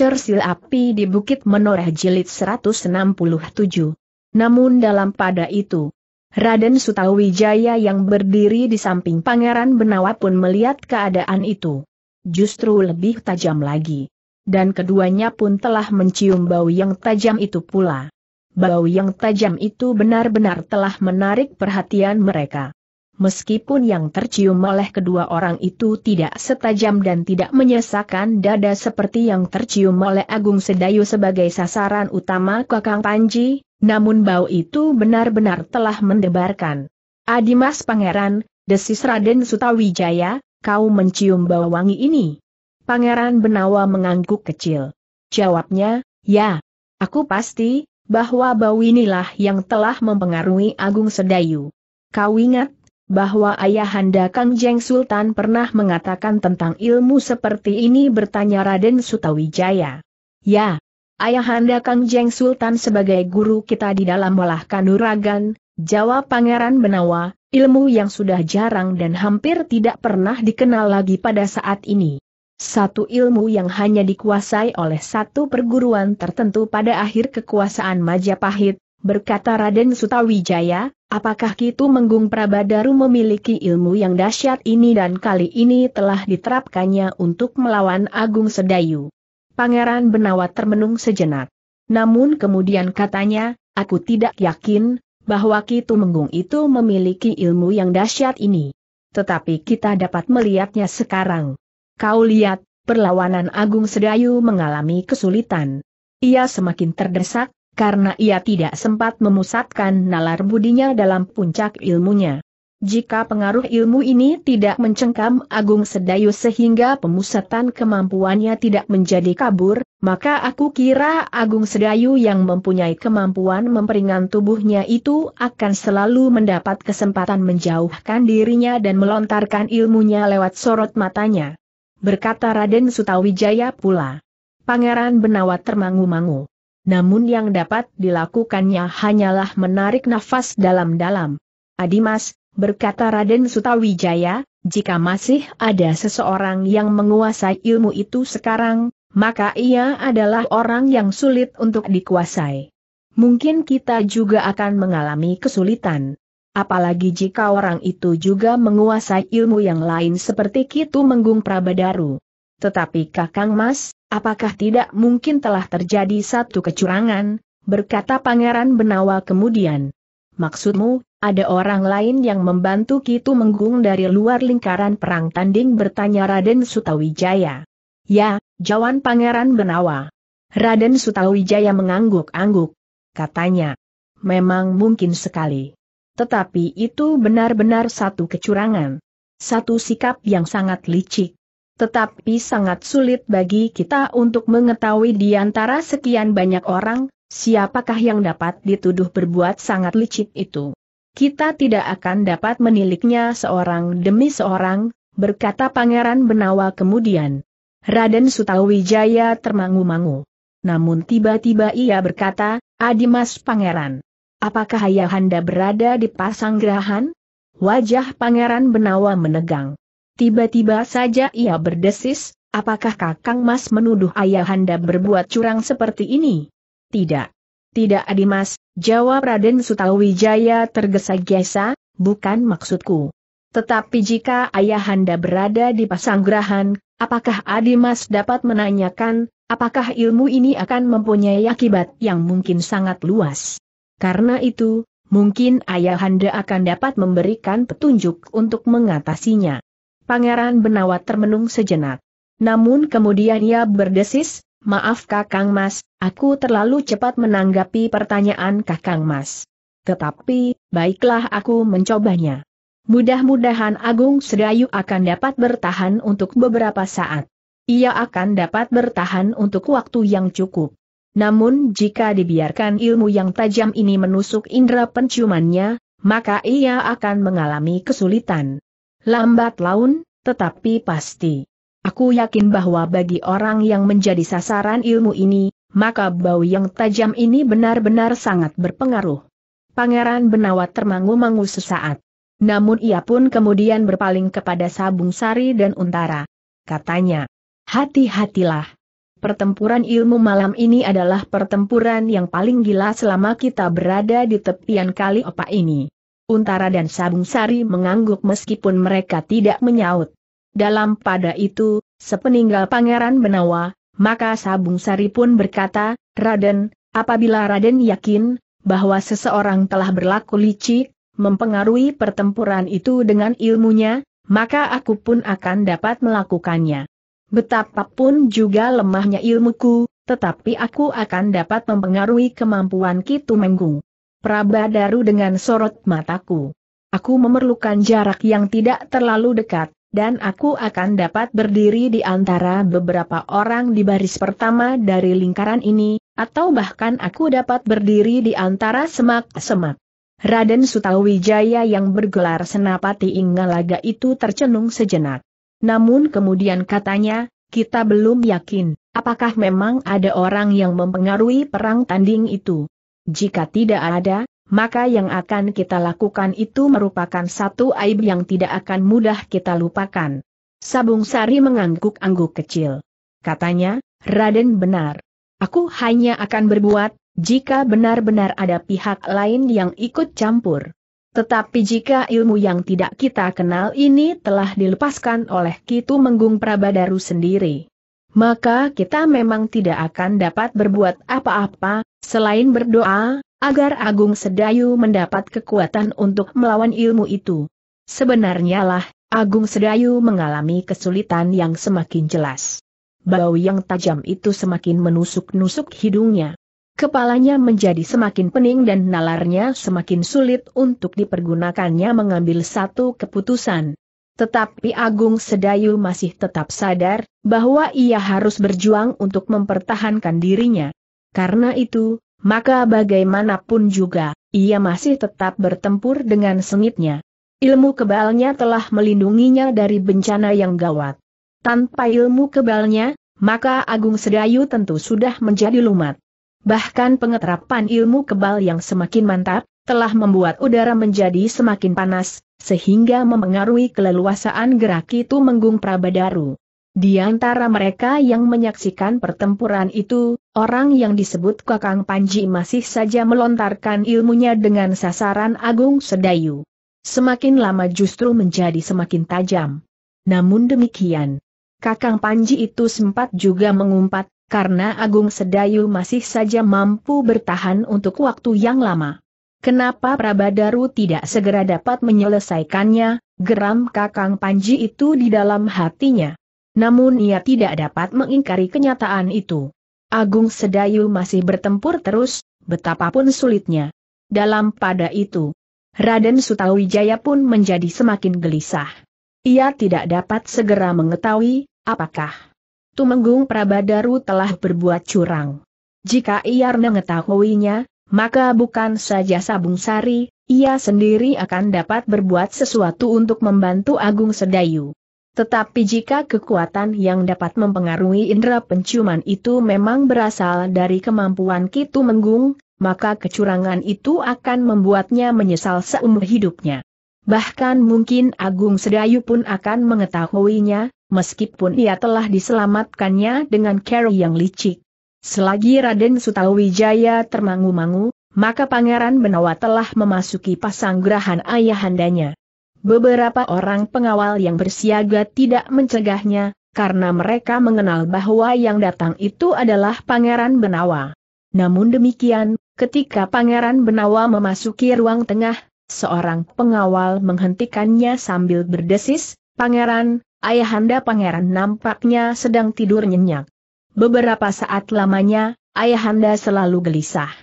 Cersil Api di Bukit Menoreh Jilid 167. Namun dalam pada itu, Raden Sutawijaya yang berdiri di samping Pangeran Benawa pun melihat keadaan itu. Justru lebih tajam lagi. Dan keduanya pun telah mencium bau yang tajam itu pula. Bau yang tajam itu benar-benar telah menarik perhatian mereka meskipun yang tercium oleh kedua orang itu tidak setajam dan tidak menyesakan dada seperti yang tercium oleh Agung Sedayu sebagai sasaran utama Kakang Panji, namun bau itu benar-benar telah mendebarkan. Adimas Pangeran, desis Raden Sutawijaya, kau mencium bau wangi ini. Pangeran Benawa mengangguk kecil. Jawabnya, ya. Aku pasti, bahwa bau inilah yang telah mempengaruhi Agung Sedayu. Kau ingat, bahwa ayahanda Kang Jeng Sultan pernah mengatakan tentang ilmu seperti ini bertanya Raden Sutawijaya. Ya, ayahanda Kang Jeng Sultan sebagai guru kita di dalam olah kanuragan, jawab Pangeran Benawa, ilmu yang sudah jarang dan hampir tidak pernah dikenal lagi pada saat ini. Satu ilmu yang hanya dikuasai oleh satu perguruan tertentu pada akhir kekuasaan Majapahit, berkata Raden Sutawijaya, apakah Kitu Menggung Prabadaru memiliki ilmu yang dahsyat ini dan kali ini telah diterapkannya untuk melawan Agung Sedayu. Pangeran Benawa termenung sejenak. Namun kemudian katanya, aku tidak yakin, bahwa Kitu Menggung itu memiliki ilmu yang dahsyat ini. Tetapi kita dapat melihatnya sekarang. Kau lihat, perlawanan Agung Sedayu mengalami kesulitan. Ia semakin terdesak, karena ia tidak sempat memusatkan nalar budinya dalam puncak ilmunya. Jika pengaruh ilmu ini tidak mencengkam Agung Sedayu sehingga pemusatan kemampuannya tidak menjadi kabur, maka aku kira Agung Sedayu yang mempunyai kemampuan memperingan tubuhnya itu akan selalu mendapat kesempatan menjauhkan dirinya dan melontarkan ilmunya lewat sorot matanya. Berkata Raden Sutawijaya pula. Pangeran Benawa termangu-mangu namun yang dapat dilakukannya hanyalah menarik nafas dalam-dalam. Adimas, berkata Raden Sutawijaya, jika masih ada seseorang yang menguasai ilmu itu sekarang, maka ia adalah orang yang sulit untuk dikuasai. Mungkin kita juga akan mengalami kesulitan. Apalagi jika orang itu juga menguasai ilmu yang lain seperti Kitu Menggung Prabadaru. Tetapi Kakang Mas, apakah tidak mungkin telah terjadi satu kecurangan, berkata Pangeran Benawa kemudian. Maksudmu, ada orang lain yang membantu Kitu Menggung dari luar lingkaran perang tanding bertanya Raden Sutawijaya. Ya, jawan Pangeran Benawa. Raden Sutawijaya mengangguk-angguk. Katanya, memang mungkin sekali. Tetapi itu benar-benar satu kecurangan. Satu sikap yang sangat licik tetapi sangat sulit bagi kita untuk mengetahui di antara sekian banyak orang, siapakah yang dapat dituduh berbuat sangat licik itu. Kita tidak akan dapat meniliknya seorang demi seorang, berkata Pangeran Benawa kemudian. Raden Sutawijaya termangu-mangu. Namun tiba-tiba ia berkata, Adimas Pangeran. Apakah ayahanda berada di pasanggrahan? Wajah Pangeran Benawa menegang. Tiba-tiba saja ia berdesis, apakah Kakang Mas menuduh ayahanda berbuat curang seperti ini? Tidak. Tidak Adimas, jawab Raden Sutawijaya tergesa-gesa, bukan maksudku. Tetapi jika ayahanda berada di pasanggrahan, apakah Adimas dapat menanyakan, apakah ilmu ini akan mempunyai akibat yang mungkin sangat luas? Karena itu, mungkin ayahanda akan dapat memberikan petunjuk untuk mengatasinya. Pangeran Benawa termenung sejenak. Namun kemudian ia berdesis, maaf Kakang Mas, aku terlalu cepat menanggapi pertanyaan Kakang Mas. Tetapi, baiklah aku mencobanya. Mudah-mudahan Agung Sedayu akan dapat bertahan untuk beberapa saat. Ia akan dapat bertahan untuk waktu yang cukup. Namun jika dibiarkan ilmu yang tajam ini menusuk indera penciumannya, maka ia akan mengalami kesulitan. Lambat laun, tetapi pasti. Aku yakin bahwa bagi orang yang menjadi sasaran ilmu ini, maka bau yang tajam ini benar-benar sangat berpengaruh. Pangeran Benawa termangu-mangu sesaat. Namun ia pun kemudian berpaling kepada Sabung Sari dan Untara. Katanya, hati-hatilah. Pertempuran ilmu malam ini adalah pertempuran yang paling gila selama kita berada di tepian kali opa ini. Untara dan Sabung Sari mengangguk meskipun mereka tidak menyaut. Dalam pada itu, sepeninggal Pangeran Benawa, maka Sabung Sari pun berkata, Raden, apabila Raden yakin, bahwa seseorang telah berlaku licik, mempengaruhi pertempuran itu dengan ilmunya, maka aku pun akan dapat melakukannya. Betapapun juga lemahnya ilmuku, tetapi aku akan dapat mempengaruhi kemampuan Kitu Menggung daru dengan sorot mataku. Aku memerlukan jarak yang tidak terlalu dekat, dan aku akan dapat berdiri di antara beberapa orang di baris pertama dari lingkaran ini, atau bahkan aku dapat berdiri di antara semak-semak. Raden Sutawijaya yang bergelar Senapati Ingalaga itu tercenung sejenak. Namun kemudian katanya, kita belum yakin, apakah memang ada orang yang mempengaruhi perang tanding itu. Jika tidak ada, maka yang akan kita lakukan itu merupakan satu aib yang tidak akan mudah kita lupakan. Sabung Sari mengangguk-angguk kecil. Katanya, Raden benar. Aku hanya akan berbuat, jika benar-benar ada pihak lain yang ikut campur. Tetapi jika ilmu yang tidak kita kenal ini telah dilepaskan oleh Kitu Menggung Prabadaru sendiri, maka kita memang tidak akan dapat berbuat apa-apa, selain berdoa, agar Agung Sedayu mendapat kekuatan untuk melawan ilmu itu. Sebenarnya lah, Agung Sedayu mengalami kesulitan yang semakin jelas. Bau yang tajam itu semakin menusuk-nusuk hidungnya. Kepalanya menjadi semakin pening dan nalarnya semakin sulit untuk dipergunakannya mengambil satu keputusan. Tetapi Agung Sedayu masih tetap sadar bahwa ia harus berjuang untuk mempertahankan dirinya. Karena itu, maka bagaimanapun juga, ia masih tetap bertempur dengan sengitnya. Ilmu kebalnya telah melindunginya dari bencana yang gawat. Tanpa ilmu kebalnya, maka Agung Sedayu tentu sudah menjadi lumat. Bahkan pengeterapan ilmu kebal yang semakin mantap, telah membuat udara menjadi semakin panas, sehingga memengaruhi keleluasaan gerak itu Menggung Prabadaru. Di antara mereka yang menyaksikan pertempuran itu, orang yang disebut Kakang Panji masih saja melontarkan ilmunya dengan sasaran Agung Sedayu. Semakin lama justru menjadi semakin tajam. Namun demikian, Kakang Panji itu sempat juga mengumpat, karena Agung Sedayu masih saja mampu bertahan untuk waktu yang lama. Kenapa Prabadaru tidak segera dapat menyelesaikannya, geram Kakang Panji itu di dalam hatinya. Namun ia tidak dapat mengingkari kenyataan itu. Agung Sedayu masih bertempur terus, betapapun sulitnya. Dalam pada itu, Raden Sutawijaya pun menjadi semakin gelisah. Ia tidak dapat segera mengetahui, apakah Tumenggung Prabadaru telah berbuat curang. Jika ia mengetahuinya, maka bukan saja Sabung Sari, ia sendiri akan dapat berbuat sesuatu untuk membantu Agung Sedayu. Tetapi jika kekuatan yang dapat mempengaruhi indera penciuman itu memang berasal dari kemampuan Kitu Menggung, maka kecurangan itu akan membuatnya menyesal seumur hidupnya. Bahkan mungkin Agung Sedayu pun akan mengetahuinya, meskipun ia telah diselamatkannya dengan cara yang licik. Selagi Raden Sutawijaya termangu-mangu, maka Pangeran Benawa telah memasuki pasanggrahan ayahandanya. Beberapa orang pengawal yang bersiaga tidak mencegahnya, karena mereka mengenal bahwa yang datang itu adalah Pangeran Benawa. Namun demikian, ketika Pangeran Benawa memasuki ruang tengah, seorang pengawal menghentikannya sambil berdesis, Pangeran, ayahanda Pangeran nampaknya sedang tidur nyenyak. Beberapa saat lamanya, ayahanda selalu gelisah.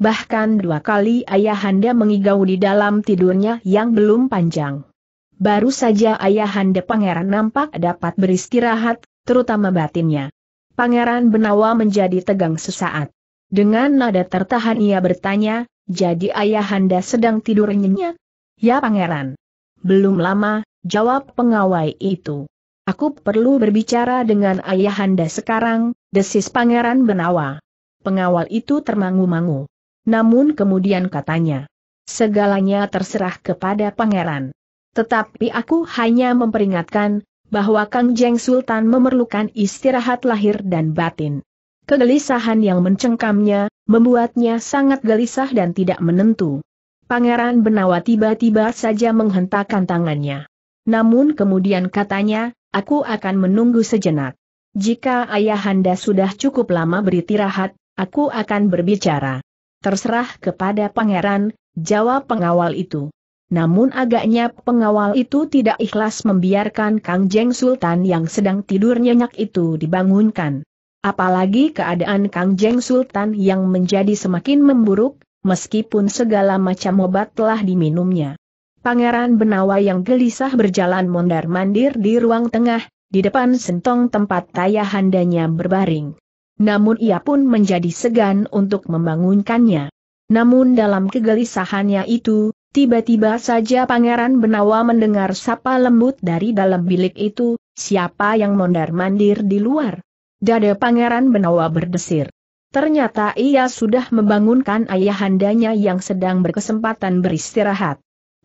Bahkan dua kali ayahanda mengigau di dalam tidurnya yang belum panjang. Baru saja ayahanda pangeran nampak dapat beristirahat, terutama batinnya. Pangeran Benawa menjadi tegang sesaat. Dengan nada tertahan ia bertanya, jadi ayahanda sedang tidur nyenyak? Ya pangeran. Belum lama, jawab pengawai itu. Aku perlu berbicara dengan ayahanda sekarang, Desis Pangeran Benawa. Pengawal itu termangu-mangu. Namun kemudian katanya. Segalanya terserah kepada pangeran. Tetapi aku hanya memperingatkan, bahwa Kang Jeng Sultan memerlukan istirahat lahir dan batin. Kegelisahan yang mencengkamnya, membuatnya sangat gelisah dan tidak menentu. Pangeran Benawa tiba-tiba saja menghentakkan tangannya. Namun kemudian katanya, aku akan menunggu sejenak. Jika ayahanda sudah cukup lama beristirahat, aku akan berbicara. Terserah kepada pangeran, jawab pengawal itu. Namun agaknya pengawal itu tidak ikhlas membiarkan Kang Jeng Sultan yang sedang tidur nyenyak itu dibangunkan. Apalagi keadaan Kang Jeng Sultan yang menjadi semakin memburuk, meskipun segala macam obat telah diminumnya. Pangeran Benawa yang gelisah berjalan mondar-mandir di ruang tengah, di depan sentong tempat tayahandanya berbaring. Namun ia pun menjadi segan untuk membangunkannya. Namun dalam kegelisahannya itu, tiba-tiba saja Pangeran Benawa mendengar sapa lembut dari dalam bilik itu, siapa yang mondar-mandir di luar. Dada Pangeran Benawa berdesir. Ternyata ia sudah membangunkan ayahandanya yang sedang berkesempatan beristirahat.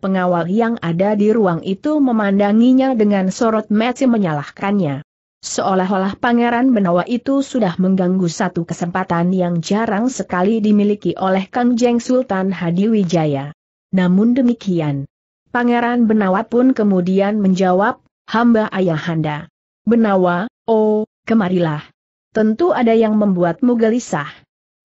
Pengawal yang ada di ruang itu memandanginya dengan sorot mata menyalahkannya. Seolah-olah Pangeran Benawa itu sudah mengganggu satu kesempatan yang jarang sekali dimiliki oleh Kang Jeng Sultan Hadiwijaya. Namun demikian, Pangeran Benawa pun kemudian menjawab, hamba ayahanda. Benawa, oh, kemarilah. Tentu ada yang membuatmu gelisah.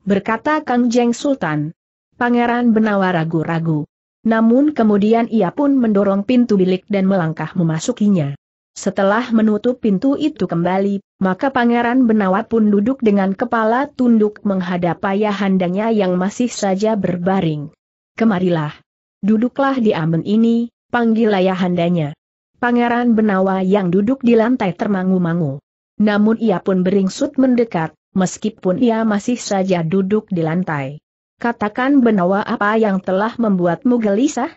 Berkata Kang Jeng Sultan. Pangeran Benawa ragu-ragu. Namun kemudian ia pun mendorong pintu bilik dan melangkah memasukinya. Setelah menutup pintu itu kembali, maka Pangeran Benawa pun duduk dengan kepala tunduk menghadap ayahandanya yang masih saja berbaring. Kemarilah. Duduklah di amben ini, panggil ayahandanya. Pangeran Benawa yang duduk di lantai termangu-mangu. Namun ia pun beringsut mendekat, meskipun ia masih saja duduk di lantai. Katakan Benawa apa yang telah membuatmu gelisah?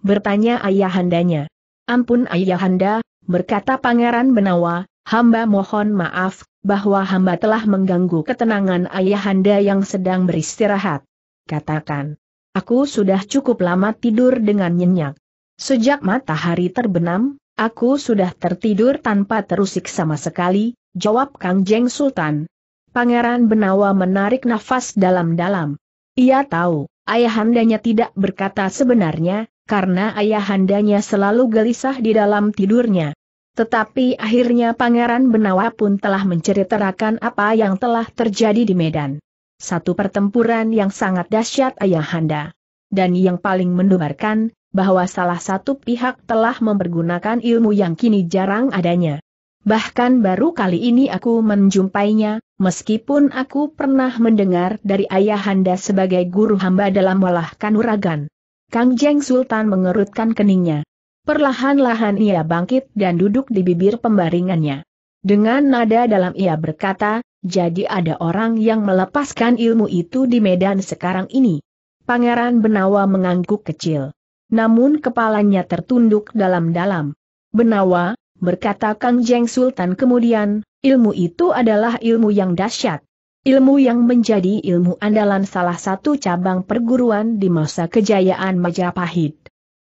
Bertanya ayahandanya. Ampun ayahanda, berkata Pangeran Benawa, hamba mohon maaf, bahwa hamba telah mengganggu ketenangan ayahanda yang sedang beristirahat. Katakan. Aku sudah cukup lama tidur dengan nyenyak. Sejak matahari terbenam, aku sudah tertidur tanpa terusik sama sekali, jawab Kang Jeng Sultan. Pangeran Benawa menarik nafas dalam-dalam. Ia tahu, ayahandanya tidak berkata sebenarnya, karena ayahandanya selalu gelisah di dalam tidurnya. Tetapi akhirnya Pangeran Benawa pun telah menceritakan apa yang telah terjadi di Medan. Satu pertempuran yang sangat dahsyat ayahanda. Dan yang paling mendebarkan, bahwa salah satu pihak telah mempergunakan ilmu yang kini jarang adanya. Bahkan baru kali ini aku menjumpainya, meskipun aku pernah mendengar dari ayahanda sebagai guru hamba dalam walah kanuragan. Kang Jeng Sultan mengerutkan keningnya. Perlahan-lahan ia bangkit dan duduk di bibir pembaringannya. Dengan nada dalam ia berkata, jadi ada orang yang melepaskan ilmu itu di medan sekarang ini. Pangeran Benawa mengangguk kecil. Namun kepalanya tertunduk dalam-dalam. Benawa, berkata Kang Jeng Sultan kemudian, ilmu itu adalah ilmu yang dahsyat. Ilmu yang menjadi ilmu andalan salah satu cabang perguruan di masa kejayaan Majapahit.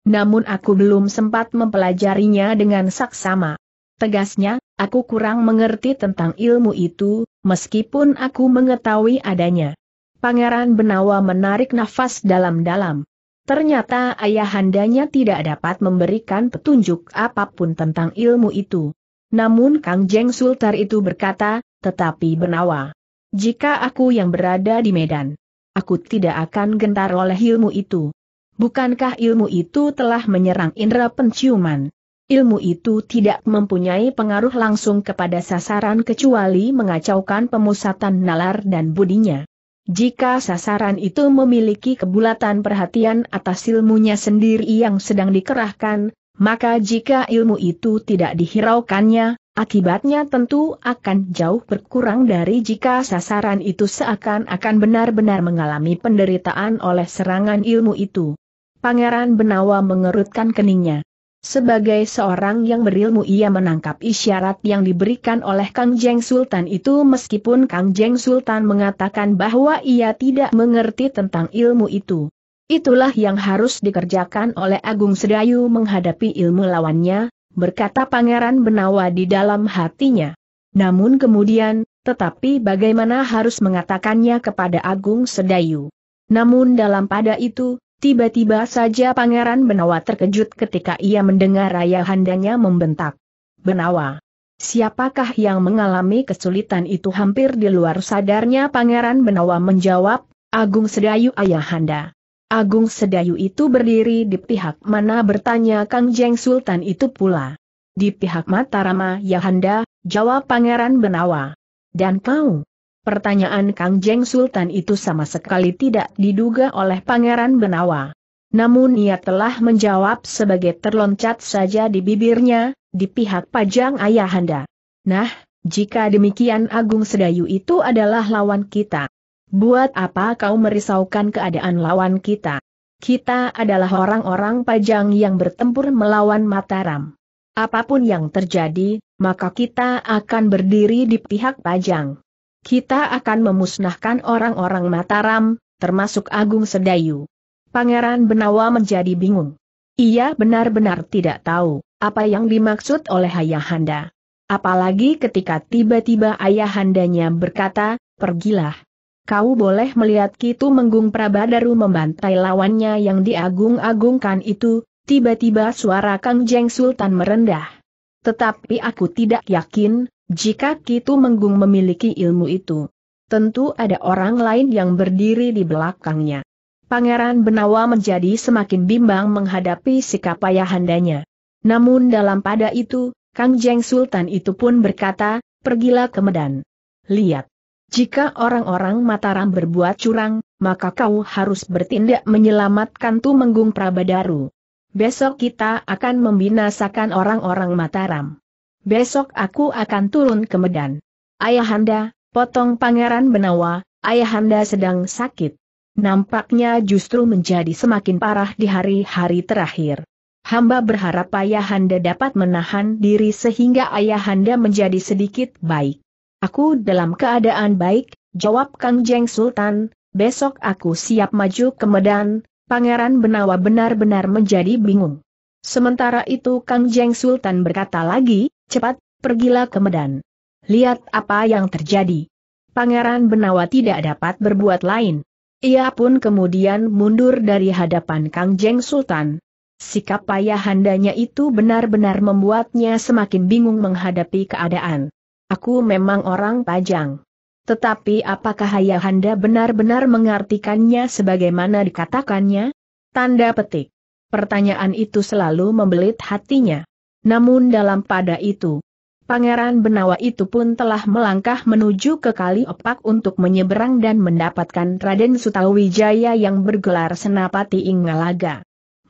Namun aku belum sempat mempelajarinya dengan saksama. Tegasnya, aku kurang mengerti tentang ilmu itu, meskipun aku mengetahui adanya. Pangeran Benawa menarik nafas dalam-dalam. Ternyata ayahandanya tidak dapat memberikan petunjuk apapun tentang ilmu itu. Namun Kang Jeng Sultar itu berkata, tetapi Benawa, jika aku yang berada di Medan, aku tidak akan gentar oleh ilmu itu. Bukankah ilmu itu telah menyerang indera penciuman? Ilmu itu tidak mempunyai pengaruh langsung kepada sasaran kecuali mengacaukan pemusatan nalar dan budinya. Jika sasaran itu memiliki kebulatan perhatian atas ilmunya sendiri yang sedang dikerahkan, maka jika ilmu itu tidak dihiraukannya, akibatnya tentu akan jauh berkurang dari jika sasaran itu seakan-akan benar-benar mengalami penderitaan oleh serangan ilmu itu. Pangeran Benawa mengerutkan keningnya. Sebagai seorang yang berilmu ia menangkap isyarat yang diberikan oleh Kang Jeng Sultan itu meskipun Kang Jeng Sultan mengatakan bahwa ia tidak mengerti tentang ilmu itu. Itulah yang harus dikerjakan oleh Agung Sedayu menghadapi ilmu lawannya, berkata Pangeran Benawa di dalam hatinya. Namun kemudian, tetapi bagaimana harus mengatakannya kepada Agung Sedayu? Namun dalam pada itu, Tiba-tiba saja Pangeran Benawa terkejut ketika ia mendengar ayahandanya membentak. Benawa. Siapakah yang mengalami kesulitan itu hampir di luar sadarnya Pangeran Benawa menjawab, Agung Sedayu ayahanda. Agung Sedayu itu berdiri di pihak mana bertanya Kang Jeng Sultan itu pula. Di pihak Matarama Yahanda, jawab Pangeran Benawa. Dan kau? Pertanyaan Kang Jeng Sultan itu sama sekali tidak diduga oleh Pangeran Benawa. Namun ia telah menjawab sebagai terloncat saja di bibirnya, di pihak pajang ayahanda. Nah, jika demikian Agung Sedayu itu adalah lawan kita. Buat apa kau merisaukan keadaan lawan kita? Kita adalah orang-orang pajang yang bertempur melawan Mataram. Apapun yang terjadi, maka kita akan berdiri di pihak pajang. Kita akan memusnahkan orang-orang Mataram, termasuk Agung Sedayu. Pangeran Benawa menjadi bingung. Ia benar-benar tidak tahu apa yang dimaksud oleh ayahanda. Apalagi ketika tiba-tiba ayahandanya berkata, pergilah. Kau boleh melihat Kitu Menggung Prabadaru membantai lawannya yang diagung-agungkan itu, tiba-tiba suara Kang Jeng Sultan merendah. Tetapi aku tidak yakin, jika Kitu Menggung memiliki ilmu itu, tentu ada orang lain yang berdiri di belakangnya. Pangeran Benawa menjadi semakin bimbang menghadapi sikap ayahandanya. Namun dalam pada itu, Kang Jeng Sultan itu pun berkata, pergilah ke Medan. Lihat. Jika orang-orang Mataram berbuat curang, maka kau harus bertindak menyelamatkan Tu Tumenggung Prabadaru. Besok kita akan membinasakan orang-orang Mataram besok aku akan turun ke Medan. Ayahanda, potong Pangeran Benawa, ayahanda sedang sakit. Nampaknya justru menjadi semakin parah di hari-hari terakhir. Hamba berharap ayahanda dapat menahan diri sehingga ayahanda menjadi sedikit baik. Aku dalam keadaan baik, jawab Kang Jeng Sultan, besok aku siap maju ke Medan, Pangeran Benawa benar-benar menjadi bingung. Sementara itu Kang Jeng Sultan berkata lagi, Cepat, pergilah ke Medan. Lihat apa yang terjadi. Pangeran Benawa tidak dapat berbuat lain. Ia pun kemudian mundur dari hadapan Kang Jeng Sultan. Sikap Handanya itu benar-benar membuatnya semakin bingung menghadapi keadaan. Aku memang orang pajang. Tetapi apakah ayahanda benar-benar mengartikannya sebagaimana dikatakannya? Tanda petik. Pertanyaan itu selalu membelit hatinya. Namun dalam pada itu, Pangeran Benawa itu pun telah melangkah menuju ke Kali Opak untuk menyeberang dan mendapatkan Raden Sutawijaya yang bergelar Senapati Ingalaga.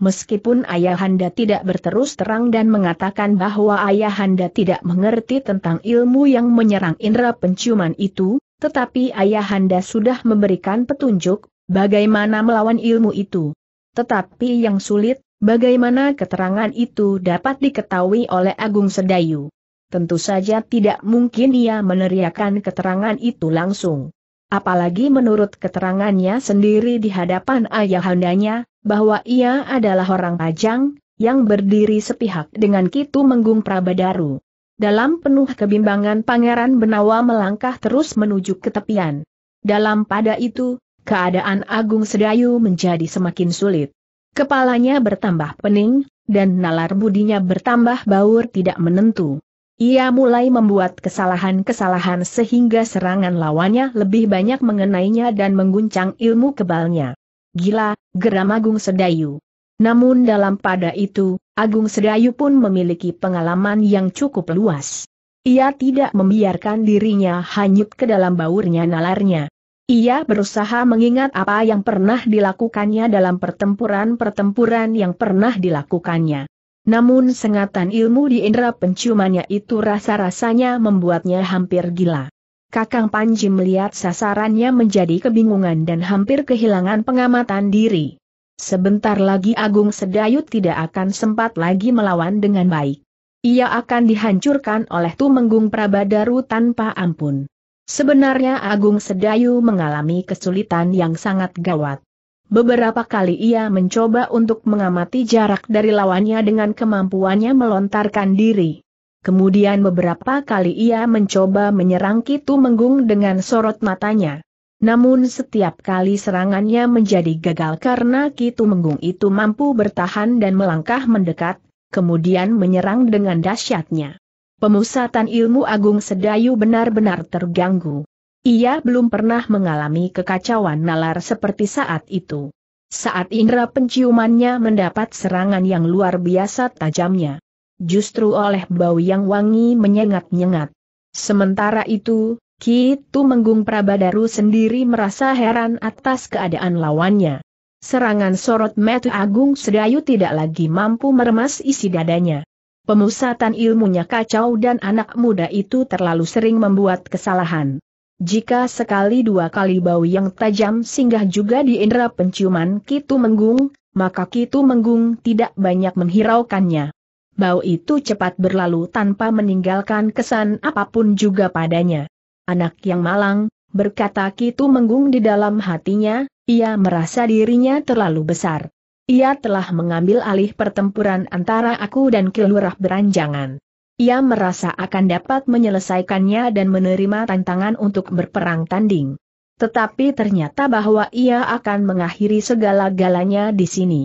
Meskipun ayahanda tidak berterus terang dan mengatakan bahwa ayahanda tidak mengerti tentang ilmu yang menyerang indera penciuman itu, tetapi ayahanda sudah memberikan petunjuk bagaimana melawan ilmu itu. Tetapi yang sulit Bagaimana keterangan itu dapat diketahui oleh Agung Sedayu? Tentu saja tidak mungkin ia meneriakan keterangan itu langsung. Apalagi menurut keterangannya sendiri di hadapan ayahandanya, bahwa ia adalah orang pajang, yang berdiri sepihak dengan Kitu Menggung Prabadaru. Dalam penuh kebimbangan Pangeran Benawa melangkah terus menuju ke tepian. Dalam pada itu, keadaan Agung Sedayu menjadi semakin sulit. Kepalanya bertambah pening, dan nalar budinya bertambah baur tidak menentu. Ia mulai membuat kesalahan-kesalahan sehingga serangan lawannya lebih banyak mengenainya dan mengguncang ilmu kebalnya. Gila, geram Agung Sedayu. Namun dalam pada itu, Agung Sedayu pun memiliki pengalaman yang cukup luas. Ia tidak membiarkan dirinya hanyut ke dalam baurnya nalarnya. Ia berusaha mengingat apa yang pernah dilakukannya dalam pertempuran-pertempuran yang pernah dilakukannya. Namun sengatan ilmu di indera penciumannya itu rasa-rasanya membuatnya hampir gila. Kakang Panji melihat sasarannya menjadi kebingungan dan hampir kehilangan pengamatan diri. Sebentar lagi Agung Sedayu tidak akan sempat lagi melawan dengan baik. Ia akan dihancurkan oleh Tumenggung Prabadaru tanpa ampun. Sebenarnya Agung Sedayu mengalami kesulitan yang sangat gawat. Beberapa kali ia mencoba untuk mengamati jarak dari lawannya dengan kemampuannya melontarkan diri. Kemudian beberapa kali ia mencoba menyerang Kitu Menggung dengan sorot matanya. Namun setiap kali serangannya menjadi gagal karena Kitu Menggung itu mampu bertahan dan melangkah mendekat, kemudian menyerang dengan dahsyatnya pemusatan ilmu agung Sedayu benar-benar terganggu. Ia belum pernah mengalami kekacauan nalar seperti saat itu. Saat indera penciumannya mendapat serangan yang luar biasa tajamnya. Justru oleh bau yang wangi menyengat-nyengat. Sementara itu, Kitu Menggung Prabadaru sendiri merasa heran atas keadaan lawannya. Serangan sorot metu agung sedayu tidak lagi mampu meremas isi dadanya. Pemusatan ilmunya kacau dan anak muda itu terlalu sering membuat kesalahan. Jika sekali dua kali bau yang tajam singgah juga di indera penciuman Kitu Menggung, maka Kitu Menggung tidak banyak menghiraukannya. Bau itu cepat berlalu tanpa meninggalkan kesan apapun juga padanya. Anak yang malang, berkata Kitu Menggung di dalam hatinya, ia merasa dirinya terlalu besar. Ia telah mengambil alih pertempuran antara aku dan Kilurah Beranjangan. Ia merasa akan dapat menyelesaikannya dan menerima tantangan untuk berperang tanding. Tetapi ternyata bahwa ia akan mengakhiri segala galanya di sini.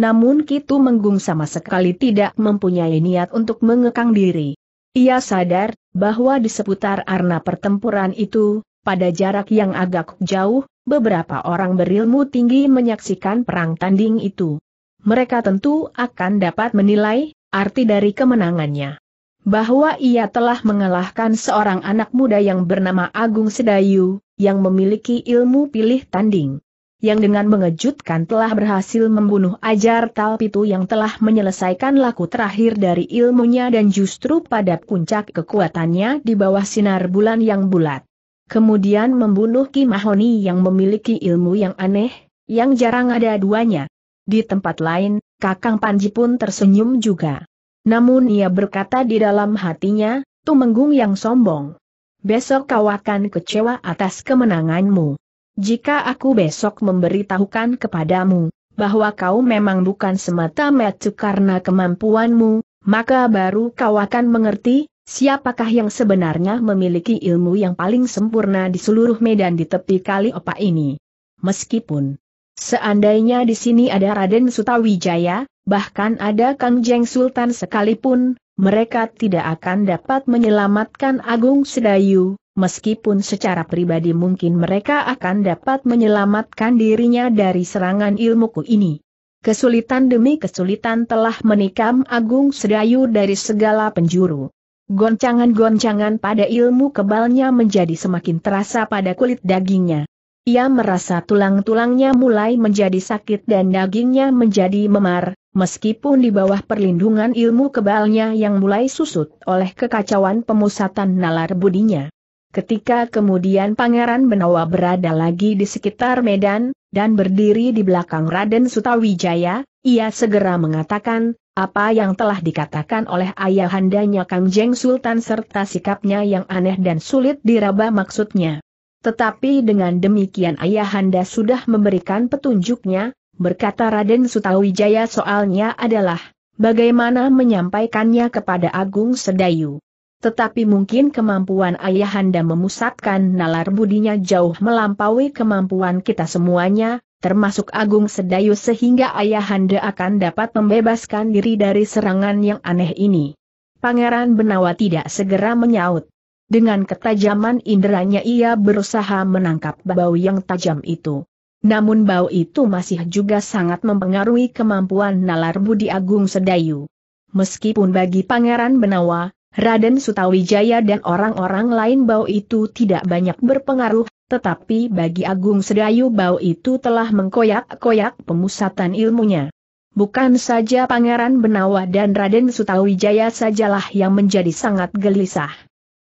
Namun Kitu Menggung sama sekali tidak mempunyai niat untuk mengekang diri. Ia sadar bahwa di seputar arena pertempuran itu, pada jarak yang agak jauh, Beberapa orang berilmu tinggi menyaksikan perang tanding itu. Mereka tentu akan dapat menilai arti dari kemenangannya. Bahwa ia telah mengalahkan seorang anak muda yang bernama Agung Sedayu, yang memiliki ilmu pilih tanding yang dengan mengejutkan telah berhasil membunuh ajar Talpitu yang telah menyelesaikan laku terakhir dari ilmunya dan justru pada puncak kekuatannya di bawah sinar bulan yang bulat. Kemudian membunuh Kim Mahoni yang memiliki ilmu yang aneh, yang jarang ada duanya. Di tempat lain, Kakang Panji pun tersenyum juga. Namun ia berkata di dalam hatinya, Tumenggung yang sombong. Besok kau akan kecewa atas kemenanganmu. Jika aku besok memberitahukan kepadamu, bahwa kau memang bukan semata-mata karena kemampuanmu, maka baru kau akan mengerti, Siapakah yang sebenarnya memiliki ilmu yang paling sempurna di seluruh medan di tepi kali opa ini? Meskipun seandainya di sini ada Raden Sutawijaya, bahkan ada Kang Jeng Sultan sekalipun, mereka tidak akan dapat menyelamatkan Agung Sedayu, meskipun secara pribadi mungkin mereka akan dapat menyelamatkan dirinya dari serangan ilmuku ini. Kesulitan demi kesulitan telah menikam Agung Sedayu dari segala penjuru. Goncangan-goncangan pada ilmu kebalnya menjadi semakin terasa pada kulit dagingnya. Ia merasa tulang-tulangnya mulai menjadi sakit dan dagingnya menjadi memar, meskipun di bawah perlindungan ilmu kebalnya yang mulai susut oleh kekacauan pemusatan nalar budinya. Ketika kemudian Pangeran Benawa berada lagi di sekitar Medan, dan berdiri di belakang Raden Sutawijaya, ia segera mengatakan, apa yang telah dikatakan oleh ayahandanya Kang Jeng Sultan serta sikapnya yang aneh dan sulit diraba maksudnya. Tetapi dengan demikian ayahanda sudah memberikan petunjuknya, berkata Raden Sutawijaya soalnya adalah, bagaimana menyampaikannya kepada Agung Sedayu. Tetapi mungkin kemampuan ayahanda memusatkan nalar budinya jauh melampaui kemampuan kita semuanya, termasuk Agung Sedayu sehingga Ayahanda akan dapat membebaskan diri dari serangan yang aneh ini. Pangeran Benawa tidak segera menyaut. Dengan ketajaman inderanya ia berusaha menangkap bau yang tajam itu. Namun bau itu masih juga sangat mempengaruhi kemampuan nalar budi Agung Sedayu. Meskipun bagi Pangeran Benawa, Raden Sutawijaya dan orang-orang lain bau itu tidak banyak berpengaruh, tetapi bagi Agung Sedayu bau itu telah mengkoyak-koyak pemusatan ilmunya. Bukan saja Pangeran Benawa dan Raden Sutawijaya sajalah yang menjadi sangat gelisah.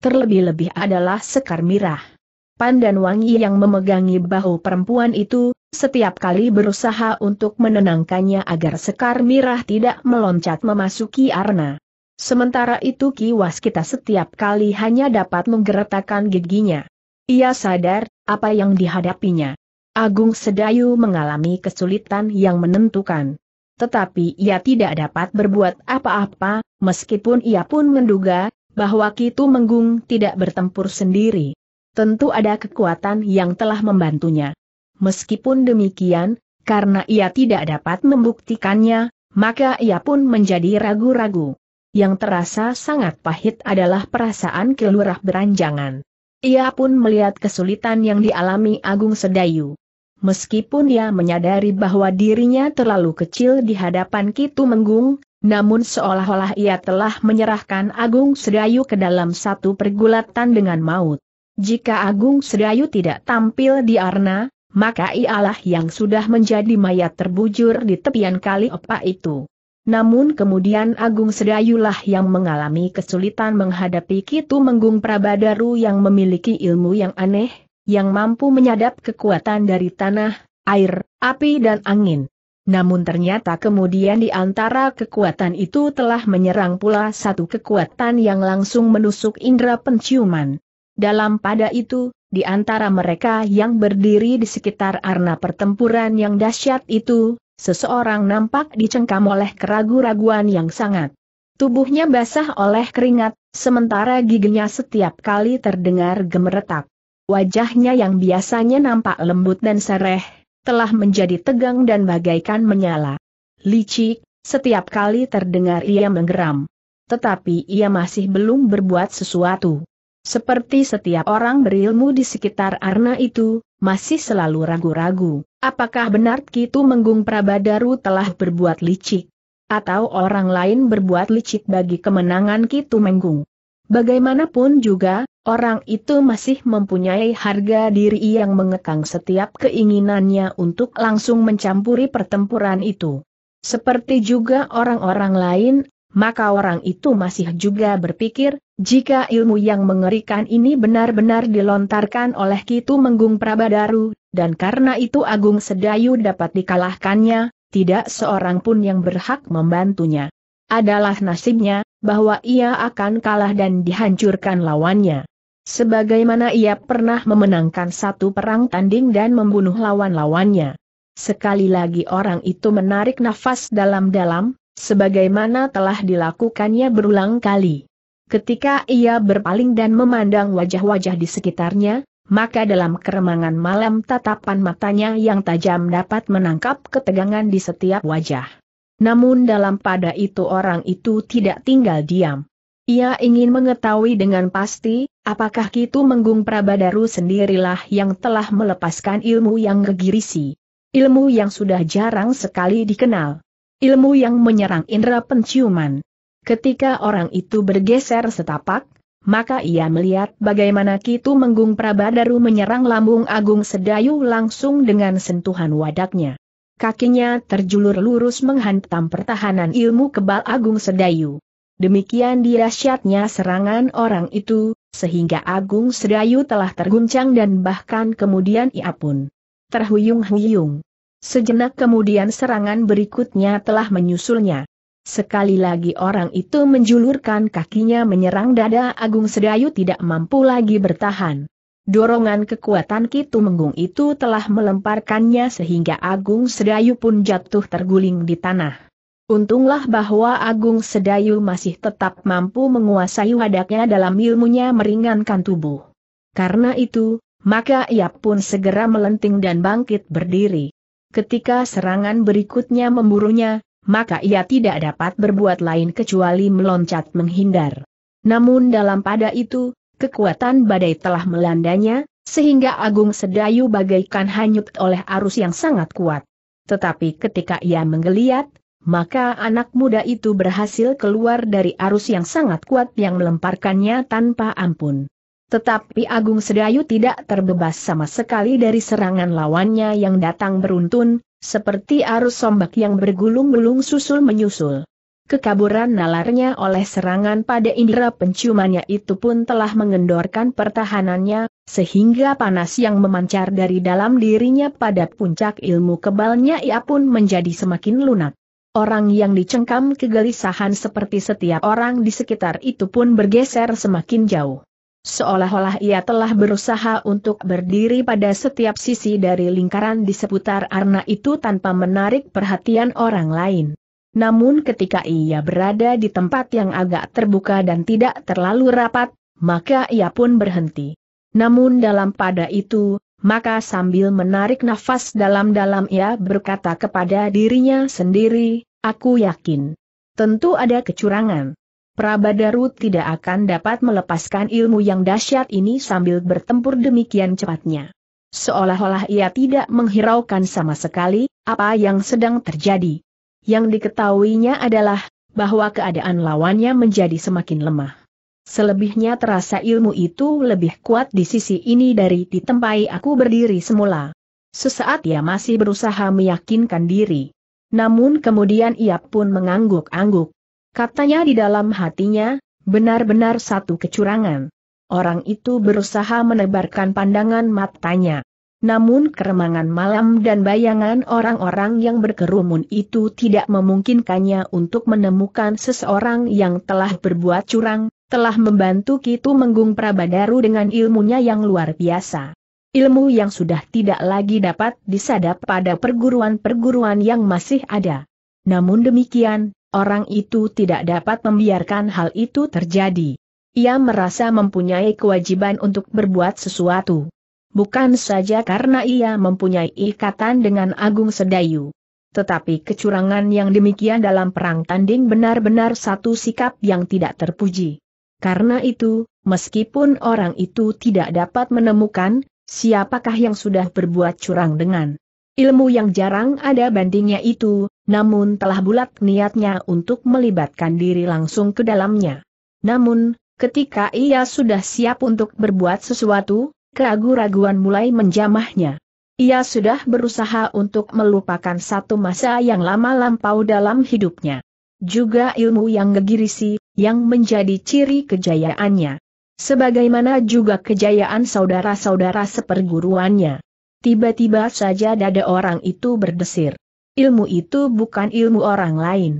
Terlebih-lebih adalah Sekar Mirah. Pandan Wangi yang memegangi bahu perempuan itu, setiap kali berusaha untuk menenangkannya agar Sekar Mirah tidak meloncat memasuki arena. Sementara itu kiwas kita setiap kali hanya dapat menggeretakkan giginya. Ia sadar, apa yang dihadapinya. Agung Sedayu mengalami kesulitan yang menentukan. Tetapi ia tidak dapat berbuat apa-apa, meskipun ia pun menduga, bahwa Kitu Menggung tidak bertempur sendiri. Tentu ada kekuatan yang telah membantunya. Meskipun demikian, karena ia tidak dapat membuktikannya, maka ia pun menjadi ragu-ragu. Yang terasa sangat pahit adalah perasaan kelurah beranjangan. Ia pun melihat kesulitan yang dialami Agung Sedayu. Meskipun ia menyadari bahwa dirinya terlalu kecil di hadapan Kitu Menggung, namun seolah-olah ia telah menyerahkan Agung Sedayu ke dalam satu pergulatan dengan maut. Jika Agung Sedayu tidak tampil di Arna, maka ialah yang sudah menjadi mayat terbujur di tepian kali opa itu. Namun kemudian Agung Sedayulah yang mengalami kesulitan menghadapi Kitu Menggung Prabadaru yang memiliki ilmu yang aneh, yang mampu menyadap kekuatan dari tanah, air, api dan angin. Namun ternyata kemudian di antara kekuatan itu telah menyerang pula satu kekuatan yang langsung menusuk indera penciuman. Dalam pada itu, di antara mereka yang berdiri di sekitar arena pertempuran yang dahsyat itu, Seseorang nampak dicengkam oleh keragu-raguan yang sangat. Tubuhnya basah oleh keringat, sementara giginya setiap kali terdengar gemeretak. Wajahnya yang biasanya nampak lembut dan sereh, telah menjadi tegang dan bagaikan menyala. Licik, setiap kali terdengar ia menggeram. Tetapi ia masih belum berbuat sesuatu. Seperti setiap orang berilmu di sekitar Arna itu, masih selalu ragu-ragu. Apakah benar Kitu Menggung Prabadaru telah berbuat licik? Atau orang lain berbuat licik bagi kemenangan Kitu Menggung? Bagaimanapun juga, orang itu masih mempunyai harga diri yang mengekang setiap keinginannya untuk langsung mencampuri pertempuran itu. Seperti juga orang-orang lain, maka orang itu masih juga berpikir, jika ilmu yang mengerikan ini benar-benar dilontarkan oleh Kitu Menggung Prabadaru, dan karena itu Agung Sedayu dapat dikalahkannya, tidak seorang pun yang berhak membantunya. Adalah nasibnya, bahwa ia akan kalah dan dihancurkan lawannya. Sebagaimana ia pernah memenangkan satu perang tanding dan membunuh lawan-lawannya. Sekali lagi orang itu menarik nafas dalam-dalam, sebagaimana telah dilakukannya berulang kali. Ketika ia berpaling dan memandang wajah-wajah di sekitarnya, maka dalam keremangan malam tatapan matanya yang tajam dapat menangkap ketegangan di setiap wajah. Namun dalam pada itu orang itu tidak tinggal diam. Ia ingin mengetahui dengan pasti, apakah Kitu Menggung Prabadaru sendirilah yang telah melepaskan ilmu yang gegirisi. Ilmu yang sudah jarang sekali dikenal. Ilmu yang menyerang indera penciuman. Ketika orang itu bergeser setapak, maka ia melihat bagaimana Kitu Menggung Prabadaru menyerang lambung Agung Sedayu langsung dengan sentuhan wadaknya. Kakinya terjulur lurus menghantam pertahanan ilmu kebal Agung Sedayu. Demikian dirasyatnya serangan orang itu, sehingga Agung Sedayu telah terguncang dan bahkan kemudian ia pun terhuyung-huyung. Sejenak kemudian serangan berikutnya telah menyusulnya. Sekali lagi orang itu menjulurkan kakinya menyerang dada Agung Sedayu tidak mampu lagi bertahan. Dorongan kekuatan Kitu Menggung itu telah melemparkannya sehingga Agung Sedayu pun jatuh terguling di tanah. Untunglah bahwa Agung Sedayu masih tetap mampu menguasai wadaknya dalam ilmunya meringankan tubuh. Karena itu, maka ia pun segera melenting dan bangkit berdiri. Ketika serangan berikutnya memburunya, maka ia tidak dapat berbuat lain kecuali meloncat menghindar. Namun dalam pada itu, kekuatan badai telah melandanya, sehingga Agung Sedayu bagaikan hanyut oleh arus yang sangat kuat. Tetapi ketika ia menggeliat, maka anak muda itu berhasil keluar dari arus yang sangat kuat yang melemparkannya tanpa ampun. Tetapi Agung Sedayu tidak terbebas sama sekali dari serangan lawannya yang datang beruntun, seperti arus sombak yang bergulung-gulung susul menyusul. Kekaburan nalarnya oleh serangan pada indera penciumannya itu pun telah mengendorkan pertahanannya, sehingga panas yang memancar dari dalam dirinya pada puncak ilmu kebalnya ia pun menjadi semakin lunak. Orang yang dicengkam kegelisahan seperti setiap orang di sekitar itu pun bergeser semakin jauh. Seolah-olah ia telah berusaha untuk berdiri pada setiap sisi dari lingkaran di seputar arna itu tanpa menarik perhatian orang lain. Namun ketika ia berada di tempat yang agak terbuka dan tidak terlalu rapat, maka ia pun berhenti. Namun dalam pada itu, maka sambil menarik nafas dalam-dalam ia berkata kepada dirinya sendiri, aku yakin. Tentu ada kecurangan. Prabadaru tidak akan dapat melepaskan ilmu yang dahsyat ini sambil bertempur demikian cepatnya. Seolah-olah ia tidak menghiraukan sama sekali apa yang sedang terjadi. Yang diketahuinya adalah bahwa keadaan lawannya menjadi semakin lemah. Selebihnya terasa ilmu itu lebih kuat di sisi ini dari di tempat aku berdiri semula. Sesaat ia masih berusaha meyakinkan diri. Namun kemudian ia pun mengangguk-angguk. Katanya di dalam hatinya, benar-benar satu kecurangan. Orang itu berusaha menebarkan pandangan matanya. Namun keremangan malam dan bayangan orang-orang yang berkerumun itu tidak memungkinkannya untuk menemukan seseorang yang telah berbuat curang, telah membantu Kitu Menggung Prabadaru dengan ilmunya yang luar biasa. Ilmu yang sudah tidak lagi dapat disadap pada perguruan-perguruan yang masih ada. Namun demikian, orang itu tidak dapat membiarkan hal itu terjadi. Ia merasa mempunyai kewajiban untuk berbuat sesuatu. Bukan saja karena ia mempunyai ikatan dengan Agung Sedayu. Tetapi kecurangan yang demikian dalam perang tanding benar-benar satu sikap yang tidak terpuji. Karena itu, meskipun orang itu tidak dapat menemukan, siapakah yang sudah berbuat curang dengan ilmu yang jarang ada bandingnya itu, namun telah bulat niatnya untuk melibatkan diri langsung ke dalamnya. Namun, ketika ia sudah siap untuk berbuat sesuatu, keraguan-raguan mulai menjamahnya. Ia sudah berusaha untuk melupakan satu masa yang lama lampau dalam hidupnya. Juga ilmu yang gegirisi, yang menjadi ciri kejayaannya. Sebagaimana juga kejayaan saudara-saudara seperguruannya. Tiba-tiba saja dada orang itu berdesir ilmu itu bukan ilmu orang lain.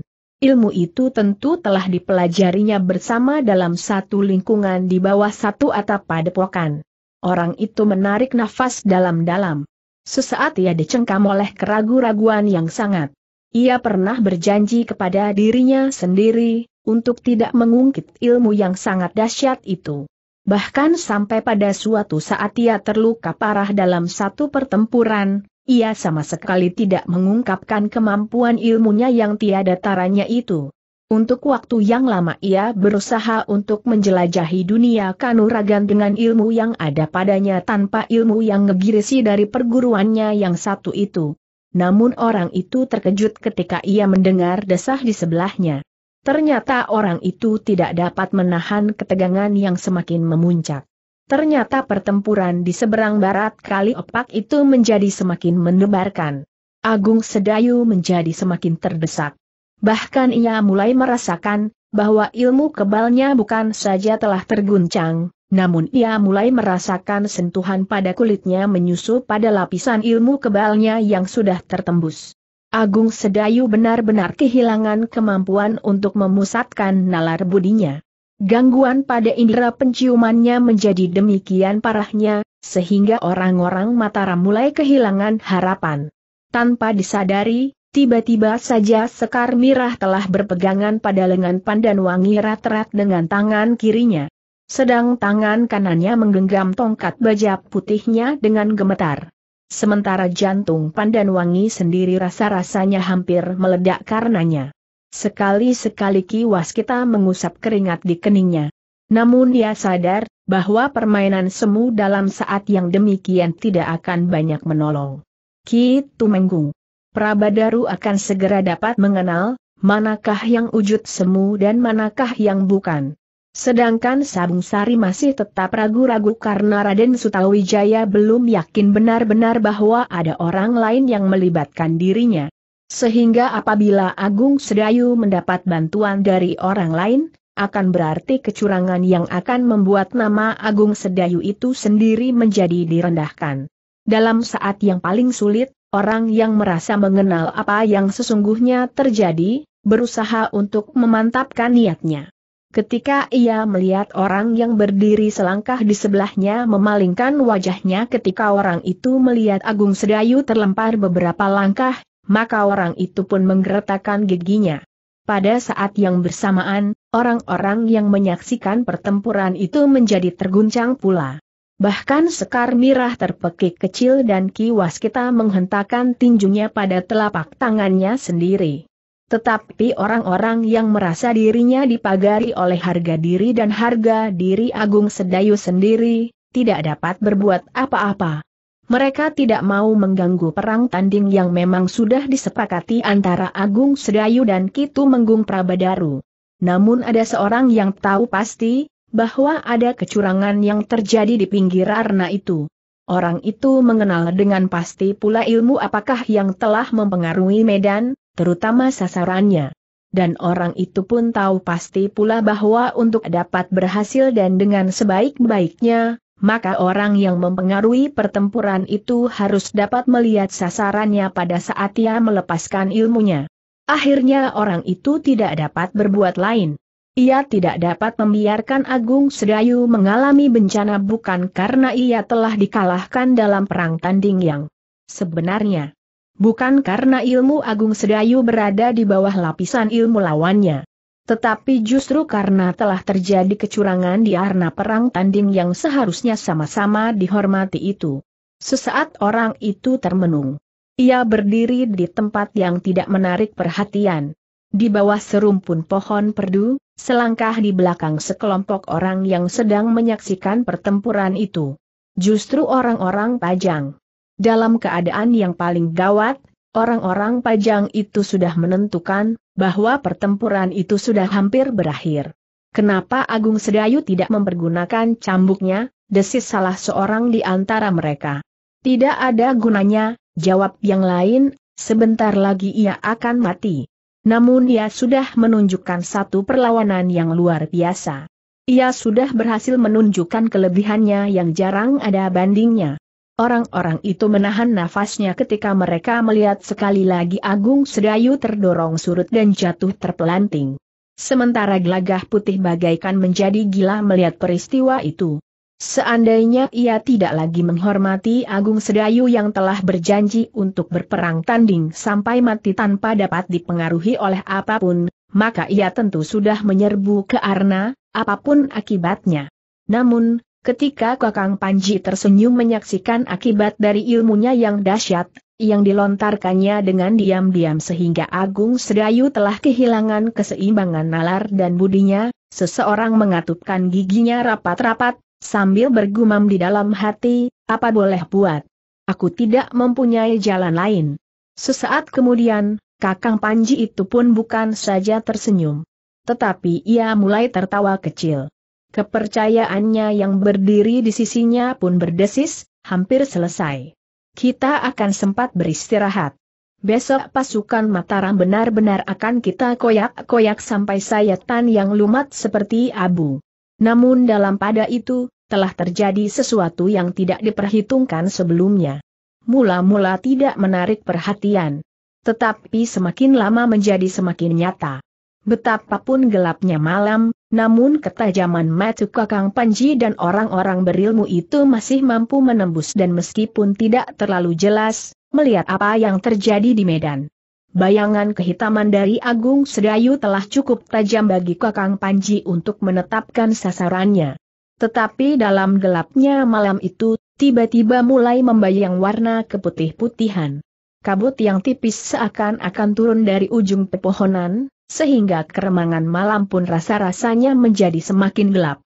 Ilmu itu tentu telah dipelajarinya bersama dalam satu lingkungan di bawah satu atap padepokan. Orang itu menarik nafas dalam-dalam. Sesaat ia dicengkam oleh keragu-raguan yang sangat. Ia pernah berjanji kepada dirinya sendiri, untuk tidak mengungkit ilmu yang sangat dahsyat itu. Bahkan sampai pada suatu saat ia terluka parah dalam satu pertempuran, ia sama sekali tidak mengungkapkan kemampuan ilmunya yang tiada taranya itu. Untuk waktu yang lama ia berusaha untuk menjelajahi dunia kanuragan dengan ilmu yang ada padanya tanpa ilmu yang ngegirisi dari perguruannya yang satu itu. Namun orang itu terkejut ketika ia mendengar desah di sebelahnya. Ternyata orang itu tidak dapat menahan ketegangan yang semakin memuncak. Ternyata pertempuran di seberang barat kali opak itu menjadi semakin mendebarkan. Agung Sedayu menjadi semakin terdesak. Bahkan ia mulai merasakan bahwa ilmu kebalnya bukan saja telah terguncang, namun ia mulai merasakan sentuhan pada kulitnya menyusup pada lapisan ilmu kebalnya yang sudah tertembus. Agung Sedayu benar-benar kehilangan kemampuan untuk memusatkan nalar budinya. Gangguan pada indera penciumannya menjadi demikian parahnya, sehingga orang-orang Mataram mulai kehilangan harapan. Tanpa disadari, tiba-tiba saja Sekar Mirah telah berpegangan pada lengan Pandan Wangi rat-rat dengan tangan kirinya. Sedang tangan kanannya menggenggam tongkat baja putihnya dengan gemetar. Sementara jantung Pandan Wangi sendiri rasa-rasanya hampir meledak karenanya. Sekali-sekali kiwas kita mengusap keringat di keningnya. Namun dia sadar, bahwa permainan semu dalam saat yang demikian tidak akan banyak menolong. Ki Tumenggung. Prabadaru akan segera dapat mengenal, manakah yang wujud semu dan manakah yang bukan. Sedangkan Sabung Sari masih tetap ragu-ragu karena Raden Sutawijaya belum yakin benar-benar bahwa ada orang lain yang melibatkan dirinya. Sehingga apabila Agung Sedayu mendapat bantuan dari orang lain, akan berarti kecurangan yang akan membuat nama Agung Sedayu itu sendiri menjadi direndahkan. Dalam saat yang paling sulit, orang yang merasa mengenal apa yang sesungguhnya terjadi, berusaha untuk memantapkan niatnya. Ketika ia melihat orang yang berdiri selangkah di sebelahnya memalingkan wajahnya ketika orang itu melihat Agung Sedayu terlempar beberapa langkah, maka orang itu pun menggeretakkan giginya. Pada saat yang bersamaan, orang-orang yang menyaksikan pertempuran itu menjadi terguncang pula. Bahkan sekar mirah terpekik kecil dan kiwas kita menghentakkan tinjunya pada telapak tangannya sendiri. Tetapi orang-orang yang merasa dirinya dipagari oleh harga diri dan harga diri agung sedayu sendiri, tidak dapat berbuat apa-apa. Mereka tidak mau mengganggu perang tanding yang memang sudah disepakati antara Agung Sedayu dan Kitu Menggung Prabadaru. Namun ada seorang yang tahu pasti, bahwa ada kecurangan yang terjadi di pinggir arna itu. Orang itu mengenal dengan pasti pula ilmu apakah yang telah mempengaruhi medan, terutama sasarannya. Dan orang itu pun tahu pasti pula bahwa untuk dapat berhasil dan dengan sebaik-baiknya, maka orang yang mempengaruhi pertempuran itu harus dapat melihat sasarannya pada saat ia melepaskan ilmunya. Akhirnya orang itu tidak dapat berbuat lain. Ia tidak dapat membiarkan Agung Sedayu mengalami bencana bukan karena ia telah dikalahkan dalam perang tanding yang sebenarnya. Bukan karena ilmu Agung Sedayu berada di bawah lapisan ilmu lawannya. Tetapi justru karena telah terjadi kecurangan di arena perang tanding yang seharusnya sama-sama dihormati itu. Sesaat orang itu termenung. Ia berdiri di tempat yang tidak menarik perhatian. Di bawah serumpun pohon perdu, selangkah di belakang sekelompok orang yang sedang menyaksikan pertempuran itu. Justru orang-orang pajang. Dalam keadaan yang paling gawat, orang-orang pajang itu sudah menentukan bahwa pertempuran itu sudah hampir berakhir. Kenapa Agung Sedayu tidak mempergunakan cambuknya, desis salah seorang di antara mereka. Tidak ada gunanya, jawab yang lain, sebentar lagi ia akan mati. Namun ia sudah menunjukkan satu perlawanan yang luar biasa. Ia sudah berhasil menunjukkan kelebihannya yang jarang ada bandingnya. Orang-orang itu menahan nafasnya ketika mereka melihat sekali lagi Agung Sedayu terdorong surut dan jatuh terpelanting. Sementara gelagah putih bagaikan menjadi gila melihat peristiwa itu. Seandainya ia tidak lagi menghormati Agung Sedayu yang telah berjanji untuk berperang tanding sampai mati tanpa dapat dipengaruhi oleh apapun, maka ia tentu sudah menyerbu ke Arna, apapun akibatnya. Namun, Ketika Kakang Panji tersenyum menyaksikan akibat dari ilmunya yang dahsyat, yang dilontarkannya dengan diam-diam sehingga Agung Sedayu telah kehilangan keseimbangan nalar dan budinya, seseorang mengatupkan giginya rapat-rapat, sambil bergumam di dalam hati, apa boleh buat? Aku tidak mempunyai jalan lain. Sesaat kemudian, Kakang Panji itu pun bukan saja tersenyum. Tetapi ia mulai tertawa kecil. Kepercayaannya yang berdiri di sisinya pun berdesis, hampir selesai. Kita akan sempat beristirahat. Besok pasukan Mataram benar-benar akan kita koyak-koyak sampai sayatan yang lumat seperti abu. Namun dalam pada itu, telah terjadi sesuatu yang tidak diperhitungkan sebelumnya. Mula-mula tidak menarik perhatian. Tetapi semakin lama menjadi semakin nyata. Betapapun gelapnya malam, namun ketajaman matu Kakang Panji dan orang-orang berilmu itu masih mampu menembus dan meskipun tidak terlalu jelas, melihat apa yang terjadi di medan. Bayangan kehitaman dari Agung Sedayu telah cukup tajam bagi Kakang Panji untuk menetapkan sasarannya. Tetapi dalam gelapnya malam itu, tiba-tiba mulai membayang warna keputih-putihan. Kabut yang tipis seakan-akan turun dari ujung pepohonan, sehingga keremangan malam pun rasa-rasanya menjadi semakin gelap.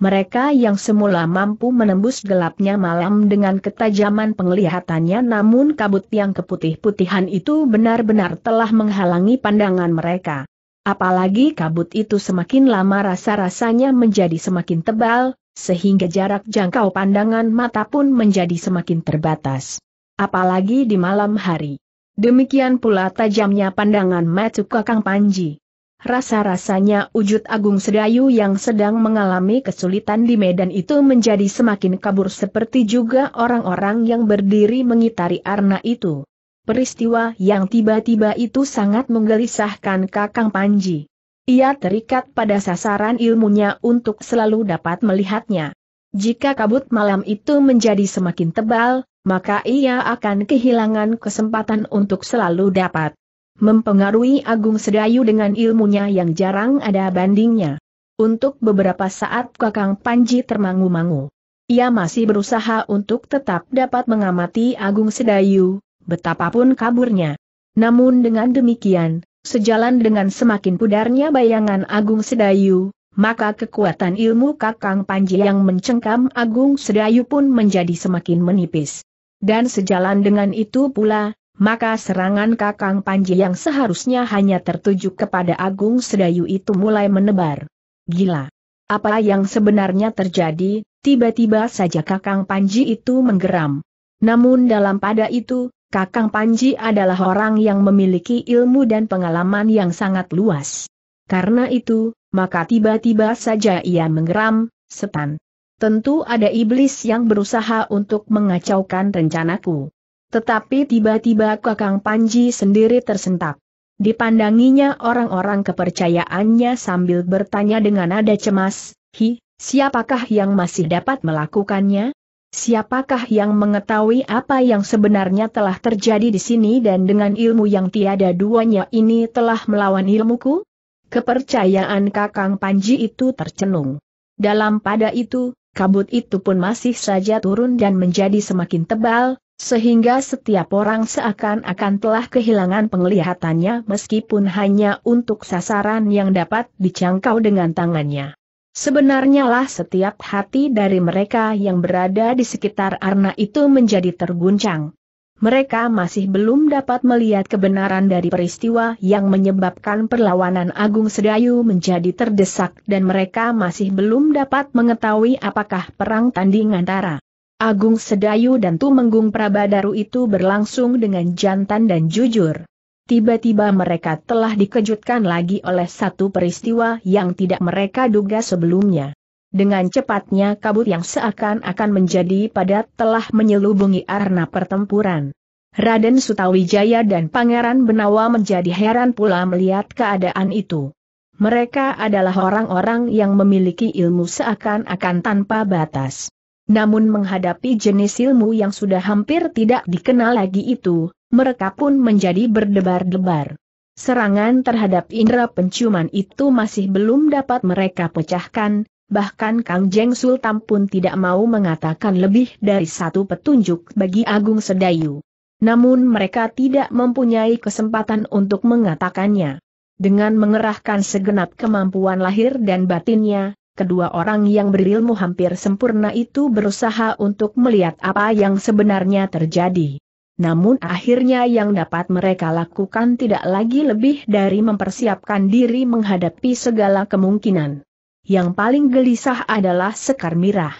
Mereka yang semula mampu menembus gelapnya malam dengan ketajaman penglihatannya namun kabut yang keputih-putihan itu benar-benar telah menghalangi pandangan mereka. Apalagi kabut itu semakin lama rasa-rasanya menjadi semakin tebal, sehingga jarak jangkau pandangan mata pun menjadi semakin terbatas. Apalagi di malam hari. Demikian pula tajamnya pandangan matuk Kakang Panji. Rasa-rasanya wujud Agung Sedayu yang sedang mengalami kesulitan di medan itu menjadi semakin kabur seperti juga orang-orang yang berdiri mengitari arna itu. Peristiwa yang tiba-tiba itu sangat menggelisahkan Kakang Panji. Ia terikat pada sasaran ilmunya untuk selalu dapat melihatnya. Jika kabut malam itu menjadi semakin tebal, maka ia akan kehilangan kesempatan untuk selalu dapat mempengaruhi Agung Sedayu dengan ilmunya yang jarang ada bandingnya. Untuk beberapa saat Kakang Panji termangu-mangu. Ia masih berusaha untuk tetap dapat mengamati Agung Sedayu, betapapun kaburnya. Namun dengan demikian, sejalan dengan semakin pudarnya bayangan Agung Sedayu, maka kekuatan ilmu Kakang Panji yang mencengkam Agung Sedayu pun menjadi semakin menipis. Dan sejalan dengan itu pula, maka serangan Kakang Panji yang seharusnya hanya tertuju kepada Agung Sedayu itu mulai menebar. Gila! Apa yang sebenarnya terjadi, tiba-tiba saja Kakang Panji itu menggeram. Namun dalam pada itu, Kakang Panji adalah orang yang memiliki ilmu dan pengalaman yang sangat luas. Karena itu, maka tiba-tiba saja ia menggeram, setan. Tentu ada iblis yang berusaha untuk mengacaukan rencanaku. Tetapi tiba-tiba Kakang Panji sendiri tersentak. Dipandanginya orang-orang kepercayaannya sambil bertanya dengan nada cemas, Hi, siapakah yang masih dapat melakukannya? Siapakah yang mengetahui apa yang sebenarnya telah terjadi di sini dan dengan ilmu yang tiada duanya ini telah melawan ilmuku? Kepercayaan Kakang Panji itu tercenung. Dalam pada itu, kabut itu pun masih saja turun dan menjadi semakin tebal, sehingga setiap orang seakan-akan telah kehilangan penglihatannya meskipun hanya untuk sasaran yang dapat dicangkau dengan tangannya. Sebenarnya lah setiap hati dari mereka yang berada di sekitar Arna itu menjadi terguncang mereka masih belum dapat melihat kebenaran dari peristiwa yang menyebabkan perlawanan Agung Sedayu menjadi terdesak dan mereka masih belum dapat mengetahui apakah perang tanding antara Agung Sedayu dan Tumenggung Prabadaru itu berlangsung dengan jantan dan jujur. Tiba-tiba mereka telah dikejutkan lagi oleh satu peristiwa yang tidak mereka duga sebelumnya. Dengan cepatnya kabut yang seakan-akan menjadi padat telah menyelubungi arena pertempuran. Raden Sutawijaya dan Pangeran Benawa menjadi heran pula melihat keadaan itu. Mereka adalah orang-orang yang memiliki ilmu seakan-akan tanpa batas. Namun menghadapi jenis ilmu yang sudah hampir tidak dikenal lagi itu, mereka pun menjadi berdebar-debar. Serangan terhadap indera penciuman itu masih belum dapat mereka pecahkan, bahkan Kang Jeng Sultan pun tidak mau mengatakan lebih dari satu petunjuk bagi Agung Sedayu. Namun mereka tidak mempunyai kesempatan untuk mengatakannya. Dengan mengerahkan segenap kemampuan lahir dan batinnya, kedua orang yang berilmu hampir sempurna itu berusaha untuk melihat apa yang sebenarnya terjadi. Namun akhirnya yang dapat mereka lakukan tidak lagi lebih dari mempersiapkan diri menghadapi segala kemungkinan. Yang paling gelisah adalah Sekar Mirah.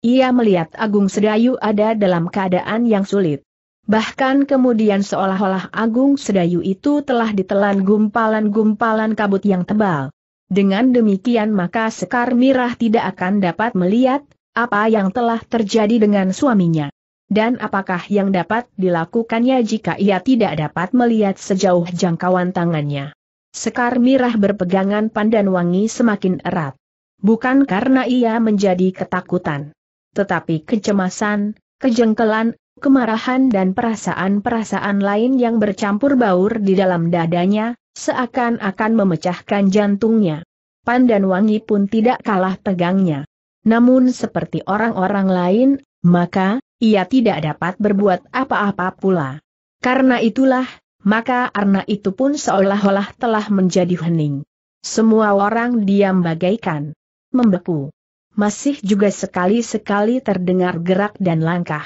Ia melihat Agung Sedayu ada dalam keadaan yang sulit. Bahkan kemudian seolah-olah Agung Sedayu itu telah ditelan gumpalan-gumpalan kabut yang tebal. Dengan demikian maka Sekar Mirah tidak akan dapat melihat apa yang telah terjadi dengan suaminya. Dan apakah yang dapat dilakukannya jika ia tidak dapat melihat sejauh jangkauan tangannya. Sekar Mirah berpegangan pandan wangi semakin erat bukan karena ia menjadi ketakutan. Tetapi kecemasan, kejengkelan, kemarahan dan perasaan-perasaan lain yang bercampur baur di dalam dadanya, seakan-akan memecahkan jantungnya. Pan dan wangi pun tidak kalah tegangnya. Namun seperti orang-orang lain, maka, ia tidak dapat berbuat apa-apa pula. Karena itulah, maka Arna itu pun seolah-olah telah menjadi hening. Semua orang diam bagaikan membeku. Masih juga sekali-sekali terdengar gerak dan langkah.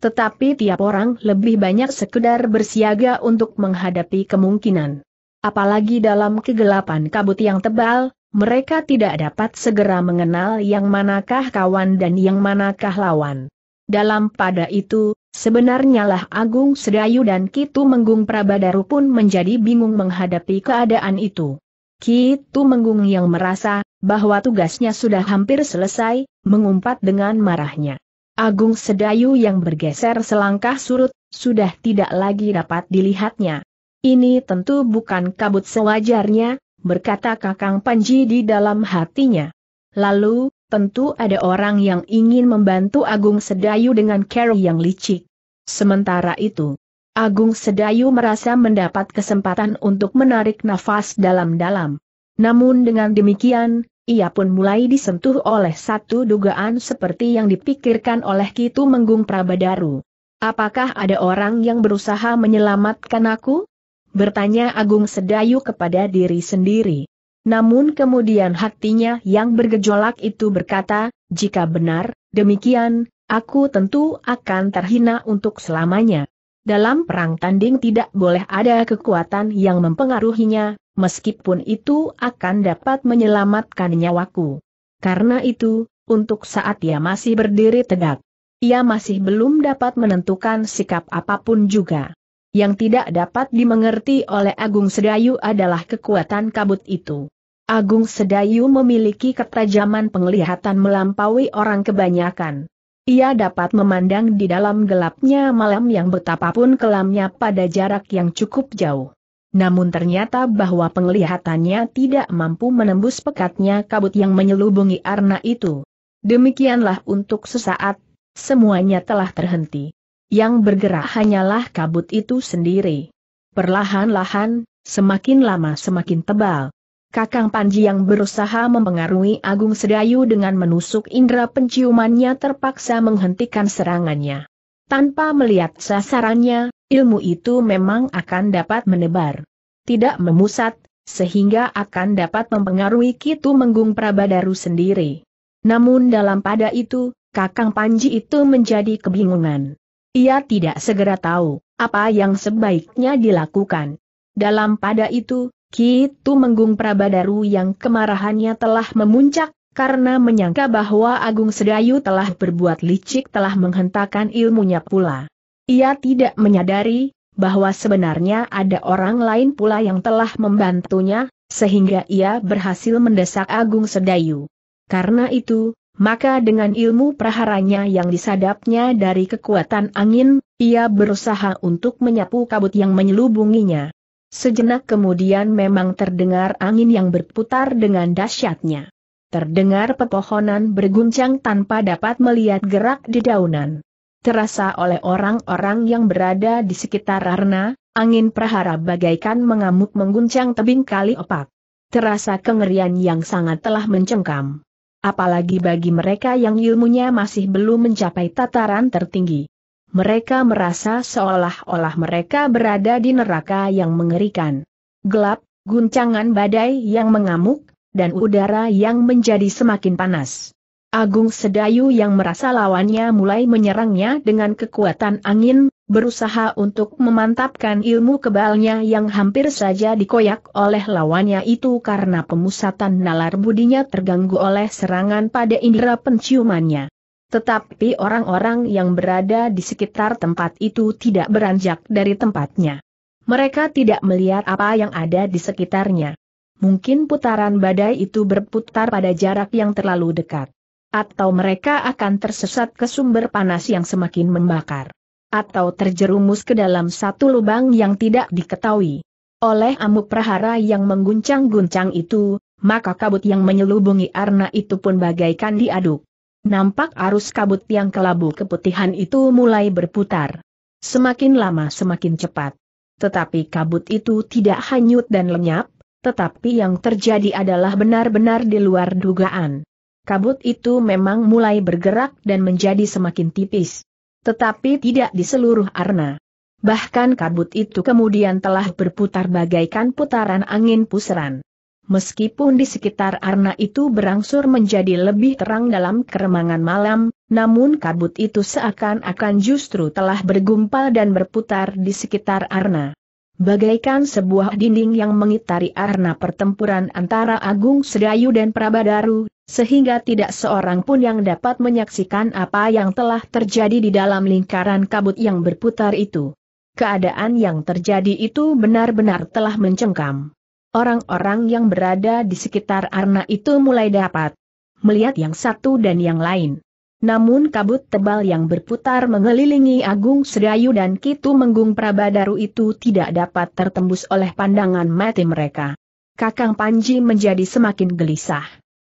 Tetapi tiap orang lebih banyak sekedar bersiaga untuk menghadapi kemungkinan. Apalagi dalam kegelapan kabut yang tebal, mereka tidak dapat segera mengenal yang manakah kawan dan yang manakah lawan. Dalam pada itu, sebenarnya lah Agung Sedayu dan Kitu Menggung Prabadaru pun menjadi bingung menghadapi keadaan itu. Ki Tu Menggung yang merasa bahwa tugasnya sudah hampir selesai, mengumpat dengan marahnya. Agung Sedayu yang bergeser selangkah surut, sudah tidak lagi dapat dilihatnya. Ini tentu bukan kabut sewajarnya, berkata Kakang Panji di dalam hatinya. Lalu, tentu ada orang yang ingin membantu Agung Sedayu dengan cara yang licik. Sementara itu, Agung Sedayu merasa mendapat kesempatan untuk menarik nafas dalam-dalam. Namun dengan demikian, ia pun mulai disentuh oleh satu dugaan seperti yang dipikirkan oleh Kitu Menggung Prabadaru. Apakah ada orang yang berusaha menyelamatkan aku? Bertanya Agung Sedayu kepada diri sendiri. Namun kemudian hatinya yang bergejolak itu berkata, jika benar, demikian, aku tentu akan terhina untuk selamanya dalam perang tanding tidak boleh ada kekuatan yang mempengaruhinya, meskipun itu akan dapat menyelamatkan nyawaku. Karena itu, untuk saat ia masih berdiri tegak, ia masih belum dapat menentukan sikap apapun juga. Yang tidak dapat dimengerti oleh Agung Sedayu adalah kekuatan kabut itu. Agung Sedayu memiliki ketajaman penglihatan melampaui orang kebanyakan. Ia dapat memandang di dalam gelapnya malam yang betapapun kelamnya pada jarak yang cukup jauh. Namun ternyata bahwa penglihatannya tidak mampu menembus pekatnya kabut yang menyelubungi arna itu. Demikianlah untuk sesaat, semuanya telah terhenti. Yang bergerak hanyalah kabut itu sendiri. Perlahan-lahan, semakin lama semakin tebal. Kakang Panji yang berusaha mempengaruhi Agung Sedayu dengan menusuk indera penciumannya terpaksa menghentikan serangannya. Tanpa melihat sasarannya, ilmu itu memang akan dapat menebar. Tidak memusat, sehingga akan dapat mempengaruhi Kitu Menggung Prabadaru sendiri. Namun dalam pada itu, Kakang Panji itu menjadi kebingungan. Ia tidak segera tahu, apa yang sebaiknya dilakukan. Dalam pada itu, Ki menggung Prabadaru yang kemarahannya telah memuncak, karena menyangka bahwa Agung Sedayu telah berbuat licik telah menghentakkan ilmunya pula. Ia tidak menyadari, bahwa sebenarnya ada orang lain pula yang telah membantunya, sehingga ia berhasil mendesak Agung Sedayu. Karena itu, maka dengan ilmu praharanya yang disadapnya dari kekuatan angin, ia berusaha untuk menyapu kabut yang menyelubunginya. Sejenak kemudian memang terdengar angin yang berputar dengan dahsyatnya. Terdengar pepohonan berguncang tanpa dapat melihat gerak di daunan. Terasa oleh orang-orang yang berada di sekitar arna, angin prahara bagaikan mengamuk mengguncang tebing kali opak. Terasa kengerian yang sangat telah mencengkam. Apalagi bagi mereka yang ilmunya masih belum mencapai tataran tertinggi mereka merasa seolah-olah mereka berada di neraka yang mengerikan. Gelap, guncangan badai yang mengamuk, dan udara yang menjadi semakin panas. Agung Sedayu yang merasa lawannya mulai menyerangnya dengan kekuatan angin, berusaha untuk memantapkan ilmu kebalnya yang hampir saja dikoyak oleh lawannya itu karena pemusatan nalar budinya terganggu oleh serangan pada indera penciumannya. Tetapi orang-orang yang berada di sekitar tempat itu tidak beranjak dari tempatnya. Mereka tidak melihat apa yang ada di sekitarnya. Mungkin putaran badai itu berputar pada jarak yang terlalu dekat. Atau mereka akan tersesat ke sumber panas yang semakin membakar. Atau terjerumus ke dalam satu lubang yang tidak diketahui. Oleh amuk prahara yang mengguncang-guncang itu, maka kabut yang menyelubungi arna itu pun bagaikan diaduk. Nampak arus kabut yang kelabu keputihan itu mulai berputar. Semakin lama semakin cepat. Tetapi kabut itu tidak hanyut dan lenyap, tetapi yang terjadi adalah benar-benar di luar dugaan. Kabut itu memang mulai bergerak dan menjadi semakin tipis. Tetapi tidak di seluruh arna. Bahkan kabut itu kemudian telah berputar bagaikan putaran angin pusaran. Meskipun di sekitar arna itu berangsur menjadi lebih terang dalam keremangan malam, namun kabut itu seakan-akan justru telah bergumpal dan berputar di sekitar arna. Bagaikan sebuah dinding yang mengitari arna pertempuran antara Agung Sedayu dan Prabadaru, sehingga tidak seorang pun yang dapat menyaksikan apa yang telah terjadi di dalam lingkaran kabut yang berputar itu. Keadaan yang terjadi itu benar-benar telah mencengkam orang-orang yang berada di sekitar Arna itu mulai dapat melihat yang satu dan yang lain. Namun kabut tebal yang berputar mengelilingi Agung Sedayu dan Kitu Menggung Prabadaru itu tidak dapat tertembus oleh pandangan mati mereka. Kakang Panji menjadi semakin gelisah.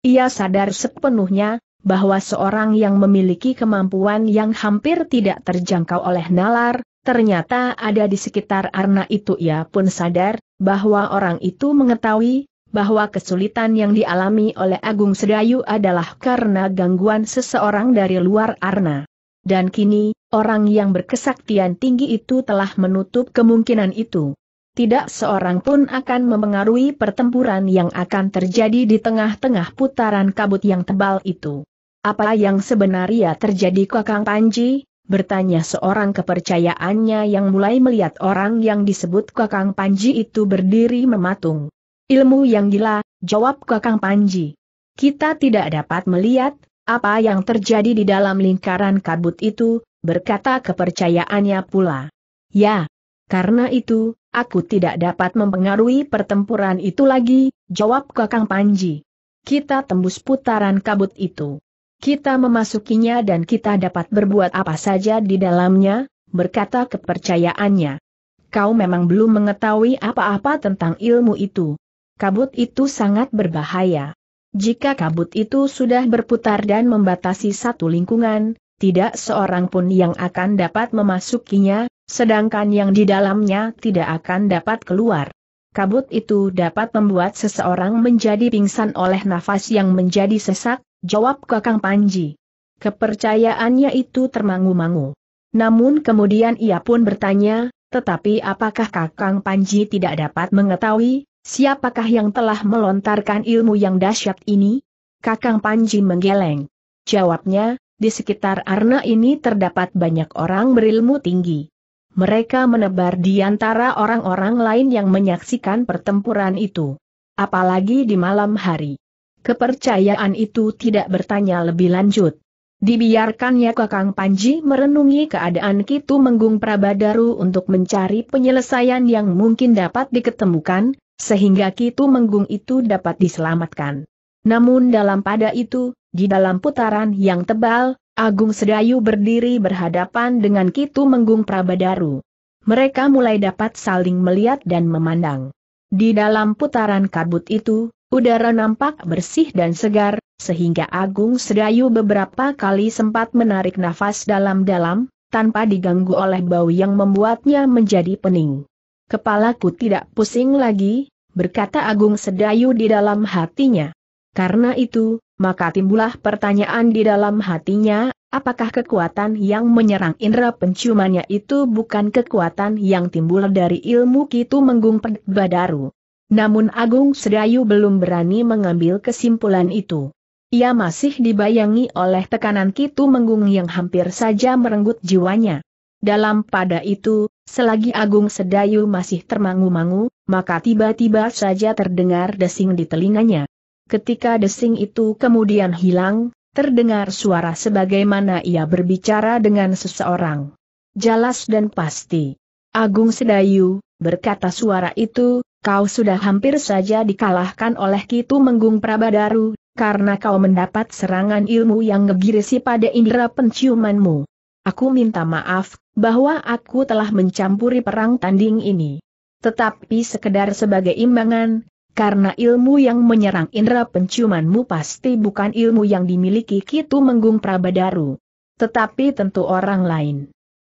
Ia sadar sepenuhnya, bahwa seorang yang memiliki kemampuan yang hampir tidak terjangkau oleh nalar, ternyata ada di sekitar Arna itu ia pun sadar, bahwa orang itu mengetahui bahwa kesulitan yang dialami oleh Agung Sedayu adalah karena gangguan seseorang dari luar Arna. Dan kini, orang yang berkesaktian tinggi itu telah menutup kemungkinan itu. Tidak seorang pun akan memengaruhi pertempuran yang akan terjadi di tengah-tengah putaran kabut yang tebal itu. Apa yang sebenarnya terjadi Kakang Panji? bertanya seorang kepercayaannya yang mulai melihat orang yang disebut Kakang Panji itu berdiri mematung. Ilmu yang gila, jawab Kakang Panji. Kita tidak dapat melihat apa yang terjadi di dalam lingkaran kabut itu, berkata kepercayaannya pula. Ya, karena itu, aku tidak dapat mempengaruhi pertempuran itu lagi, jawab Kakang Panji. Kita tembus putaran kabut itu. Kita memasukinya dan kita dapat berbuat apa saja di dalamnya, berkata kepercayaannya. Kau memang belum mengetahui apa-apa tentang ilmu itu. Kabut itu sangat berbahaya. Jika kabut itu sudah berputar dan membatasi satu lingkungan, tidak seorang pun yang akan dapat memasukinya, sedangkan yang di dalamnya tidak akan dapat keluar. Kabut itu dapat membuat seseorang menjadi pingsan oleh nafas yang menjadi sesak, Jawab Kakang Panji. Kepercayaannya itu termangu-mangu. Namun kemudian ia pun bertanya, tetapi apakah Kakang Panji tidak dapat mengetahui, siapakah yang telah melontarkan ilmu yang dahsyat ini? Kakang Panji menggeleng. Jawabnya, di sekitar Arna ini terdapat banyak orang berilmu tinggi. Mereka menebar di antara orang-orang lain yang menyaksikan pertempuran itu. Apalagi di malam hari. Kepercayaan itu tidak bertanya lebih lanjut. Dibiarkannya Kakang Panji merenungi keadaan Kitu Menggung Prabadaru untuk mencari penyelesaian yang mungkin dapat diketemukan, sehingga Kitu Menggung itu dapat diselamatkan. Namun dalam pada itu, di dalam putaran yang tebal, Agung Sedayu berdiri berhadapan dengan Kitu Menggung Prabadaru. Mereka mulai dapat saling melihat dan memandang. Di dalam putaran kabut itu, Udara nampak bersih dan segar, sehingga Agung Sedayu beberapa kali sempat menarik nafas dalam-dalam, tanpa diganggu oleh bau yang membuatnya menjadi pening. Kepalaku tidak pusing lagi, berkata Agung Sedayu di dalam hatinya. Karena itu, maka timbullah pertanyaan di dalam hatinya, apakah kekuatan yang menyerang indera penciumannya itu bukan kekuatan yang timbul dari ilmu Kitu Menggung pedbadaru? Badaru. Namun Agung Sedayu belum berani mengambil kesimpulan itu. Ia masih dibayangi oleh tekanan Kitu Menggung yang hampir saja merenggut jiwanya. Dalam pada itu, selagi Agung Sedayu masih termangu-mangu, maka tiba-tiba saja terdengar desing di telinganya. Ketika desing itu kemudian hilang, terdengar suara sebagaimana ia berbicara dengan seseorang. Jelas dan pasti. Agung Sedayu, berkata suara itu, kau sudah hampir saja dikalahkan oleh Kitu Menggung Prabadaru, karena kau mendapat serangan ilmu yang ngegirisi pada indera penciumanmu. Aku minta maaf, bahwa aku telah mencampuri perang tanding ini. Tetapi sekedar sebagai imbangan, karena ilmu yang menyerang indera penciumanmu pasti bukan ilmu yang dimiliki Kitu Menggung Prabadaru. Tetapi tentu orang lain.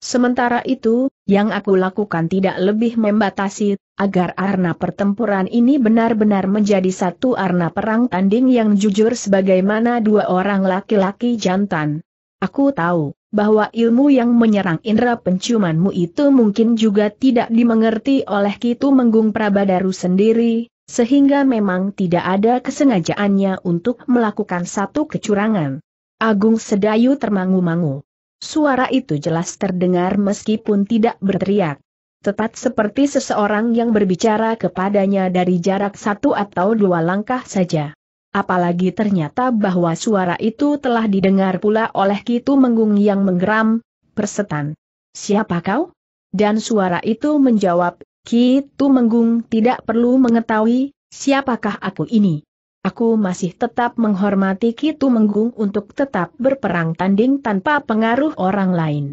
Sementara itu, yang aku lakukan tidak lebih membatasi, agar arna pertempuran ini benar-benar menjadi satu arna perang tanding yang jujur sebagaimana dua orang laki-laki jantan. Aku tahu, bahwa ilmu yang menyerang indera penciumanmu itu mungkin juga tidak dimengerti oleh Kitu Menggung Prabadaru sendiri, sehingga memang tidak ada kesengajaannya untuk melakukan satu kecurangan. Agung Sedayu termangu-mangu. Suara itu jelas terdengar meskipun tidak berteriak. Tepat seperti seseorang yang berbicara kepadanya dari jarak satu atau dua langkah saja. Apalagi ternyata bahwa suara itu telah didengar pula oleh Kitu Menggung yang menggeram, persetan. Siapa kau? Dan suara itu menjawab, Kitu Menggung tidak perlu mengetahui, siapakah aku ini. Aku masih tetap menghormati Kitu Menggung untuk tetap berperang tanding tanpa pengaruh orang lain.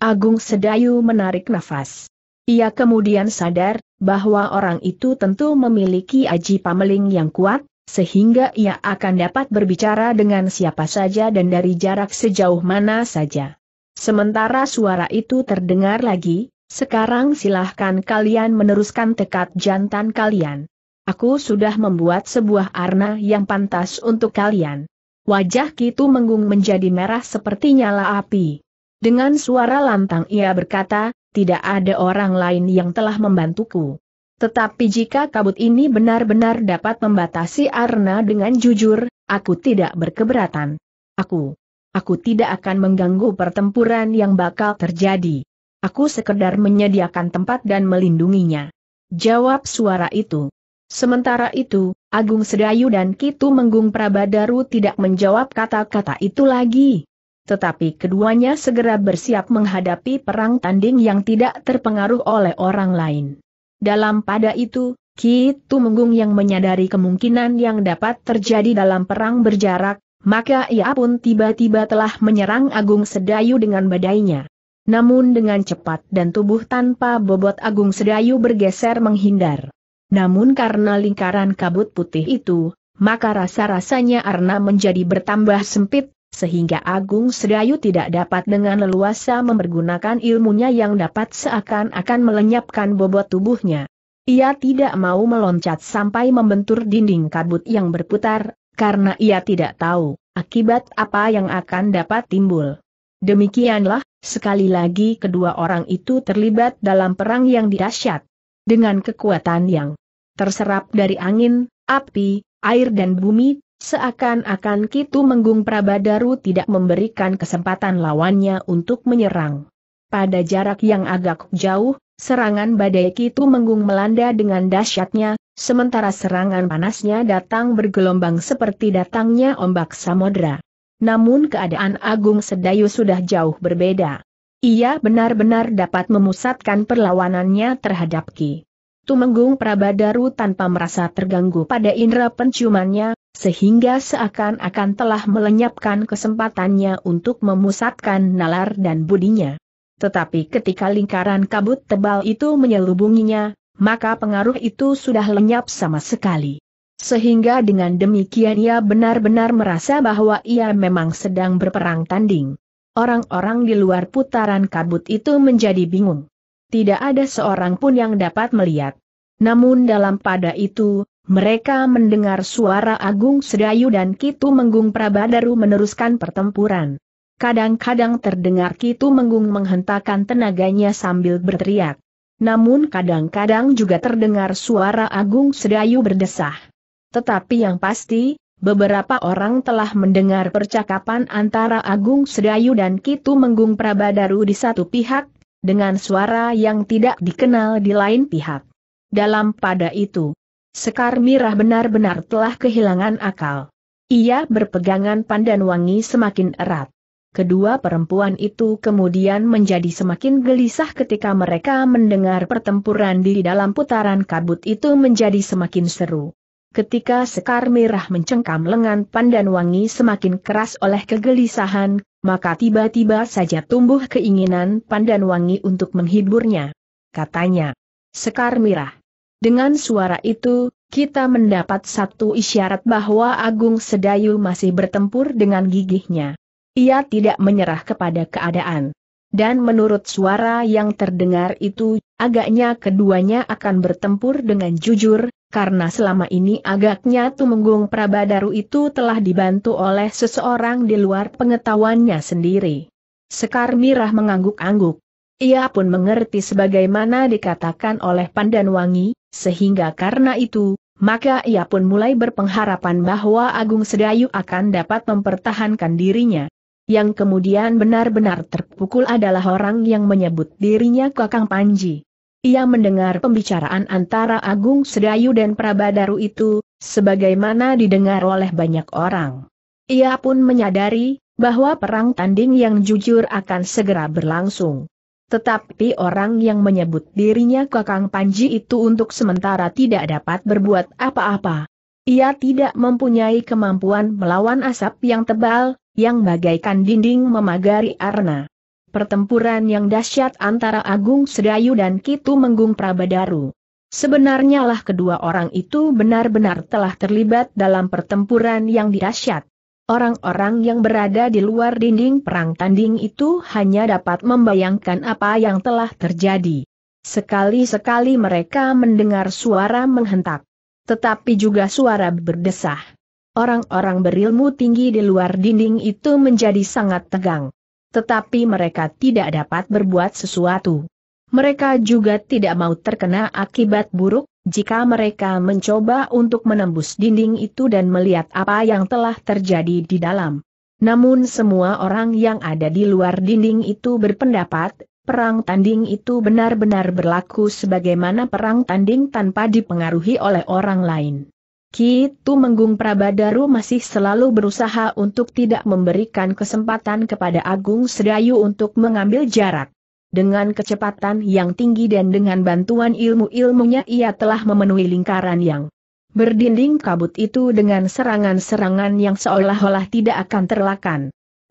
Agung Sedayu menarik nafas. Ia kemudian sadar, bahwa orang itu tentu memiliki aji pameling yang kuat, sehingga ia akan dapat berbicara dengan siapa saja dan dari jarak sejauh mana saja. Sementara suara itu terdengar lagi, sekarang silahkan kalian meneruskan tekad jantan kalian. Aku sudah membuat sebuah arna yang pantas untuk kalian. Wajah Kitu Menggung menjadi merah seperti nyala api. Dengan suara lantang ia berkata, tidak ada orang lain yang telah membantuku. Tetapi jika kabut ini benar-benar dapat membatasi Arna dengan jujur, aku tidak berkeberatan. Aku, aku tidak akan mengganggu pertempuran yang bakal terjadi. Aku sekedar menyediakan tempat dan melindunginya. Jawab suara itu. Sementara itu, Agung Sedayu dan Kitu Menggung Prabadaru tidak menjawab kata-kata itu lagi. Tetapi keduanya segera bersiap menghadapi perang tanding yang tidak terpengaruh oleh orang lain. Dalam pada itu, Kitu Menggung yang menyadari kemungkinan yang dapat terjadi dalam perang berjarak, maka ia pun tiba-tiba telah menyerang Agung Sedayu dengan badainya. Namun dengan cepat dan tubuh tanpa bobot Agung Sedayu bergeser menghindar. Namun karena lingkaran kabut putih itu, maka rasa-rasanya Arna menjadi bertambah sempit, sehingga Agung Sedayu tidak dapat dengan leluasa mempergunakan ilmunya yang dapat seakan-akan melenyapkan bobot tubuhnya. Ia tidak mau meloncat sampai membentur dinding kabut yang berputar, karena ia tidak tahu akibat apa yang akan dapat timbul. Demikianlah, sekali lagi kedua orang itu terlibat dalam perang yang dahsyat. Dengan kekuatan yang terserap dari angin, api, air dan bumi, seakan-akan Kitu Menggung Prabadaru tidak memberikan kesempatan lawannya untuk menyerang. Pada jarak yang agak jauh, serangan badai Kitu Menggung melanda dengan dahsyatnya, sementara serangan panasnya datang bergelombang seperti datangnya ombak samodra. Namun keadaan Agung Sedayu sudah jauh berbeda. Ia benar-benar dapat memusatkan perlawanannya terhadap Ki. Tumenggung Prabadaru tanpa merasa terganggu pada indera penciumannya, sehingga seakan-akan telah melenyapkan kesempatannya untuk memusatkan nalar dan budinya. Tetapi ketika lingkaran kabut tebal itu menyelubunginya, maka pengaruh itu sudah lenyap sama sekali. Sehingga dengan demikian ia benar-benar merasa bahwa ia memang sedang berperang tanding. Orang-orang di luar putaran kabut itu menjadi bingung tidak ada seorang pun yang dapat melihat. Namun dalam pada itu, mereka mendengar suara Agung Sedayu dan Kitu Menggung Prabadaru meneruskan pertempuran. Kadang-kadang terdengar Kitu Menggung menghentakkan tenaganya sambil berteriak. Namun kadang-kadang juga terdengar suara Agung Sedayu berdesah. Tetapi yang pasti, beberapa orang telah mendengar percakapan antara Agung Sedayu dan Kitu Menggung Prabadaru di satu pihak, dengan suara yang tidak dikenal di lain pihak. Dalam pada itu, Sekar Mirah benar-benar telah kehilangan akal. Ia berpegangan pandan wangi semakin erat. Kedua perempuan itu kemudian menjadi semakin gelisah ketika mereka mendengar pertempuran di dalam putaran kabut itu menjadi semakin seru. Ketika Sekar Merah mencengkam lengan Pandan Wangi semakin keras oleh kegelisahan, maka tiba-tiba saja tumbuh keinginan Pandan Wangi untuk menghiburnya. Katanya, Sekar Merah. Dengan suara itu, kita mendapat satu isyarat bahwa Agung Sedayu masih bertempur dengan gigihnya. Ia tidak menyerah kepada keadaan. Dan menurut suara yang terdengar itu, agaknya keduanya akan bertempur dengan jujur, karena selama ini agaknya Tumenggung Prabadaru itu telah dibantu oleh seseorang di luar pengetahuannya sendiri. Sekar Mirah mengangguk-angguk. Ia pun mengerti sebagaimana dikatakan oleh Pandanwangi, sehingga karena itu, maka ia pun mulai berpengharapan bahwa Agung Sedayu akan dapat mempertahankan dirinya. Yang kemudian benar-benar terpukul adalah orang yang menyebut dirinya Kakang Panji. Ia mendengar pembicaraan antara Agung Sedayu dan Prabadaru itu, sebagaimana didengar oleh banyak orang. Ia pun menyadari, bahwa perang tanding yang jujur akan segera berlangsung. Tetapi orang yang menyebut dirinya Kakang Panji itu untuk sementara tidak dapat berbuat apa-apa. Ia tidak mempunyai kemampuan melawan asap yang tebal, yang bagaikan dinding memagari arna pertempuran yang dahsyat antara Agung Sedayu dan Kitu Menggung Prabadaru. Sebenarnya lah kedua orang itu benar-benar telah terlibat dalam pertempuran yang dahsyat. Orang-orang yang berada di luar dinding perang tanding itu hanya dapat membayangkan apa yang telah terjadi. Sekali-sekali mereka mendengar suara menghentak. Tetapi juga suara berdesah. Orang-orang berilmu tinggi di luar dinding itu menjadi sangat tegang tetapi mereka tidak dapat berbuat sesuatu. Mereka juga tidak mau terkena akibat buruk, jika mereka mencoba untuk menembus dinding itu dan melihat apa yang telah terjadi di dalam. Namun semua orang yang ada di luar dinding itu berpendapat, perang tanding itu benar-benar berlaku sebagaimana perang tanding tanpa dipengaruhi oleh orang lain. Ki menggung Prabadaru masih selalu berusaha untuk tidak memberikan kesempatan kepada Agung Sedayu untuk mengambil jarak. Dengan kecepatan yang tinggi dan dengan bantuan ilmu-ilmunya ia telah memenuhi lingkaran yang berdinding kabut itu dengan serangan-serangan yang seolah-olah tidak akan terlakan.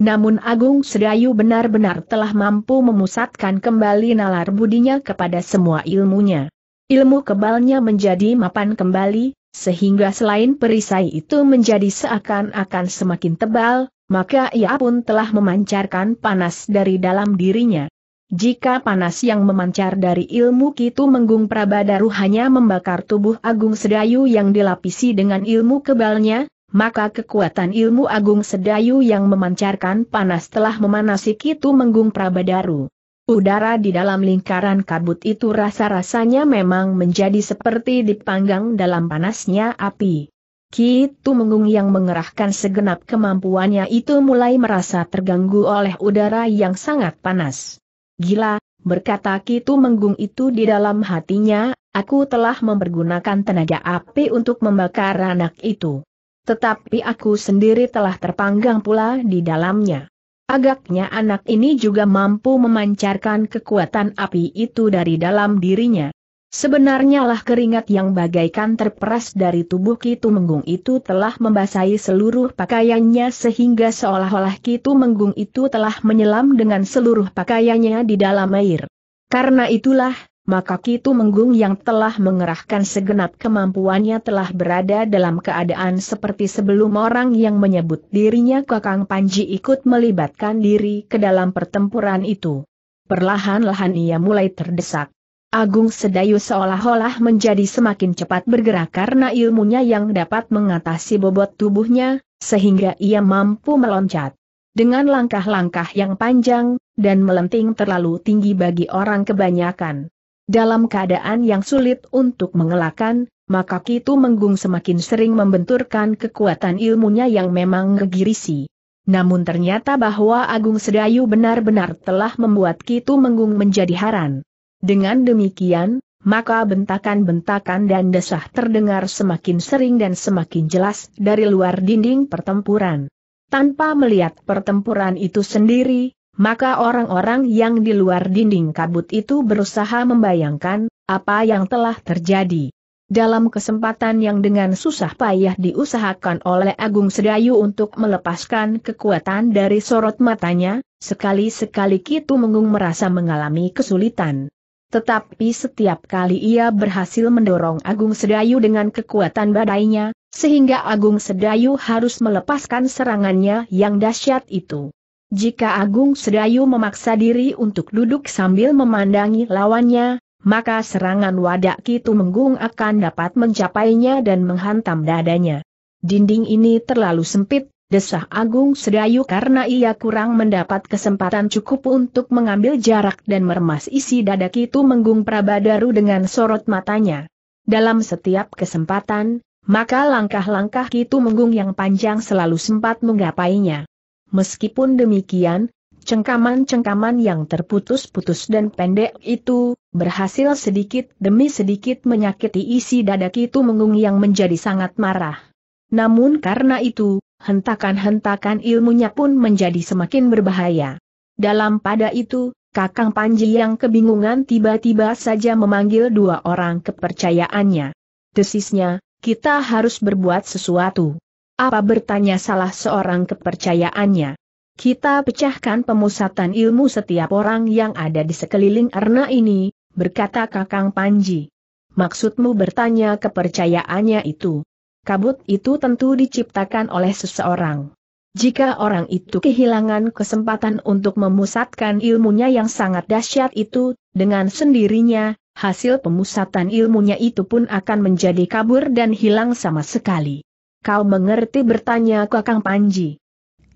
Namun Agung Sedayu benar-benar telah mampu memusatkan kembali nalar budinya kepada semua ilmunya. Ilmu kebalnya menjadi mapan kembali, sehingga selain perisai itu menjadi seakan-akan semakin tebal, maka ia pun telah memancarkan panas dari dalam dirinya. Jika panas yang memancar dari ilmu Kitu Menggung Prabadaru hanya membakar tubuh Agung Sedayu yang dilapisi dengan ilmu kebalnya, maka kekuatan ilmu Agung Sedayu yang memancarkan panas telah memanasi Kitu Menggung Prabadaru. Udara di dalam lingkaran kabut itu rasa-rasanya memang menjadi seperti dipanggang dalam panasnya api. Ki Mengung yang mengerahkan segenap kemampuannya itu mulai merasa terganggu oleh udara yang sangat panas. Gila, berkata Ki Mengung itu di dalam hatinya, aku telah mempergunakan tenaga api untuk membakar anak itu. Tetapi aku sendiri telah terpanggang pula di dalamnya. Agaknya anak ini juga mampu memancarkan kekuatan api itu dari dalam dirinya. Sebenarnya lah keringat yang bagaikan terperas dari tubuh Kitu Menggung itu telah membasahi seluruh pakaiannya sehingga seolah-olah Kitu Menggung itu telah menyelam dengan seluruh pakaiannya di dalam air. Karena itulah, maka Kitu Menggung yang telah mengerahkan segenap kemampuannya telah berada dalam keadaan seperti sebelum orang yang menyebut dirinya Kakang Panji ikut melibatkan diri ke dalam pertempuran itu. Perlahan-lahan ia mulai terdesak. Agung Sedayu seolah-olah menjadi semakin cepat bergerak karena ilmunya yang dapat mengatasi bobot tubuhnya, sehingga ia mampu meloncat. Dengan langkah-langkah yang panjang, dan melenting terlalu tinggi bagi orang kebanyakan. Dalam keadaan yang sulit untuk mengelakkan, maka Kitu Menggung semakin sering membenturkan kekuatan ilmunya yang memang ngegirisi. Namun ternyata bahwa Agung Sedayu benar-benar telah membuat Kitu Menggung menjadi haran. Dengan demikian, maka bentakan-bentakan dan desah terdengar semakin sering dan semakin jelas dari luar dinding pertempuran. Tanpa melihat pertempuran itu sendiri, maka orang-orang yang di luar dinding kabut itu berusaha membayangkan apa yang telah terjadi. Dalam kesempatan yang dengan susah payah diusahakan oleh Agung Sedayu untuk melepaskan kekuatan dari sorot matanya, sekali-sekali Kitu Mengung merasa mengalami kesulitan. Tetapi setiap kali ia berhasil mendorong Agung Sedayu dengan kekuatan badainya, sehingga Agung Sedayu harus melepaskan serangannya yang dahsyat itu. Jika Agung Sedayu memaksa diri untuk duduk sambil memandangi lawannya, maka serangan wadak Kitu Menggung akan dapat mencapainya dan menghantam dadanya. Dinding ini terlalu sempit, desah Agung Sedayu karena ia kurang mendapat kesempatan cukup untuk mengambil jarak dan meremas isi dada Kitu Menggung Prabadaru dengan sorot matanya. Dalam setiap kesempatan, maka langkah-langkah Kitu Menggung yang panjang selalu sempat menggapainya. Meskipun demikian, cengkaman-cengkaman yang terputus-putus dan pendek itu, berhasil sedikit demi sedikit menyakiti isi dada Kitu Mengung yang menjadi sangat marah. Namun karena itu, hentakan-hentakan ilmunya pun menjadi semakin berbahaya. Dalam pada itu, Kakang Panji yang kebingungan tiba-tiba saja memanggil dua orang kepercayaannya. Desisnya, kita harus berbuat sesuatu. Apa bertanya salah seorang kepercayaannya? Kita pecahkan pemusatan ilmu setiap orang yang ada di sekeliling Erna ini, berkata Kakang Panji. Maksudmu bertanya kepercayaannya itu? Kabut itu tentu diciptakan oleh seseorang. Jika orang itu kehilangan kesempatan untuk memusatkan ilmunya yang sangat dahsyat itu, dengan sendirinya, hasil pemusatan ilmunya itu pun akan menjadi kabur dan hilang sama sekali. Kau mengerti bertanya Kakang Panji.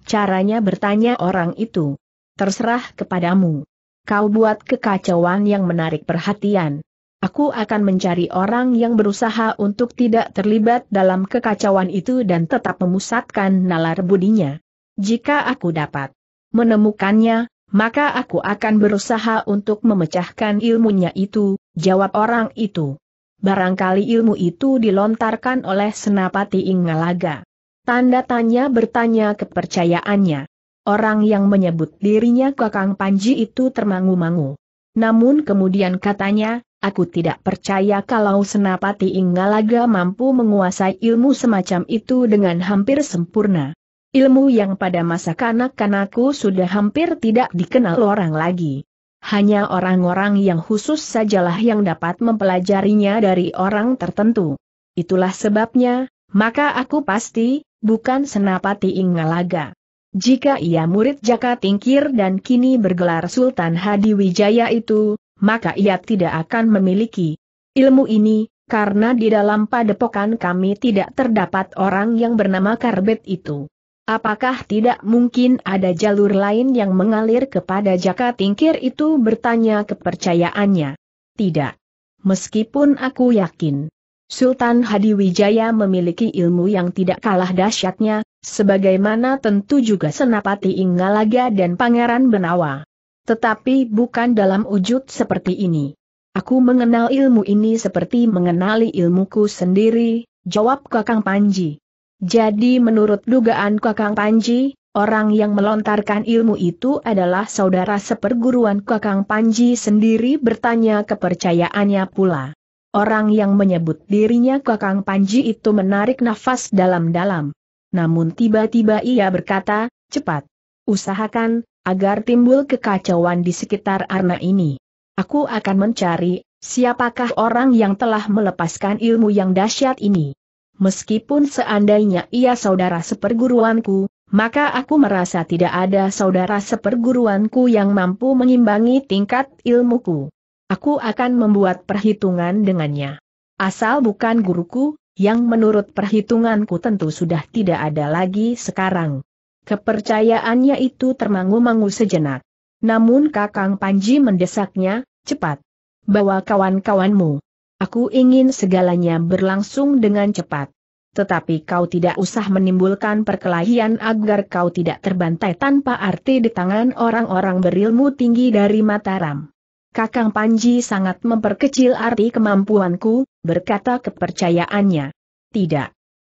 Caranya bertanya orang itu. Terserah kepadamu. Kau buat kekacauan yang menarik perhatian. Aku akan mencari orang yang berusaha untuk tidak terlibat dalam kekacauan itu dan tetap memusatkan nalar budinya. Jika aku dapat menemukannya, maka aku akan berusaha untuk memecahkan ilmunya itu, jawab orang itu barangkali ilmu itu dilontarkan oleh Senapati Ingalaga. Tanda tanya bertanya kepercayaannya. Orang yang menyebut dirinya Kakang Panji itu termangu-mangu. Namun kemudian katanya, aku tidak percaya kalau Senapati Ingalaga mampu menguasai ilmu semacam itu dengan hampir sempurna. Ilmu yang pada masa kanak-kanakku sudah hampir tidak dikenal orang lagi hanya orang-orang yang khusus sajalah yang dapat mempelajarinya dari orang tertentu. Itulah sebabnya, maka aku pasti, bukan senapati Ingalaga. Jika ia murid Jaka Tingkir dan kini bergelar Sultan Hadi Wijaya itu, maka ia tidak akan memiliki ilmu ini, karena di dalam padepokan kami tidak terdapat orang yang bernama Karbet itu. Apakah tidak mungkin ada jalur lain yang mengalir kepada jaka tingkir itu bertanya kepercayaannya? Tidak. Meskipun aku yakin. Sultan Hadiwijaya memiliki ilmu yang tidak kalah dahsyatnya, sebagaimana tentu juga Senapati Inggalaga dan Pangeran Benawa. Tetapi bukan dalam wujud seperti ini. Aku mengenal ilmu ini seperti mengenali ilmuku sendiri, jawab Kakang Panji. Jadi menurut dugaan Kakang Panji, orang yang melontarkan ilmu itu adalah saudara seperguruan Kakang Panji sendiri bertanya kepercayaannya pula. Orang yang menyebut dirinya Kakang Panji itu menarik nafas dalam-dalam. Namun tiba-tiba ia berkata, cepat. Usahakan, agar timbul kekacauan di sekitar arna ini. Aku akan mencari, siapakah orang yang telah melepaskan ilmu yang dahsyat ini meskipun seandainya ia saudara seperguruanku, maka aku merasa tidak ada saudara seperguruanku yang mampu mengimbangi tingkat ilmuku. Aku akan membuat perhitungan dengannya. Asal bukan guruku, yang menurut perhitunganku tentu sudah tidak ada lagi sekarang. Kepercayaannya itu termangu-mangu sejenak. Namun Kakang Panji mendesaknya, cepat. Bawa kawan-kawanmu. Aku ingin segalanya berlangsung dengan cepat. Tetapi kau tidak usah menimbulkan perkelahian agar kau tidak terbantai tanpa arti di tangan orang-orang berilmu tinggi dari Mataram. Kakang Panji sangat memperkecil arti kemampuanku, berkata kepercayaannya. Tidak.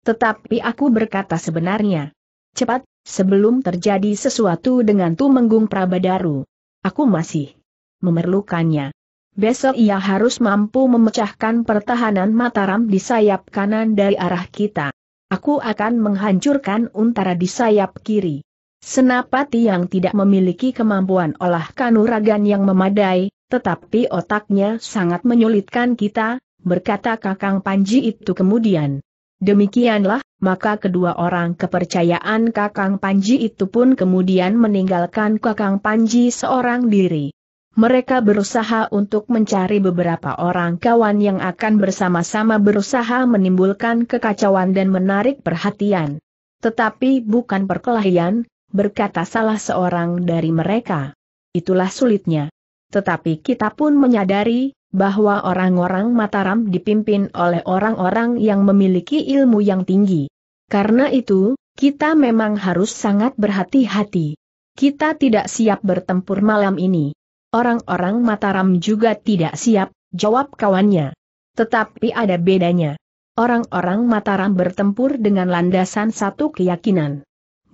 Tetapi aku berkata sebenarnya. Cepat, sebelum terjadi sesuatu dengan Tumenggung Prabadaru. Aku masih memerlukannya. Besok ia harus mampu memecahkan pertahanan Mataram di sayap kanan dari arah kita. Aku akan menghancurkan Untara di sayap kiri. Senapati yang tidak memiliki kemampuan olah kanuragan yang memadai, tetapi otaknya sangat menyulitkan kita, berkata Kakang Panji itu kemudian. Demikianlah, maka kedua orang kepercayaan Kakang Panji itu pun kemudian meninggalkan Kakang Panji seorang diri mereka berusaha untuk mencari beberapa orang kawan yang akan bersama-sama berusaha menimbulkan kekacauan dan menarik perhatian. Tetapi bukan perkelahian, berkata salah seorang dari mereka. Itulah sulitnya. Tetapi kita pun menyadari, bahwa orang-orang Mataram dipimpin oleh orang-orang yang memiliki ilmu yang tinggi. Karena itu, kita memang harus sangat berhati-hati. Kita tidak siap bertempur malam ini. Orang-orang Mataram juga tidak siap, jawab kawannya. Tetapi ada bedanya. Orang-orang Mataram bertempur dengan landasan satu keyakinan.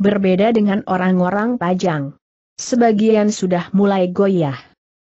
Berbeda dengan orang-orang Pajang. Sebagian sudah mulai goyah.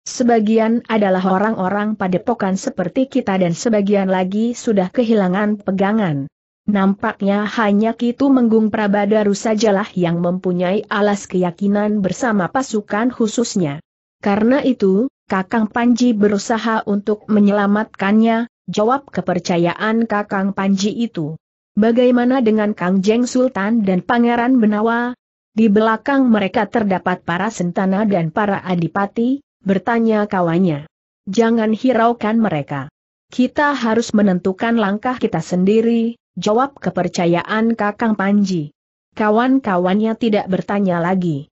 Sebagian adalah orang-orang padepokan seperti kita dan sebagian lagi sudah kehilangan pegangan. Nampaknya hanya Kitu Menggung Prabadaru sajalah yang mempunyai alas keyakinan bersama pasukan khususnya. Karena itu, Kakang Panji berusaha untuk menyelamatkannya, jawab kepercayaan Kakang Panji itu. Bagaimana dengan Kang Jeng Sultan dan Pangeran Benawa? Di belakang mereka terdapat para sentana dan para adipati, bertanya kawannya. Jangan hiraukan mereka. Kita harus menentukan langkah kita sendiri, jawab kepercayaan Kakang Panji. Kawan-kawannya tidak bertanya lagi.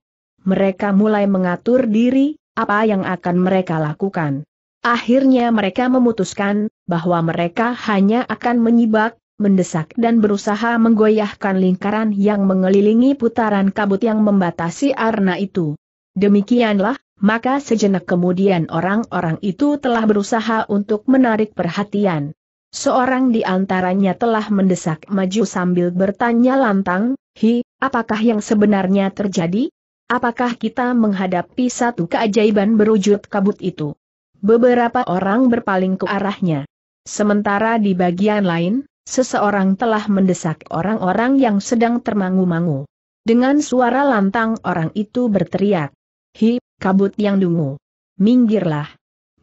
Mereka mulai mengatur diri, apa yang akan mereka lakukan. Akhirnya mereka memutuskan, bahwa mereka hanya akan menyibak, mendesak dan berusaha menggoyahkan lingkaran yang mengelilingi putaran kabut yang membatasi arna itu. Demikianlah, maka sejenak kemudian orang-orang itu telah berusaha untuk menarik perhatian. Seorang di antaranya telah mendesak maju sambil bertanya lantang, Hi, apakah yang sebenarnya terjadi? Apakah kita menghadapi satu keajaiban berwujud kabut itu? Beberapa orang berpaling ke arahnya. Sementara di bagian lain, seseorang telah mendesak orang-orang yang sedang termangu-mangu. Dengan suara lantang orang itu berteriak. Hi, kabut yang dungu. Minggirlah.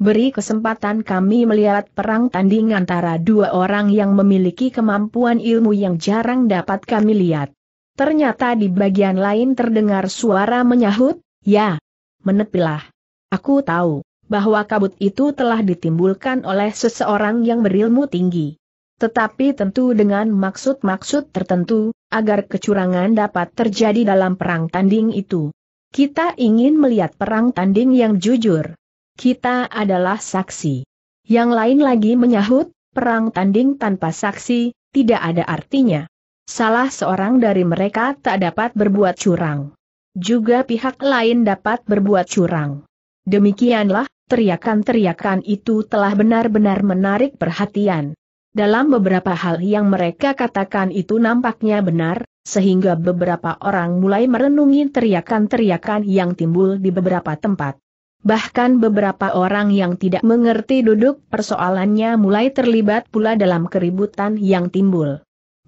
Beri kesempatan kami melihat perang tanding antara dua orang yang memiliki kemampuan ilmu yang jarang dapat kami lihat. Ternyata di bagian lain terdengar suara menyahut, ya, menepilah. Aku tahu, bahwa kabut itu telah ditimbulkan oleh seseorang yang berilmu tinggi. Tetapi tentu dengan maksud-maksud tertentu, agar kecurangan dapat terjadi dalam perang tanding itu. Kita ingin melihat perang tanding yang jujur. Kita adalah saksi. Yang lain lagi menyahut, perang tanding tanpa saksi, tidak ada artinya. Salah seorang dari mereka tak dapat berbuat curang. Juga pihak lain dapat berbuat curang. Demikianlah, teriakan-teriakan itu telah benar-benar menarik perhatian. Dalam beberapa hal yang mereka katakan itu nampaknya benar, sehingga beberapa orang mulai merenungi teriakan-teriakan yang timbul di beberapa tempat. Bahkan beberapa orang yang tidak mengerti duduk persoalannya mulai terlibat pula dalam keributan yang timbul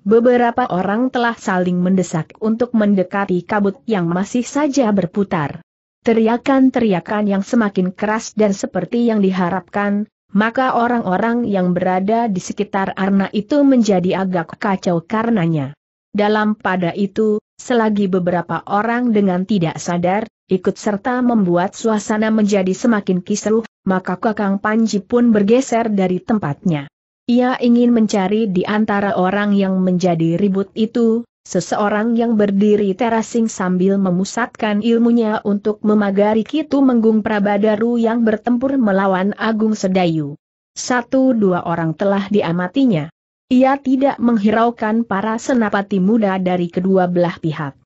beberapa orang telah saling mendesak untuk mendekati kabut yang masih saja berputar. Teriakan-teriakan yang semakin keras dan seperti yang diharapkan, maka orang-orang yang berada di sekitar Arna itu menjadi agak kacau karenanya. Dalam pada itu, selagi beberapa orang dengan tidak sadar, ikut serta membuat suasana menjadi semakin kisruh, maka Kakang Panji pun bergeser dari tempatnya. Ia ingin mencari di antara orang yang menjadi ribut itu, seseorang yang berdiri terasing sambil memusatkan ilmunya untuk memagari Kitu Menggung Prabadaru yang bertempur melawan Agung Sedayu. Satu dua orang telah diamatinya. Ia tidak menghiraukan para senapati muda dari kedua belah pihak.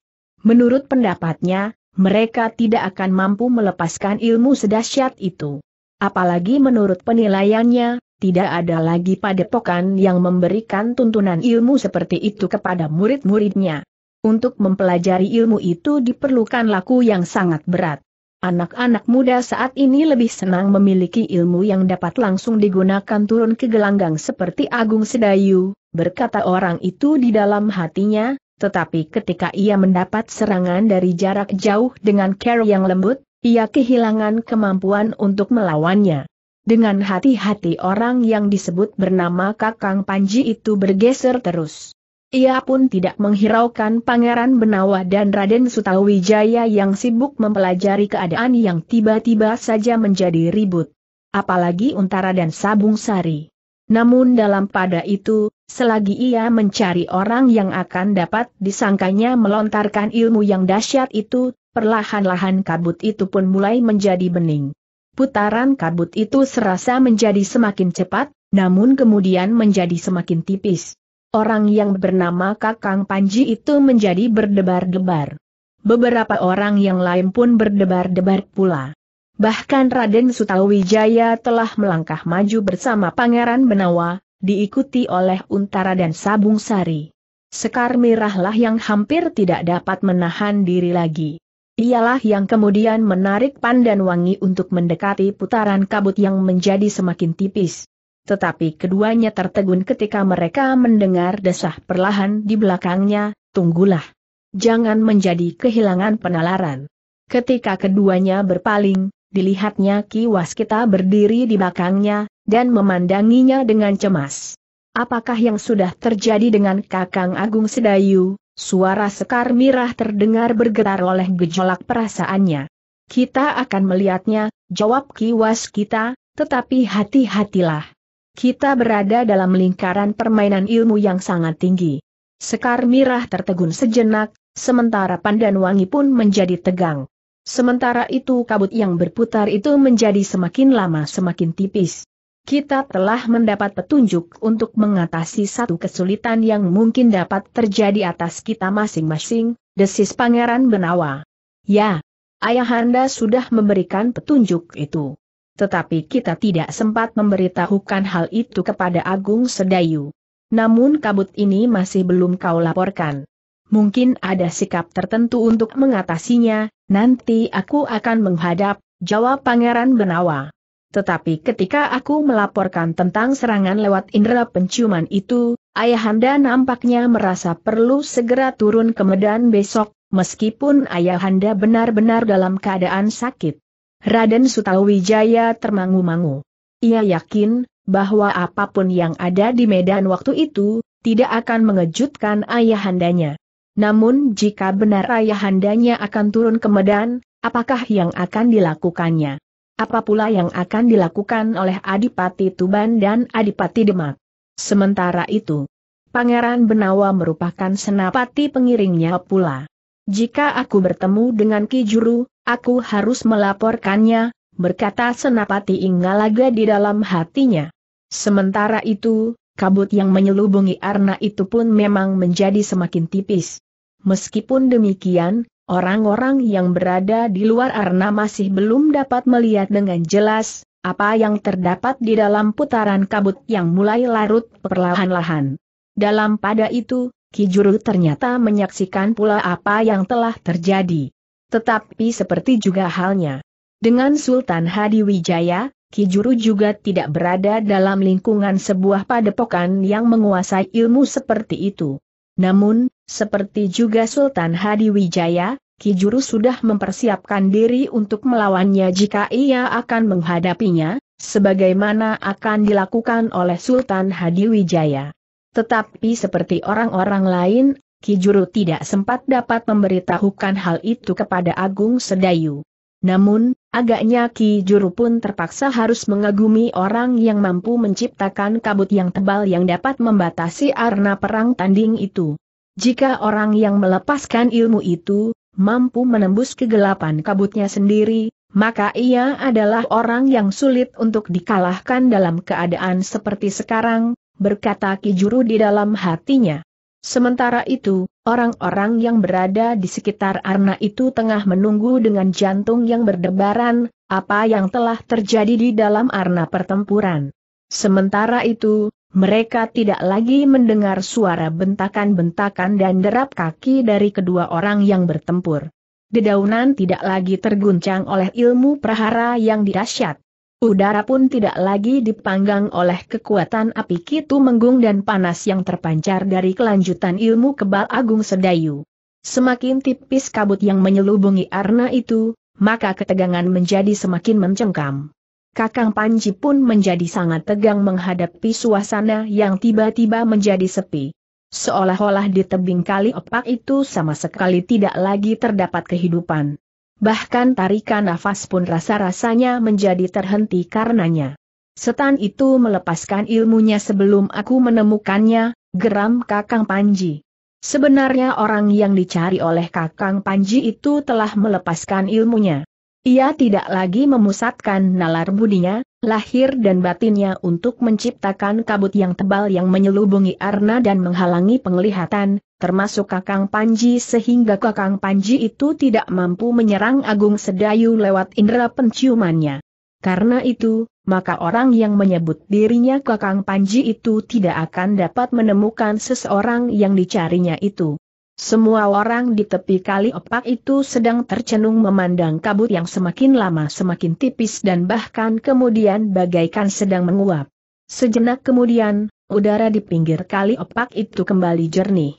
Menurut pendapatnya, mereka tidak akan mampu melepaskan ilmu sedahsyat itu. Apalagi menurut penilaiannya, tidak ada lagi padepokan yang memberikan tuntunan ilmu seperti itu kepada murid-muridnya. Untuk mempelajari ilmu itu diperlukan laku yang sangat berat. Anak-anak muda saat ini lebih senang memiliki ilmu yang dapat langsung digunakan turun ke gelanggang seperti Agung Sedayu, berkata orang itu di dalam hatinya, tetapi ketika ia mendapat serangan dari jarak jauh dengan cara yang lembut, ia kehilangan kemampuan untuk melawannya. Dengan hati-hati orang yang disebut bernama Kakang Panji itu bergeser terus. Ia pun tidak menghiraukan Pangeran Benawa dan Raden Sutawijaya yang sibuk mempelajari keadaan yang tiba-tiba saja menjadi ribut. Apalagi Untara dan Sabung Sari. Namun dalam pada itu, selagi ia mencari orang yang akan dapat disangkanya melontarkan ilmu yang dahsyat itu, perlahan-lahan kabut itu pun mulai menjadi bening. Putaran kabut itu serasa menjadi semakin cepat, namun kemudian menjadi semakin tipis. Orang yang bernama Kakang Panji itu menjadi berdebar-debar. Beberapa orang yang lain pun berdebar-debar pula. Bahkan Raden Sutawijaya telah melangkah maju bersama Pangeran Benawa, diikuti oleh Untara dan Sabung Sari. Sekar Mirahlah yang hampir tidak dapat menahan diri lagi. Ialah yang kemudian menarik pandan wangi untuk mendekati putaran kabut yang menjadi semakin tipis. Tetapi keduanya tertegun ketika mereka mendengar desah perlahan di belakangnya, tunggulah. Jangan menjadi kehilangan penalaran. Ketika keduanya berpaling, dilihatnya Ki Waskita berdiri di belakangnya, dan memandanginya dengan cemas. Apakah yang sudah terjadi dengan Kakang Agung Sedayu, Suara Sekar Mirah terdengar bergetar oleh gejolak perasaannya. Kita akan melihatnya, jawab kiwas kita, tetapi hati-hatilah. Kita berada dalam lingkaran permainan ilmu yang sangat tinggi. Sekar Mirah tertegun sejenak, sementara Pandan Wangi pun menjadi tegang. Sementara itu kabut yang berputar itu menjadi semakin lama semakin tipis kita telah mendapat petunjuk untuk mengatasi satu kesulitan yang mungkin dapat terjadi atas kita masing-masing, desis Pangeran Benawa. Ya, Ayahanda sudah memberikan petunjuk itu. Tetapi kita tidak sempat memberitahukan hal itu kepada Agung Sedayu. Namun kabut ini masih belum kau laporkan. Mungkin ada sikap tertentu untuk mengatasinya, nanti aku akan menghadap, jawab Pangeran Benawa. Tetapi ketika aku melaporkan tentang serangan lewat indera penciuman itu, Ayahanda nampaknya merasa perlu segera turun ke Medan besok, meskipun Ayahanda benar-benar dalam keadaan sakit. Raden Sutawijaya termangu-mangu. Ia yakin, bahwa apapun yang ada di Medan waktu itu, tidak akan mengejutkan Ayahandanya. Namun jika benar Ayahandanya akan turun ke Medan, apakah yang akan dilakukannya? apa pula yang akan dilakukan oleh Adipati Tuban dan Adipati Demak. Sementara itu, Pangeran Benawa merupakan senapati pengiringnya pula. Jika aku bertemu dengan Ki Juru, aku harus melaporkannya, berkata senapati Inggalaga di dalam hatinya. Sementara itu, kabut yang menyelubungi Arna itu pun memang menjadi semakin tipis. Meskipun demikian, Orang-orang yang berada di luar arena masih belum dapat melihat dengan jelas, apa yang terdapat di dalam putaran kabut yang mulai larut perlahan-lahan. Dalam pada itu, Kijuru ternyata menyaksikan pula apa yang telah terjadi. Tetapi seperti juga halnya dengan Sultan Hadi Wijaya, Kijuru juga tidak berada dalam lingkungan sebuah padepokan yang menguasai ilmu seperti itu. Namun, seperti juga Sultan Hadi Wijaya, Ki Juru sudah mempersiapkan diri untuk melawannya jika ia akan menghadapinya, sebagaimana akan dilakukan oleh Sultan Hadiwijaya. Tetapi seperti orang-orang lain, Ki Juru tidak sempat dapat memberitahukan hal itu kepada Agung Sedayu. Namun, agaknya Ki Juru pun terpaksa harus mengagumi orang yang mampu menciptakan kabut yang tebal yang dapat membatasi arna perang tanding itu. Jika orang yang melepaskan ilmu itu, mampu menembus kegelapan kabutnya sendiri, maka ia adalah orang yang sulit untuk dikalahkan dalam keadaan seperti sekarang, berkata Kijuru di dalam hatinya. Sementara itu, orang-orang yang berada di sekitar Arna itu tengah menunggu dengan jantung yang berdebaran, apa yang telah terjadi di dalam Arna pertempuran. Sementara itu, mereka tidak lagi mendengar suara bentakan-bentakan dan derap kaki dari kedua orang yang bertempur. Dedaunan tidak lagi terguncang oleh ilmu prahara yang dirasyat. Udara pun tidak lagi dipanggang oleh kekuatan api kitu menggung dan panas yang terpancar dari kelanjutan ilmu kebal agung sedayu. Semakin tipis kabut yang menyelubungi arna itu, maka ketegangan menjadi semakin mencengkam. Kakang Panji pun menjadi sangat tegang menghadapi suasana yang tiba-tiba menjadi sepi. Seolah-olah di tebing kali opak itu sama sekali tidak lagi terdapat kehidupan. Bahkan tarikan nafas pun rasa-rasanya menjadi terhenti karenanya. Setan itu melepaskan ilmunya sebelum aku menemukannya, geram Kakang Panji. Sebenarnya orang yang dicari oleh Kakang Panji itu telah melepaskan ilmunya. Ia tidak lagi memusatkan nalar budinya, lahir dan batinnya untuk menciptakan kabut yang tebal yang menyelubungi Arna dan menghalangi penglihatan, termasuk Kakang Panji sehingga Kakang Panji itu tidak mampu menyerang Agung Sedayu lewat indera penciumannya. Karena itu, maka orang yang menyebut dirinya Kakang Panji itu tidak akan dapat menemukan seseorang yang dicarinya itu. Semua orang di tepi kali opak itu sedang tercenung memandang kabut yang semakin lama semakin tipis dan bahkan kemudian bagaikan sedang menguap. Sejenak kemudian, udara di pinggir kali opak itu kembali jernih.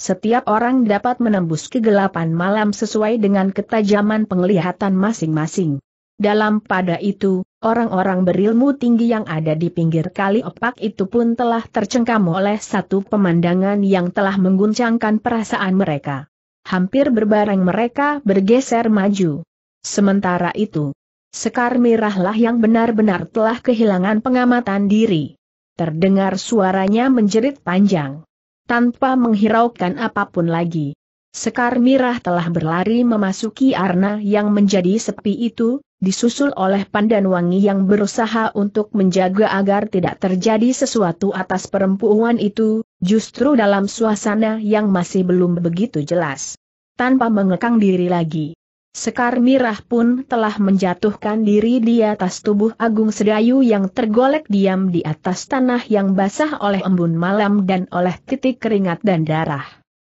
Setiap orang dapat menembus kegelapan malam sesuai dengan ketajaman penglihatan masing-masing. Dalam pada itu, Orang-orang berilmu tinggi yang ada di pinggir kali opak itu pun telah tercengkam oleh satu pemandangan yang telah mengguncangkan perasaan mereka. Hampir berbareng mereka bergeser maju. Sementara itu, Sekar Mirahlah yang benar-benar telah kehilangan pengamatan diri. Terdengar suaranya menjerit panjang. Tanpa menghiraukan apapun lagi. Sekar Mirah telah berlari memasuki arna yang menjadi sepi itu, disusul oleh pandan wangi yang berusaha untuk menjaga agar tidak terjadi sesuatu atas perempuan itu, justru dalam suasana yang masih belum begitu jelas. Tanpa mengekang diri lagi. Sekar Mirah pun telah menjatuhkan diri di atas tubuh Agung Sedayu yang tergolek diam di atas tanah yang basah oleh embun malam dan oleh titik keringat dan darah.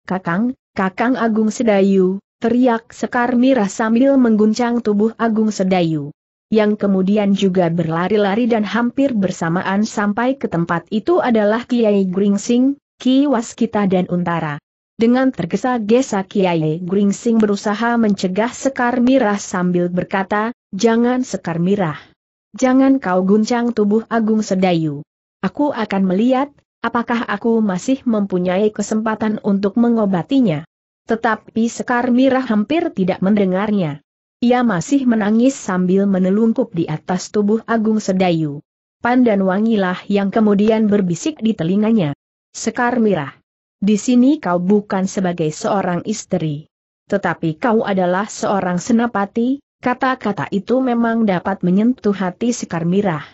Kakang, Kakang Agung Sedayu, teriak Sekar Mira sambil mengguncang tubuh Agung Sedayu. Yang kemudian juga berlari-lari dan hampir bersamaan sampai ke tempat itu adalah Kiai Gringsing, Ki Waskita dan Untara. Dengan tergesa-gesa Kiai Gringsing berusaha mencegah Sekar Mira sambil berkata, Jangan Sekar Mira. Jangan kau guncang tubuh Agung Sedayu. Aku akan melihat, apakah aku masih mempunyai kesempatan untuk mengobatinya. Tetapi Sekar Mirah hampir tidak mendengarnya. Ia masih menangis sambil menelungkup di atas tubuh Agung Sedayu. Pandan wangilah yang kemudian berbisik di telinganya. Sekar Mirah. Di sini kau bukan sebagai seorang istri. Tetapi kau adalah seorang senapati, kata-kata itu memang dapat menyentuh hati Sekar Mirah.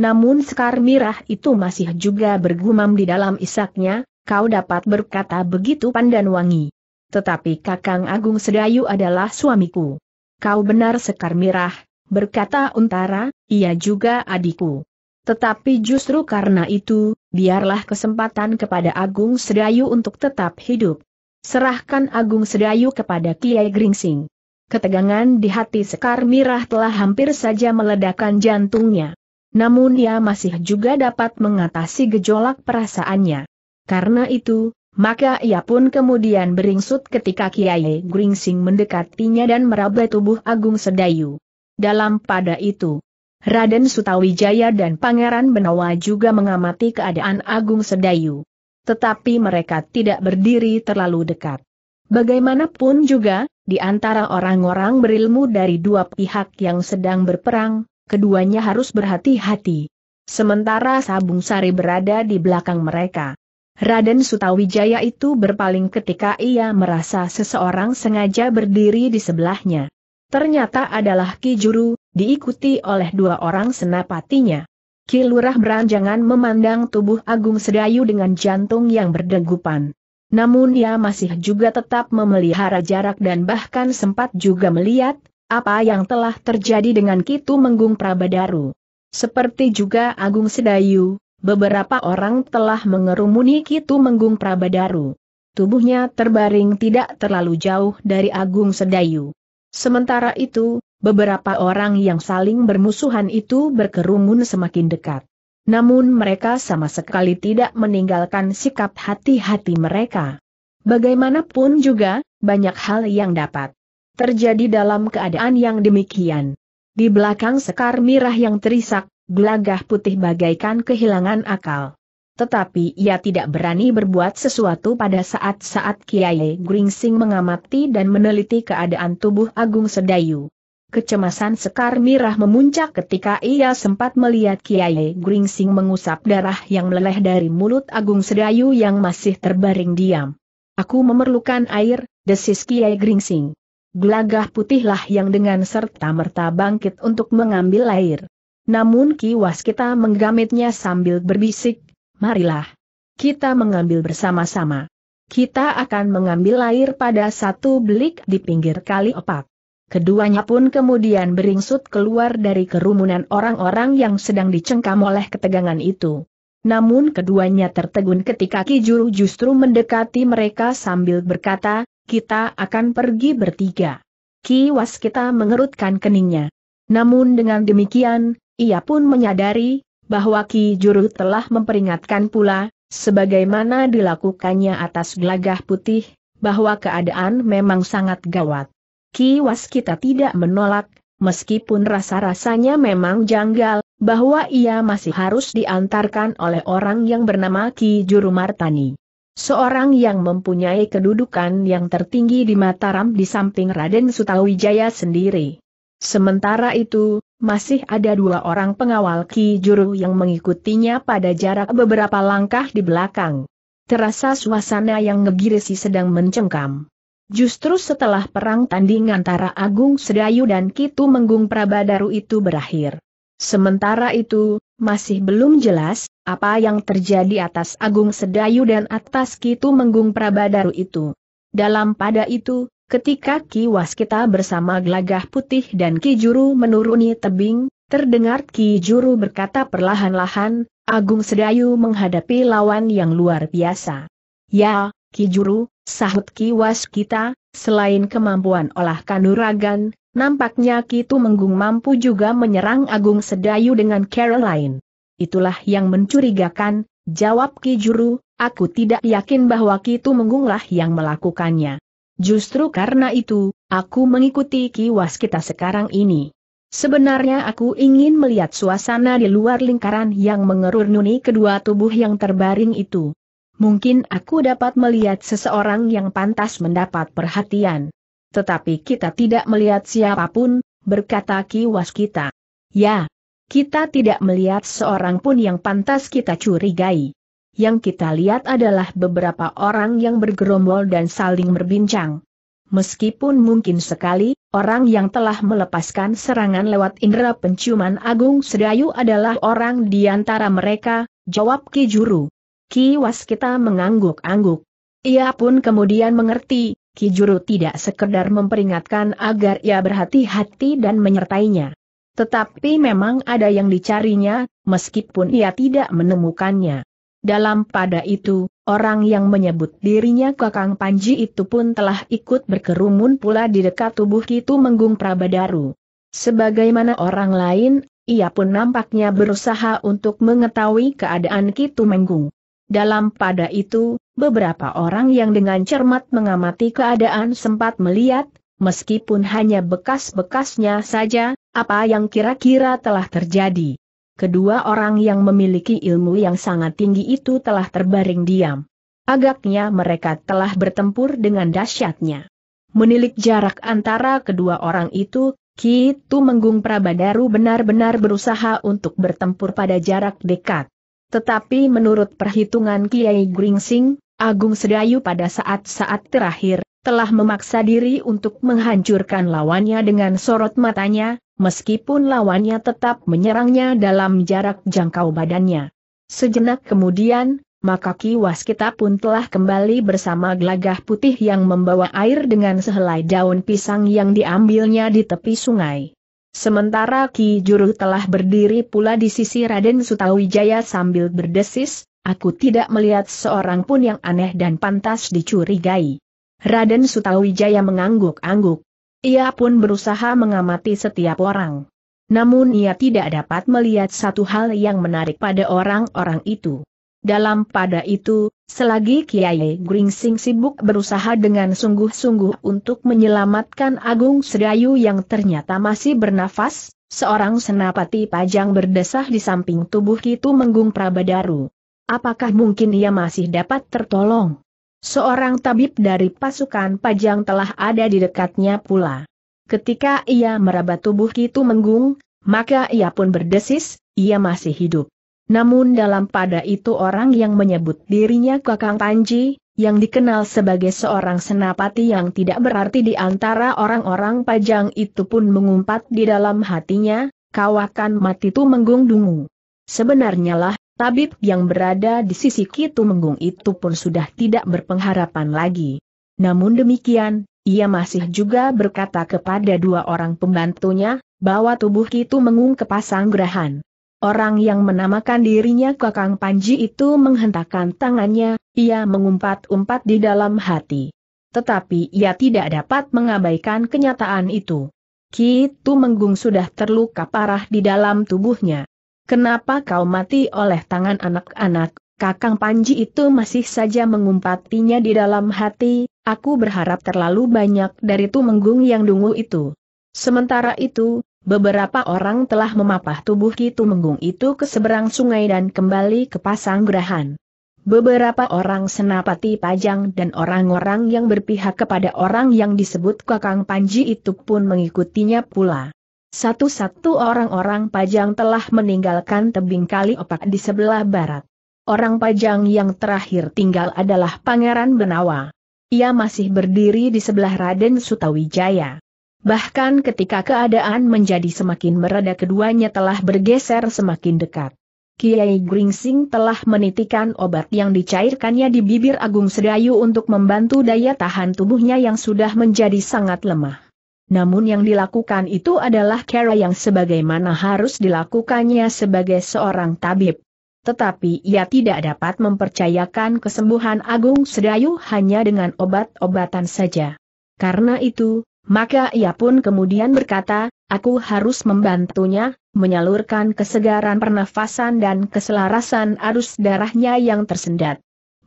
Namun Sekar Mirah itu masih juga bergumam di dalam isaknya, kau dapat berkata begitu pandan wangi. Tetapi Kakang Agung Sedayu adalah suamiku. Kau benar Sekar Mirah, berkata Untara, ia juga adikku. Tetapi justru karena itu, biarlah kesempatan kepada Agung Sedayu untuk tetap hidup. Serahkan Agung Sedayu kepada Kiai Gringsing. Ketegangan di hati Sekar Mirah telah hampir saja meledakkan jantungnya. Namun ia masih juga dapat mengatasi gejolak perasaannya. Karena itu, maka ia pun kemudian beringsut ketika Kiai Gringsing mendekatinya dan meraba tubuh Agung Sedayu. Dalam pada itu, Raden Sutawijaya dan Pangeran Benawa juga mengamati keadaan Agung Sedayu. Tetapi mereka tidak berdiri terlalu dekat. Bagaimanapun juga, di antara orang-orang berilmu dari dua pihak yang sedang berperang, keduanya harus berhati-hati. Sementara Sabung Sari berada di belakang mereka. Raden Sutawijaya itu berpaling ketika ia merasa seseorang sengaja berdiri di sebelahnya. Ternyata adalah Ki Juru, diikuti oleh dua orang senapatinya. Ki Lurah beranjangan memandang tubuh Agung Sedayu dengan jantung yang berdegupan. Namun ia masih juga tetap memelihara jarak dan bahkan sempat juga melihat, apa yang telah terjadi dengan Kitu Menggung Prabadaru. Seperti juga Agung Sedayu, Beberapa orang telah mengerumuni Kitu Menggung Prabadaru. Tubuhnya terbaring tidak terlalu jauh dari Agung Sedayu. Sementara itu, beberapa orang yang saling bermusuhan itu berkerumun semakin dekat. Namun mereka sama sekali tidak meninggalkan sikap hati-hati mereka. Bagaimanapun juga, banyak hal yang dapat terjadi dalam keadaan yang demikian. Di belakang sekar mirah yang terisak, gelagah putih bagaikan kehilangan akal. Tetapi ia tidak berani berbuat sesuatu pada saat-saat Kiai Gringsing mengamati dan meneliti keadaan tubuh Agung Sedayu. Kecemasan Sekar Mirah memuncak ketika ia sempat melihat Kiai Gringsing mengusap darah yang meleleh dari mulut Agung Sedayu yang masih terbaring diam. Aku memerlukan air, desis Kiai Gringsing. Gelagah putihlah yang dengan serta merta bangkit untuk mengambil air. Namun Ki Waskita menggamitnya sambil berbisik, marilah. Kita mengambil bersama-sama. Kita akan mengambil air pada satu belik di pinggir kali opak. Keduanya pun kemudian beringsut keluar dari kerumunan orang-orang yang sedang dicengkam oleh ketegangan itu. Namun keduanya tertegun ketika Ki Juru justru mendekati mereka sambil berkata, kita akan pergi bertiga. Ki Waskita mengerutkan keningnya. Namun dengan demikian, ia pun menyadari, bahwa Ki Juru telah memperingatkan pula, sebagaimana dilakukannya atas gelagah putih, bahwa keadaan memang sangat gawat. Ki Waskita tidak menolak, meskipun rasa-rasanya memang janggal, bahwa ia masih harus diantarkan oleh orang yang bernama Ki Juru Martani. Seorang yang mempunyai kedudukan yang tertinggi di Mataram di samping Raden Sutawijaya sendiri. Sementara itu, masih ada dua orang pengawal Ki Juru yang mengikutinya pada jarak beberapa langkah di belakang. Terasa suasana yang ngegirisi sedang mencengkam. Justru setelah perang tanding antara Agung Sedayu dan Kitu Menggung Prabadaru itu berakhir. Sementara itu, masih belum jelas, apa yang terjadi atas Agung Sedayu dan atas Kitu Menggung Prabadaru itu. Dalam pada itu, Ketika Ki Waskita bersama Gelagah Putih dan Ki Juru menuruni tebing, terdengar Ki Juru berkata perlahan-lahan, Agung Sedayu menghadapi lawan yang luar biasa. Ya, Ki Juru, sahut Ki Waskita, selain kemampuan olah kanuragan, nampaknya Ki Tumenggung mampu juga menyerang Agung Sedayu dengan Caroline. Itulah yang mencurigakan, jawab Ki Juru, aku tidak yakin bahwa Ki Tumenggunglah yang melakukannya. Justru karena itu, aku mengikuti kiwas kita sekarang ini. Sebenarnya aku ingin melihat suasana di luar lingkaran yang mengerurnuni kedua tubuh yang terbaring itu. Mungkin aku dapat melihat seseorang yang pantas mendapat perhatian. Tetapi kita tidak melihat siapapun, berkata kiwas kita. Ya, kita tidak melihat seorang pun yang pantas kita curigai. Yang kita lihat adalah beberapa orang yang bergerombol dan saling berbincang. Meskipun mungkin sekali, orang yang telah melepaskan serangan lewat indera penciuman Agung Sedayu adalah orang di antara mereka, jawab Ki Juru. Ki Waskita mengangguk-angguk. Ia pun kemudian mengerti, Ki Juru tidak sekedar memperingatkan agar ia berhati-hati dan menyertainya. Tetapi memang ada yang dicarinya, meskipun ia tidak menemukannya. Dalam pada itu, orang yang menyebut dirinya Kakang Panji itu pun telah ikut berkerumun pula di dekat tubuh Kitu Menggung Prabadaru. Sebagaimana orang lain, ia pun nampaknya berusaha untuk mengetahui keadaan Kitu Menggung. Dalam pada itu, beberapa orang yang dengan cermat mengamati keadaan sempat melihat, meskipun hanya bekas-bekasnya saja, apa yang kira-kira telah terjadi kedua orang yang memiliki ilmu yang sangat tinggi itu telah terbaring diam. Agaknya mereka telah bertempur dengan dahsyatnya. Menilik jarak antara kedua orang itu, Kitu Menggung Prabadaru benar-benar berusaha untuk bertempur pada jarak dekat. Tetapi menurut perhitungan Kiai Gringsing, Agung Sedayu pada saat-saat terakhir, telah memaksa diri untuk menghancurkan lawannya dengan sorot matanya, meskipun lawannya tetap menyerangnya dalam jarak jangkau badannya. Sejenak kemudian, maka Ki Waskita pun telah kembali bersama gelagah putih yang membawa air dengan sehelai daun pisang yang diambilnya di tepi sungai. Sementara Ki Juru telah berdiri pula di sisi Raden Sutawijaya sambil berdesis, aku tidak melihat seorang pun yang aneh dan pantas dicurigai. Raden Sutawijaya mengangguk-angguk. Ia pun berusaha mengamati setiap orang. Namun ia tidak dapat melihat satu hal yang menarik pada orang-orang itu. Dalam pada itu, selagi Kiai Gringsing sibuk berusaha dengan sungguh-sungguh untuk menyelamatkan Agung Sedayu yang ternyata masih bernafas, seorang senapati pajang berdesah di samping tubuh itu Menggung Prabadaru. Apakah mungkin ia masih dapat tertolong? Seorang tabib dari pasukan pajang telah ada di dekatnya pula. Ketika ia meraba tubuh itu Menggung, maka ia pun berdesis, ia masih hidup. Namun dalam pada itu orang yang menyebut dirinya Kakang Panji, yang dikenal sebagai seorang senapati yang tidak berarti di antara orang-orang pajang itu pun mengumpat di dalam hatinya, kawakan mati itu menggung dungu. Sebenarnya lah, Tabib yang berada di sisi Kitu Menggung itu pun sudah tidak berpengharapan lagi. Namun demikian, ia masih juga berkata kepada dua orang pembantunya, bahwa tubuh Kitu Menggung ke pasang gerahan. Orang yang menamakan dirinya Kakang Panji itu menghentakkan tangannya, ia mengumpat-umpat di dalam hati. Tetapi ia tidak dapat mengabaikan kenyataan itu. Kitu Menggung sudah terluka parah di dalam tubuhnya. Kenapa kau mati oleh tangan anak-anak? Kakang Panji itu masih saja mengumpatinya di dalam hati, aku berharap terlalu banyak dari Tumenggung yang dungu itu. Sementara itu, beberapa orang telah memapah tubuh Ki Tumenggung itu ke seberang sungai dan kembali ke pasang gerahan. Beberapa orang senapati pajang dan orang-orang yang berpihak kepada orang yang disebut Kakang Panji itu pun mengikutinya pula. Satu-satu orang-orang Pajang telah meninggalkan tebing kali opak di sebelah barat. Orang Pajang yang terakhir tinggal adalah Pangeran Benawa. Ia masih berdiri di sebelah Raden Sutawijaya. Bahkan ketika keadaan menjadi semakin mereda keduanya telah bergeser semakin dekat. Kiai Gringsing telah menitikan obat yang dicairkannya di bibir Agung Sedayu untuk membantu daya tahan tubuhnya yang sudah menjadi sangat lemah namun yang dilakukan itu adalah cara yang sebagaimana harus dilakukannya sebagai seorang tabib. Tetapi ia tidak dapat mempercayakan kesembuhan Agung Sedayu hanya dengan obat-obatan saja. Karena itu, maka ia pun kemudian berkata, aku harus membantunya, menyalurkan kesegaran pernafasan dan keselarasan arus darahnya yang tersendat.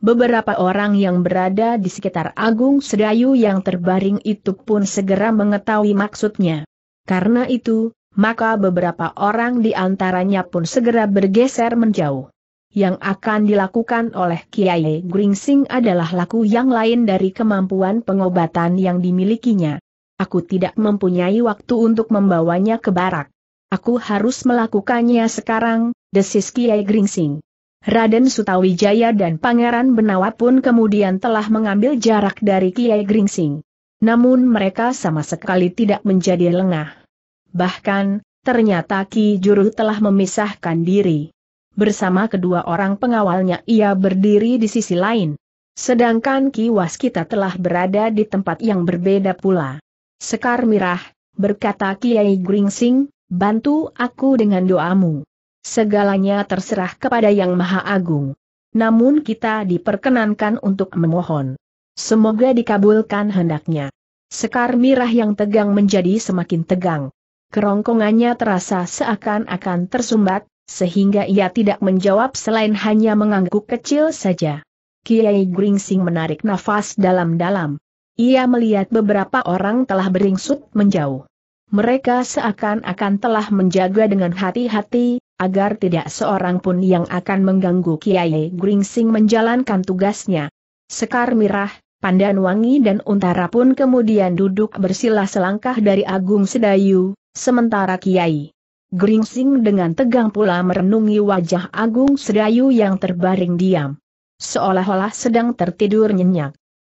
Beberapa orang yang berada di sekitar Agung Sedayu yang terbaring itu pun segera mengetahui maksudnya. Karena itu, maka beberapa orang di antaranya pun segera bergeser menjauh. Yang akan dilakukan oleh Kiai Gringsing adalah laku yang lain dari kemampuan pengobatan yang dimilikinya. Aku tidak mempunyai waktu untuk membawanya ke barak. Aku harus melakukannya sekarang, desis Kiai Gringsing. Raden Sutawijaya dan Pangeran Benawa pun kemudian telah mengambil jarak dari Kiai Gringsing. Namun mereka sama sekali tidak menjadi lengah. Bahkan, ternyata Ki Juru telah memisahkan diri. Bersama kedua orang pengawalnya ia berdiri di sisi lain. Sedangkan Ki Waskita telah berada di tempat yang berbeda pula. Sekar Mirah, berkata Kiai Gringsing, bantu aku dengan doamu. Segalanya terserah kepada Yang Maha Agung. Namun kita diperkenankan untuk memohon. Semoga dikabulkan hendaknya. Sekar mirah yang tegang menjadi semakin tegang. Kerongkongannya terasa seakan-akan tersumbat, sehingga ia tidak menjawab selain hanya mengangguk kecil saja. Kiai Gringsing menarik nafas dalam-dalam. Ia melihat beberapa orang telah beringsut menjauh. Mereka seakan-akan telah menjaga dengan hati-hati, agar tidak seorang pun yang akan mengganggu Kiai Gringsing menjalankan tugasnya. Sekar Mirah, Pandan Wangi dan Untara pun kemudian duduk bersila selangkah dari Agung Sedayu, sementara Kiai Gringsing dengan tegang pula merenungi wajah Agung Sedayu yang terbaring diam. Seolah-olah sedang tertidur nyenyak.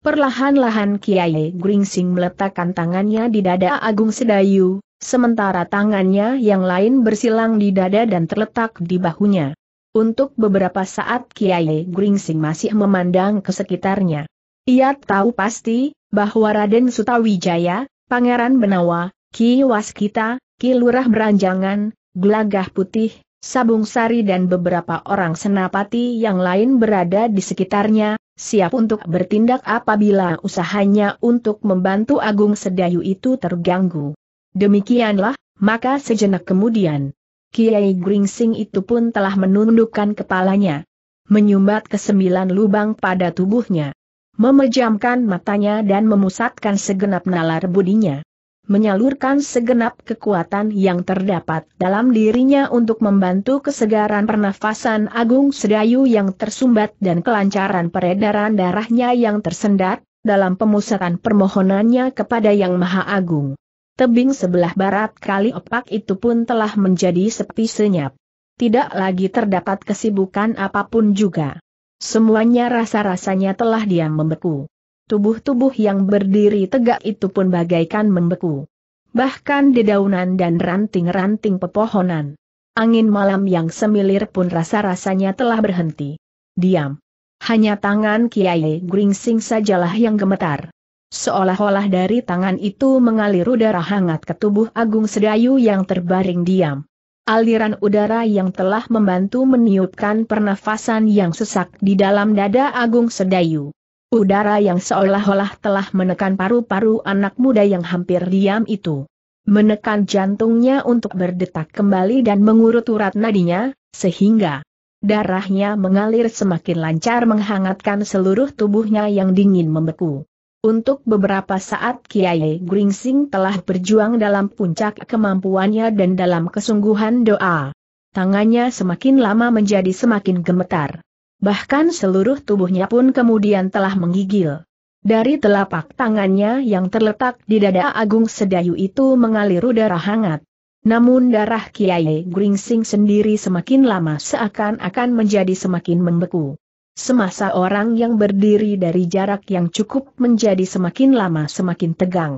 Perlahan-lahan Kiai Gringsing meletakkan tangannya di dada Agung Sedayu, sementara tangannya yang lain bersilang di dada dan terletak di bahunya. Untuk beberapa saat Kiai Gringsing masih memandang ke sekitarnya. Ia tahu pasti, bahwa Raden Sutawijaya, Pangeran Benawa, Ki Waskita, Ki Lurah Beranjangan, Gelagah Putih, Sabung Sari dan beberapa orang senapati yang lain berada di sekitarnya, siap untuk bertindak apabila usahanya untuk membantu Agung Sedayu itu terganggu. Demikianlah, maka sejenak kemudian, Kiai Gringsing itu pun telah menundukkan kepalanya, menyumbat kesembilan lubang pada tubuhnya, memejamkan matanya dan memusatkan segenap nalar budinya menyalurkan segenap kekuatan yang terdapat dalam dirinya untuk membantu kesegaran pernafasan Agung Sedayu yang tersumbat dan kelancaran peredaran darahnya yang tersendat, dalam pemusatan permohonannya kepada Yang Maha Agung. Tebing sebelah barat kali opak itu pun telah menjadi sepi senyap. Tidak lagi terdapat kesibukan apapun juga. Semuanya rasa-rasanya telah diam membeku tubuh-tubuh yang berdiri tegak itu pun bagaikan membeku. Bahkan dedaunan dan ranting-ranting pepohonan. Angin malam yang semilir pun rasa-rasanya telah berhenti. Diam. Hanya tangan Kiai Gringsing sajalah yang gemetar. Seolah-olah dari tangan itu mengalir udara hangat ke tubuh Agung Sedayu yang terbaring diam. Aliran udara yang telah membantu meniupkan pernafasan yang sesak di dalam dada Agung Sedayu. Udara yang seolah-olah telah menekan paru-paru anak muda yang hampir diam itu. Menekan jantungnya untuk berdetak kembali dan mengurut urat nadinya, sehingga darahnya mengalir semakin lancar menghangatkan seluruh tubuhnya yang dingin membeku. Untuk beberapa saat Kiai Gringsing telah berjuang dalam puncak kemampuannya dan dalam kesungguhan doa. Tangannya semakin lama menjadi semakin gemetar. Bahkan seluruh tubuhnya pun kemudian telah menggigil. Dari telapak tangannya yang terletak di dada Agung Sedayu itu mengalir udara hangat. Namun darah Kiai Gringsing sendiri semakin lama seakan-akan menjadi semakin membeku. Semasa orang yang berdiri dari jarak yang cukup menjadi semakin lama semakin tegang.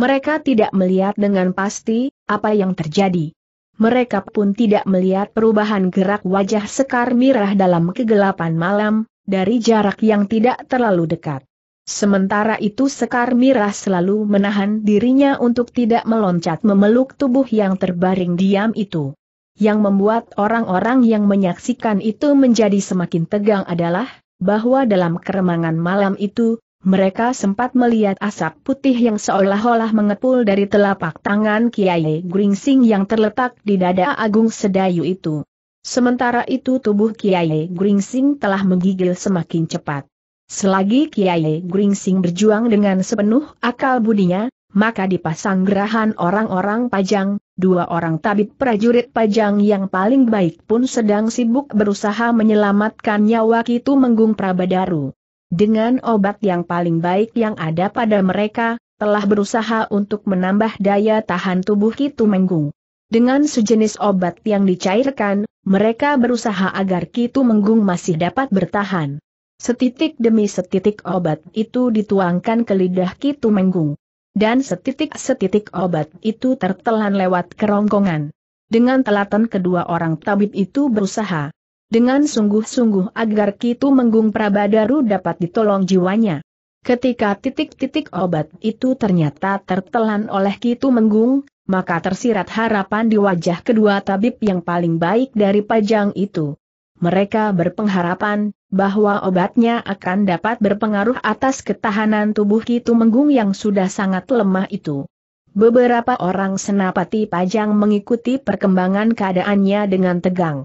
Mereka tidak melihat dengan pasti apa yang terjadi mereka pun tidak melihat perubahan gerak wajah Sekar Mirah dalam kegelapan malam, dari jarak yang tidak terlalu dekat. Sementara itu Sekar Mirah selalu menahan dirinya untuk tidak meloncat memeluk tubuh yang terbaring diam itu. Yang membuat orang-orang yang menyaksikan itu menjadi semakin tegang adalah, bahwa dalam keremangan malam itu, mereka sempat melihat asap putih yang seolah-olah mengepul dari telapak tangan Kiai Gringsing yang terletak di dada Agung Sedayu itu. Sementara itu tubuh Kiai Gringsing telah menggigil semakin cepat. Selagi Kiai Gringsing berjuang dengan sepenuh akal budinya, maka dipasang gerahan orang-orang pajang, dua orang tabib prajurit pajang yang paling baik pun sedang sibuk berusaha menyelamatkan nyawa Kitu Menggung Prabadaru. Dengan obat yang paling baik yang ada pada mereka, telah berusaha untuk menambah daya tahan tubuh Kitu Menggung. Dengan sejenis obat yang dicairkan, mereka berusaha agar Kitu Menggung masih dapat bertahan. Setitik demi setitik obat itu dituangkan ke lidah Kitu Menggung. Dan setitik-setitik obat itu tertelan lewat kerongkongan. Dengan telaten kedua orang tabib itu berusaha dengan sungguh-sungguh agar Kitu Menggung Prabadaru dapat ditolong jiwanya. Ketika titik-titik obat itu ternyata tertelan oleh Kitu Menggung, maka tersirat harapan di wajah kedua tabib yang paling baik dari pajang itu. Mereka berpengharapan bahwa obatnya akan dapat berpengaruh atas ketahanan tubuh Kitu Menggung yang sudah sangat lemah itu. Beberapa orang senapati pajang mengikuti perkembangan keadaannya dengan tegang.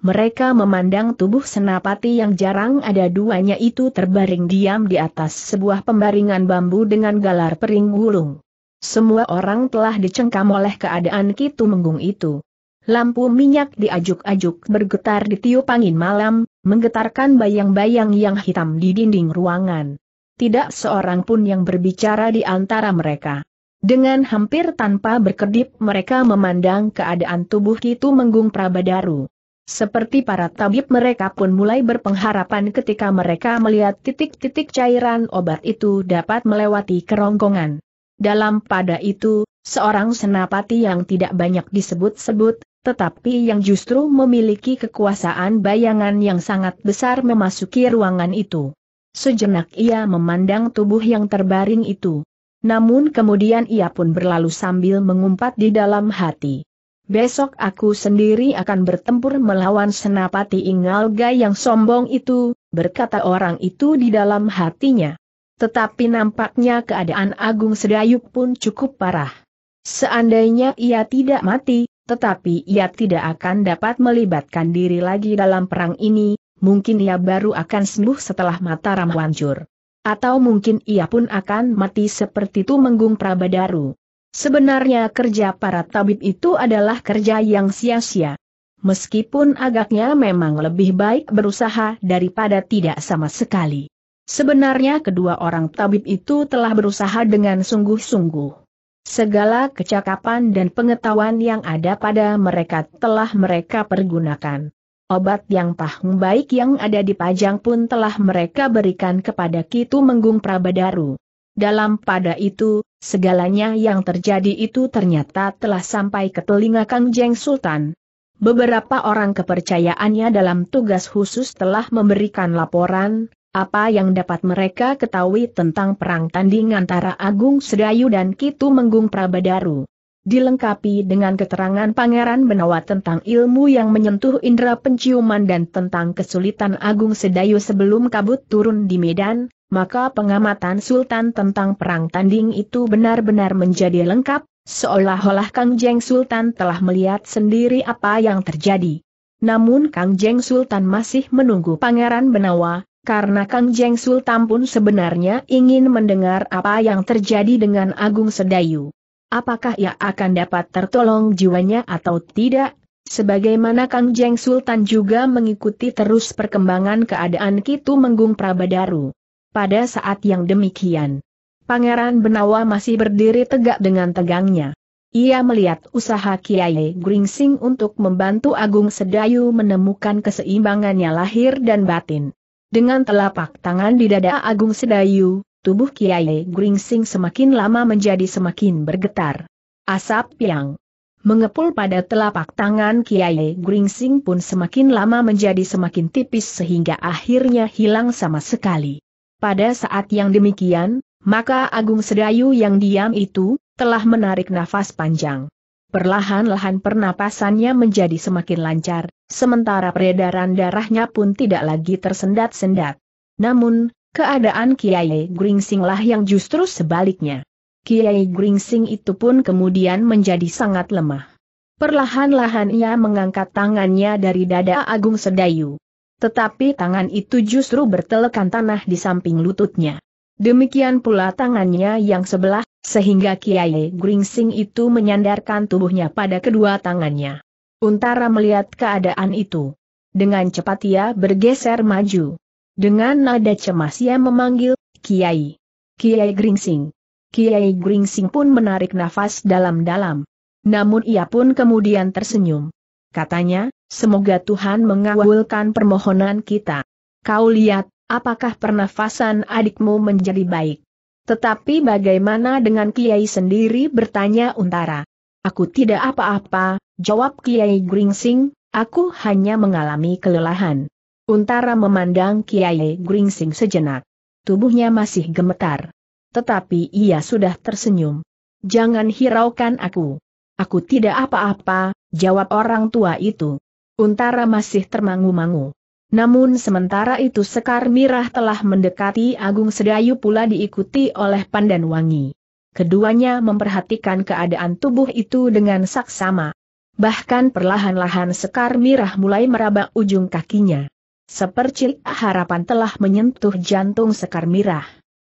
Mereka memandang tubuh senapati yang jarang ada duanya itu terbaring diam di atas sebuah pembaringan bambu dengan galar pering gulung. Semua orang telah dicengkam oleh keadaan Kitu Menggung itu. Lampu minyak diajuk-ajuk bergetar di tiup angin malam, menggetarkan bayang-bayang yang hitam di dinding ruangan. Tidak seorang pun yang berbicara di antara mereka. Dengan hampir tanpa berkedip mereka memandang keadaan tubuh Kitu Menggung Prabadaru. Seperti para tabib mereka pun mulai berpengharapan ketika mereka melihat titik-titik cairan obat itu dapat melewati kerongkongan. Dalam pada itu, seorang senapati yang tidak banyak disebut-sebut, tetapi yang justru memiliki kekuasaan bayangan yang sangat besar memasuki ruangan itu. Sejenak ia memandang tubuh yang terbaring itu. Namun kemudian ia pun berlalu sambil mengumpat di dalam hati. Besok aku sendiri akan bertempur melawan senapati Ingalga yang sombong itu, berkata orang itu di dalam hatinya. Tetapi nampaknya keadaan Agung Sedayu pun cukup parah. Seandainya ia tidak mati, tetapi ia tidak akan dapat melibatkan diri lagi dalam perang ini, mungkin ia baru akan sembuh setelah Mataram wancur. Atau mungkin ia pun akan mati seperti Tumenggung Prabadaru. Sebenarnya kerja para tabib itu adalah kerja yang sia-sia. Meskipun agaknya memang lebih baik berusaha daripada tidak sama sekali. Sebenarnya kedua orang tabib itu telah berusaha dengan sungguh-sungguh. Segala kecakapan dan pengetahuan yang ada pada mereka telah mereka pergunakan. Obat yang pahung baik yang ada di Pajang pun telah mereka berikan kepada Kitu Menggung Prabadaru. Dalam pada itu, Segalanya yang terjadi itu ternyata telah sampai ke telinga Kang Jeng Sultan. Beberapa orang kepercayaannya dalam tugas khusus telah memberikan laporan, apa yang dapat mereka ketahui tentang perang tanding antara Agung Sedayu dan Kitu Menggung Prabadaru. Dilengkapi dengan keterangan Pangeran Benawa tentang ilmu yang menyentuh indera penciuman dan tentang kesulitan Agung Sedayu sebelum kabut turun di Medan, maka pengamatan Sultan tentang perang tanding itu benar-benar menjadi lengkap, seolah-olah Kang Jeng Sultan telah melihat sendiri apa yang terjadi. Namun Kang Jeng Sultan masih menunggu Pangeran Benawa, karena Kang Jeng Sultan pun sebenarnya ingin mendengar apa yang terjadi dengan Agung Sedayu. Apakah ia akan dapat tertolong jiwanya atau tidak? Sebagaimana Kang Jeng Sultan juga mengikuti terus perkembangan keadaan Kitu Menggung Prabadaru. Pada saat yang demikian, Pangeran Benawa masih berdiri tegak dengan tegangnya. Ia melihat usaha Kiai Gringsing untuk membantu Agung Sedayu menemukan keseimbangannya lahir dan batin. Dengan telapak tangan di dada Agung Sedayu, tubuh Kiai Gringsing semakin lama menjadi semakin bergetar. Asap yang mengepul pada telapak tangan Kiai Gringsing pun semakin lama menjadi semakin tipis sehingga akhirnya hilang sama sekali. Pada saat yang demikian, maka Agung Sedayu yang diam itu, telah menarik nafas panjang. Perlahan-lahan pernapasannya menjadi semakin lancar, sementara peredaran darahnya pun tidak lagi tersendat-sendat. Namun, keadaan Kiai Gringsinglah yang justru sebaliknya. Kiai Gringsing itu pun kemudian menjadi sangat lemah. Perlahan-lahan ia mengangkat tangannya dari dada Agung Sedayu. Tetapi tangan itu justru bertelekan tanah di samping lututnya. Demikian pula tangannya yang sebelah, sehingga Kiai Gringsing itu menyandarkan tubuhnya pada kedua tangannya. Untara melihat keadaan itu. Dengan cepat ia bergeser maju. Dengan nada cemas ia memanggil, Kiai. Kiai Gringsing. Kiai Gringsing pun menarik nafas dalam-dalam. Namun ia pun kemudian tersenyum. Katanya, Semoga Tuhan mengawalkan permohonan kita. Kau lihat, apakah pernafasan adikmu menjadi baik? Tetapi bagaimana dengan Kiai sendiri bertanya Untara? Aku tidak apa-apa, jawab Kiai Gringsing, aku hanya mengalami kelelahan. Untara memandang Kiai Gringsing sejenak. Tubuhnya masih gemetar. Tetapi ia sudah tersenyum. Jangan hiraukan aku. Aku tidak apa-apa, jawab orang tua itu. Untara masih termangu-mangu. Namun sementara itu Sekar Mirah telah mendekati Agung Sedayu pula diikuti oleh Pandan Wangi. Keduanya memperhatikan keadaan tubuh itu dengan saksama. Bahkan perlahan-lahan Sekar Mirah mulai meraba ujung kakinya. Sepercik harapan telah menyentuh jantung Sekar Mirah.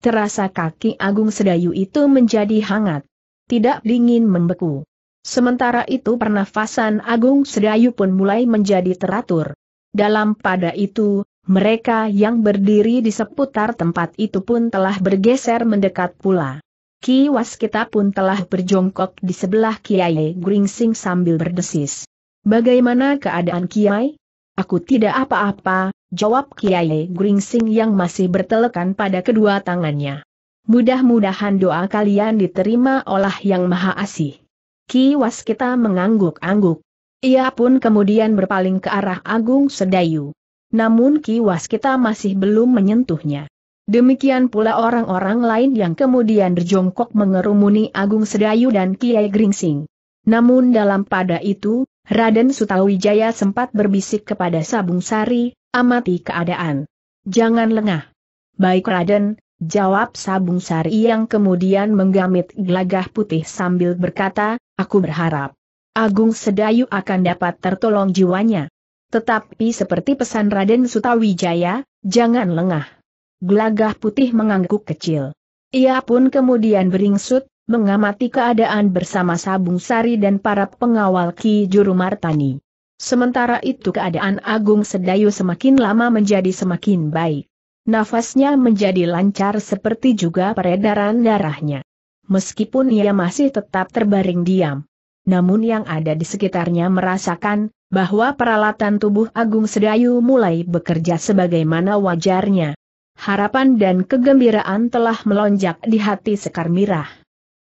Terasa kaki Agung Sedayu itu menjadi hangat. Tidak dingin membeku. Sementara itu pernafasan Agung Sedayu pun mulai menjadi teratur. Dalam pada itu, mereka yang berdiri di seputar tempat itu pun telah bergeser mendekat pula. Ki Waskita pun telah berjongkok di sebelah Kiai Gringsing sambil berdesis. Bagaimana keadaan Kiai? Aku tidak apa-apa, jawab Kiai Gringsing yang masih bertelekan pada kedua tangannya. Mudah-mudahan doa kalian diterima oleh yang Maha Asih. Ki Waskita mengangguk-angguk. Ia pun kemudian berpaling ke arah Agung Sedayu. Namun Ki Waskita masih belum menyentuhnya. Demikian pula orang-orang lain yang kemudian berjongkok mengerumuni Agung Sedayu dan Kiai Gringsing. Namun dalam pada itu, Raden Sutawijaya sempat berbisik kepada Sabung Sari, amati keadaan. Jangan lengah. Baik Raden, Jawab Sabung Sari yang kemudian menggamit gelagah putih sambil berkata, aku berharap Agung Sedayu akan dapat tertolong jiwanya. Tetapi seperti pesan Raden Sutawijaya, jangan lengah. Gelagah putih mengangguk kecil. Ia pun kemudian beringsut, mengamati keadaan bersama Sabung Sari dan para pengawal Ki Juru Martani. Sementara itu keadaan Agung Sedayu semakin lama menjadi semakin baik nafasnya menjadi lancar seperti juga peredaran darahnya. Meskipun ia masih tetap terbaring diam. Namun yang ada di sekitarnya merasakan, bahwa peralatan tubuh Agung Sedayu mulai bekerja sebagaimana wajarnya. Harapan dan kegembiraan telah melonjak di hati Sekar Mirah.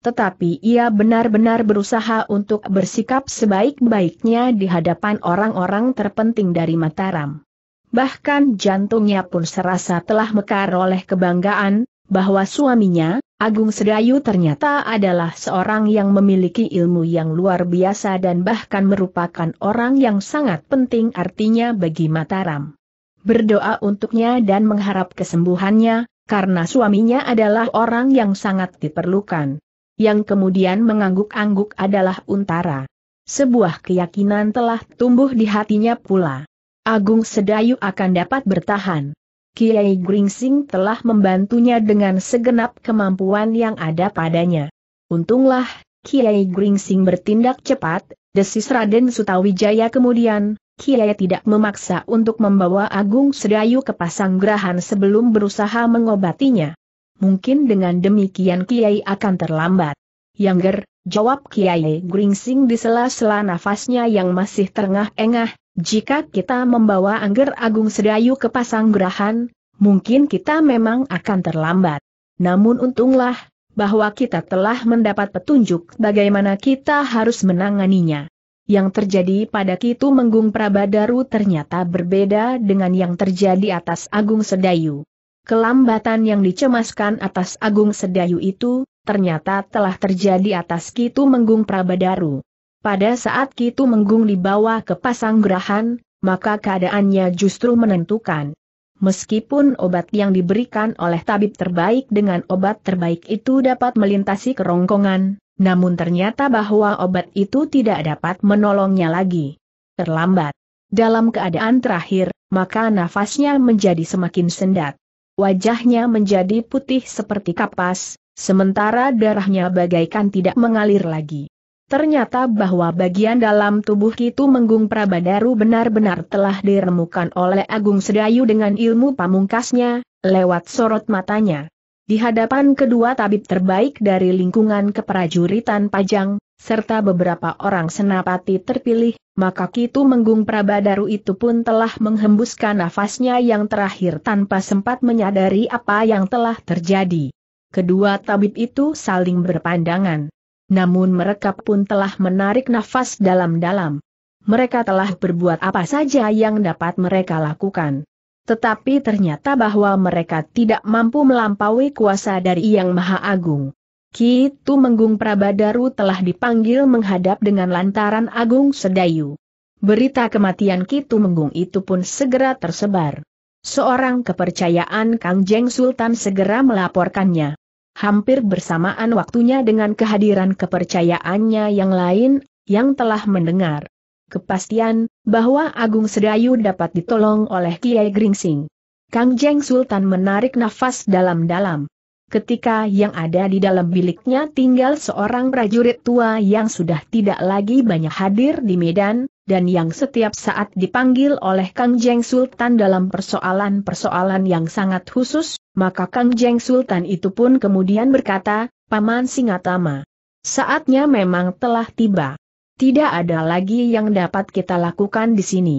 Tetapi ia benar-benar berusaha untuk bersikap sebaik-baiknya di hadapan orang-orang terpenting dari Mataram bahkan jantungnya pun serasa telah mekar oleh kebanggaan, bahwa suaminya, Agung Sedayu ternyata adalah seorang yang memiliki ilmu yang luar biasa dan bahkan merupakan orang yang sangat penting artinya bagi Mataram. Berdoa untuknya dan mengharap kesembuhannya, karena suaminya adalah orang yang sangat diperlukan. Yang kemudian mengangguk-angguk adalah Untara. Sebuah keyakinan telah tumbuh di hatinya pula. Agung Sedayu akan dapat bertahan. Kiai Gringsing telah membantunya dengan segenap kemampuan yang ada padanya. Untunglah, Kiai Gringsing bertindak cepat, desis Raden Sutawijaya kemudian, Kiai tidak memaksa untuk membawa Agung Sedayu ke Pasanggrahan sebelum berusaha mengobatinya. Mungkin dengan demikian Kiai akan terlambat. Yangger, jawab Kiai Gringsing di sela-sela nafasnya yang masih terengah-engah, jika kita membawa Angger Agung Sedayu ke Pasanggrahan, mungkin kita memang akan terlambat. Namun untunglah, bahwa kita telah mendapat petunjuk bagaimana kita harus menanganinya. Yang terjadi pada Kitu Menggung Prabadaru ternyata berbeda dengan yang terjadi atas Agung Sedayu. Kelambatan yang dicemaskan atas Agung Sedayu itu, ternyata telah terjadi atas Kitu Menggung Prabadaru. Pada saat Kitu Menggung dibawa ke pasang gerahan, maka keadaannya justru menentukan. Meskipun obat yang diberikan oleh tabib terbaik dengan obat terbaik itu dapat melintasi kerongkongan, namun ternyata bahwa obat itu tidak dapat menolongnya lagi. Terlambat. Dalam keadaan terakhir, maka nafasnya menjadi semakin sendat. Wajahnya menjadi putih seperti kapas, sementara darahnya bagaikan tidak mengalir lagi. Ternyata bahwa bagian dalam tubuh Kitu Menggung Prabadaru benar-benar telah diremukan oleh Agung Sedayu dengan ilmu pamungkasnya, lewat sorot matanya. Di hadapan kedua tabib terbaik dari lingkungan keprajuritan Pajang, serta beberapa orang senapati terpilih, maka Kitu Menggung Prabadaru itu pun telah menghembuskan nafasnya yang terakhir tanpa sempat menyadari apa yang telah terjadi. Kedua tabib itu saling berpandangan. Namun mereka pun telah menarik nafas dalam-dalam. Mereka telah berbuat apa saja yang dapat mereka lakukan. Tetapi ternyata bahwa mereka tidak mampu melampaui kuasa dari Yang Maha Agung. Kitu Menggung Prabadaru telah dipanggil menghadap dengan lantaran Agung Sedayu. Berita kematian Kitu Menggung itu pun segera tersebar. Seorang kepercayaan Kangjeng Sultan segera melaporkannya hampir bersamaan waktunya dengan kehadiran kepercayaannya yang lain, yang telah mendengar kepastian bahwa Agung Sedayu dapat ditolong oleh Kiai Gringsing. Kang Jeng Sultan menarik nafas dalam-dalam. Ketika yang ada di dalam biliknya tinggal seorang prajurit tua yang sudah tidak lagi banyak hadir di Medan, dan yang setiap saat dipanggil oleh Kang Jeng Sultan dalam persoalan-persoalan yang sangat khusus, maka Kang Jeng Sultan itu pun kemudian berkata, Paman Singatama, saatnya memang telah tiba. Tidak ada lagi yang dapat kita lakukan di sini.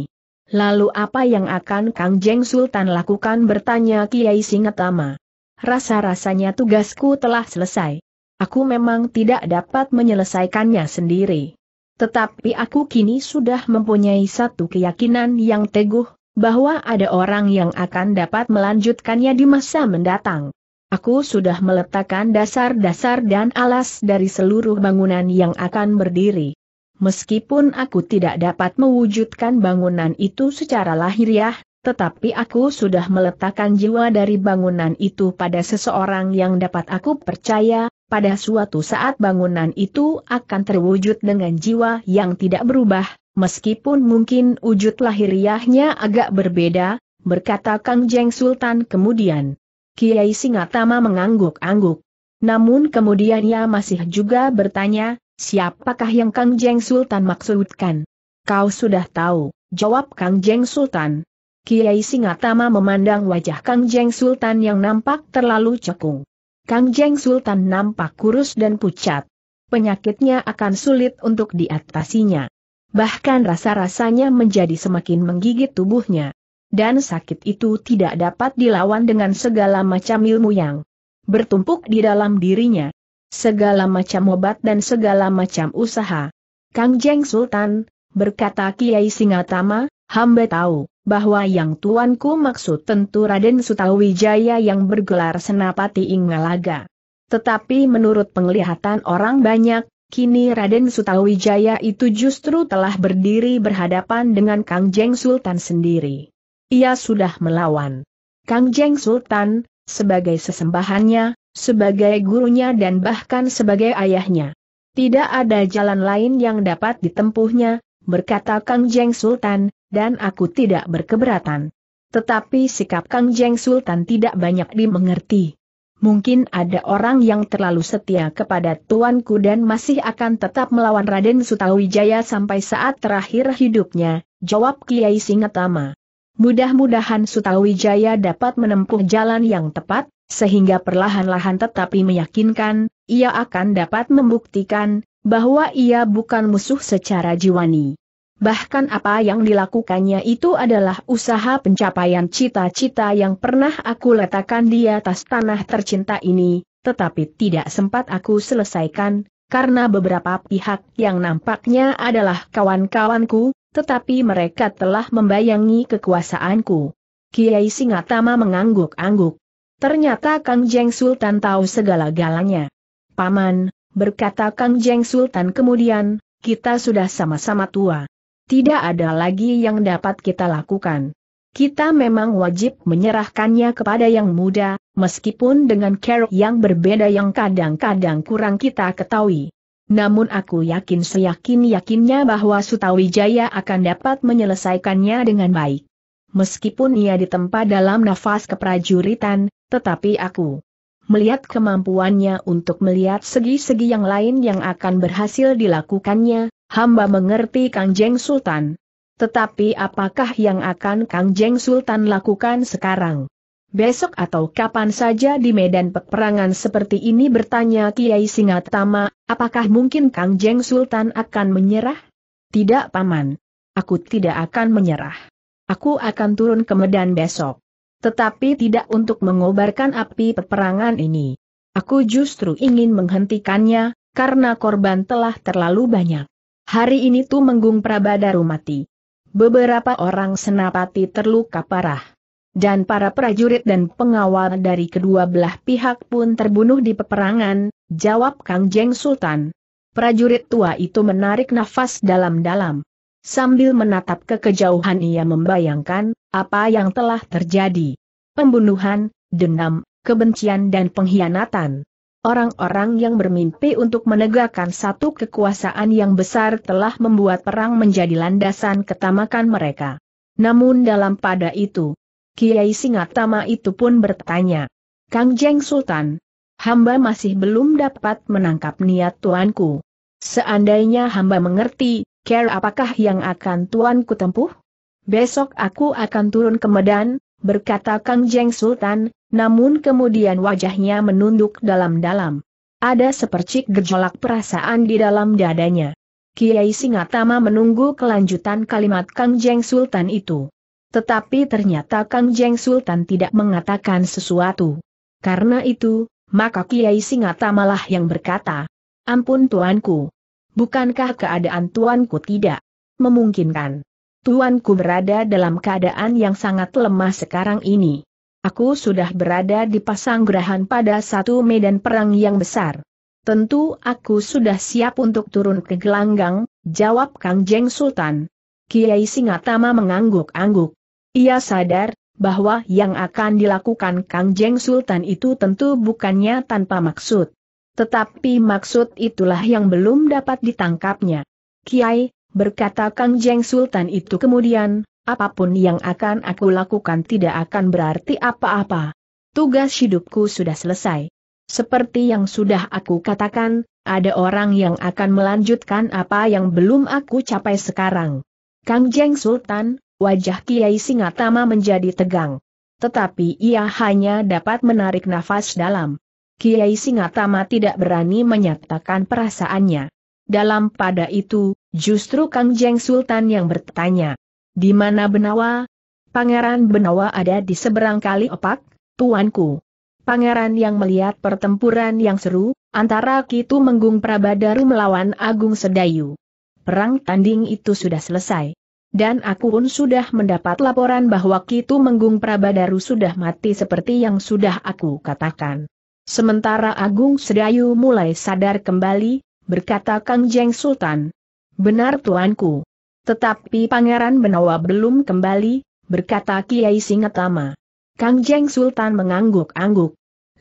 Lalu apa yang akan Kang Jeng Sultan lakukan bertanya Kiai Singatama. Rasa-rasanya tugasku telah selesai. Aku memang tidak dapat menyelesaikannya sendiri. Tetapi aku kini sudah mempunyai satu keyakinan yang teguh, bahwa ada orang yang akan dapat melanjutkannya di masa mendatang. Aku sudah meletakkan dasar-dasar dan alas dari seluruh bangunan yang akan berdiri. Meskipun aku tidak dapat mewujudkan bangunan itu secara lahiriah, tetapi aku sudah meletakkan jiwa dari bangunan itu pada seseorang yang dapat aku percaya, pada suatu saat bangunan itu akan terwujud dengan jiwa yang tidak berubah, meskipun mungkin wujud lahiriahnya agak berbeda, berkata Kang Jeng Sultan kemudian. Kiai Singatama mengangguk-angguk. Namun kemudian ia masih juga bertanya, siapakah yang Kang Jeng Sultan maksudkan? Kau sudah tahu, jawab Kang Jeng Sultan. Kiai Singatama memandang wajah Kang Jeng Sultan yang nampak terlalu cekung. Kang Jeng Sultan nampak kurus dan pucat. Penyakitnya akan sulit untuk diatasinya bahkan rasa-rasanya menjadi semakin menggigit tubuhnya. Dan sakit itu tidak dapat dilawan dengan segala macam ilmu yang bertumpuk di dalam dirinya. Segala macam obat dan segala macam usaha. Kang Jeng Sultan, berkata Kiai Singatama, hamba tahu bahwa yang tuanku maksud tentu Raden Sutawijaya yang bergelar Senapati Ingalaga. Tetapi menurut penglihatan orang banyak, Kini Raden Sutawijaya itu justru telah berdiri berhadapan dengan Kang Jeng Sultan sendiri. Ia sudah melawan. Kang Jeng Sultan, sebagai sesembahannya, sebagai gurunya dan bahkan sebagai ayahnya. Tidak ada jalan lain yang dapat ditempuhnya, berkata Kang Jeng Sultan, dan aku tidak berkeberatan. Tetapi sikap Kang Jeng Sultan tidak banyak dimengerti. Mungkin ada orang yang terlalu setia kepada tuanku dan masih akan tetap melawan Raden Sutawijaya sampai saat terakhir hidupnya, jawab Kiai Singatama. Mudah-mudahan Sutawijaya dapat menempuh jalan yang tepat, sehingga perlahan-lahan tetapi meyakinkan, ia akan dapat membuktikan, bahwa ia bukan musuh secara jiwani bahkan apa yang dilakukannya itu adalah usaha pencapaian cita-cita yang pernah aku letakkan di atas tanah tercinta ini, tetapi tidak sempat aku selesaikan, karena beberapa pihak yang nampaknya adalah kawan-kawanku, tetapi mereka telah membayangi kekuasaanku. Kiai Singatama mengangguk-angguk. Ternyata Kang Jeng Sultan tahu segala-galanya. Paman, berkata Kang Jeng Sultan kemudian, kita sudah sama-sama tua tidak ada lagi yang dapat kita lakukan. Kita memang wajib menyerahkannya kepada yang muda, meskipun dengan care yang berbeda yang kadang-kadang kurang kita ketahui. Namun aku yakin seyakin-yakinnya bahwa Sutawijaya akan dapat menyelesaikannya dengan baik. Meskipun ia ditempa dalam nafas keprajuritan, tetapi aku melihat kemampuannya untuk melihat segi-segi yang lain yang akan berhasil dilakukannya, Hamba mengerti Kangjeng Sultan. Tetapi apakah yang akan Kangjeng Sultan lakukan sekarang? Besok atau kapan saja di medan peperangan seperti ini bertanya Kiai Singatama, apakah mungkin Kangjeng Sultan akan menyerah? Tidak paman. Aku tidak akan menyerah. Aku akan turun ke medan besok. Tetapi tidak untuk mengobarkan api peperangan ini. Aku justru ingin menghentikannya, karena korban telah terlalu banyak. Hari ini menggung Prabadaru mati. Beberapa orang senapati terluka parah. Dan para prajurit dan pengawal dari kedua belah pihak pun terbunuh di peperangan, jawab Kang Jeng Sultan. Prajurit tua itu menarik nafas dalam-dalam. Sambil menatap ke kejauhan ia membayangkan, apa yang telah terjadi. Pembunuhan, dendam, kebencian dan pengkhianatan. Orang-orang yang bermimpi untuk menegakkan satu kekuasaan yang besar telah membuat perang menjadi landasan ketamakan mereka. Namun dalam pada itu, Kiai Singatama itu pun bertanya, Kang Jeng Sultan, hamba masih belum dapat menangkap niat tuanku. Seandainya hamba mengerti, care apakah yang akan tuanku tempuh? Besok aku akan turun ke Medan, berkata Kang Jeng Sultan, namun kemudian wajahnya menunduk dalam-dalam. Ada sepercik gejolak perasaan di dalam dadanya. Kiai Singatama menunggu kelanjutan kalimat Kang Jeng Sultan itu. Tetapi ternyata Kang Jeng Sultan tidak mengatakan sesuatu. Karena itu, maka Kiai Singatama lah yang berkata, Ampun tuanku. Bukankah keadaan tuanku tidak memungkinkan? tuanku berada dalam keadaan yang sangat lemah sekarang ini. Aku sudah berada di pasanggrahan pada satu medan perang yang besar. Tentu aku sudah siap untuk turun ke gelanggang, jawab Kang Jeng Sultan. Kiai Singatama mengangguk-angguk. Ia sadar, bahwa yang akan dilakukan Kang Jeng Sultan itu tentu bukannya tanpa maksud. Tetapi maksud itulah yang belum dapat ditangkapnya. Kiai, berkata Kang Jeng Sultan itu kemudian, apapun yang akan aku lakukan tidak akan berarti apa-apa. Tugas hidupku sudah selesai. Seperti yang sudah aku katakan, ada orang yang akan melanjutkan apa yang belum aku capai sekarang. Kang Jeng Sultan, wajah Kiai Singatama menjadi tegang. Tetapi ia hanya dapat menarik nafas dalam. Kiai Singatama tidak berani menyatakan perasaannya. Dalam pada itu, Justru Kang Jeng Sultan yang bertanya. Di mana Benawa? Pangeran Benawa ada di seberang kali opak, tuanku. Pangeran yang melihat pertempuran yang seru, antara Kitu Menggung Prabadaru melawan Agung Sedayu. Perang tanding itu sudah selesai. Dan aku pun sudah mendapat laporan bahwa Kitu Menggung Prabadaru sudah mati seperti yang sudah aku katakan. Sementara Agung Sedayu mulai sadar kembali, berkata Kang Jeng Sultan, Benar tuanku. Tetapi Pangeran Benawa belum kembali, berkata Kiai Singatama. Kang Jeng Sultan mengangguk-angguk.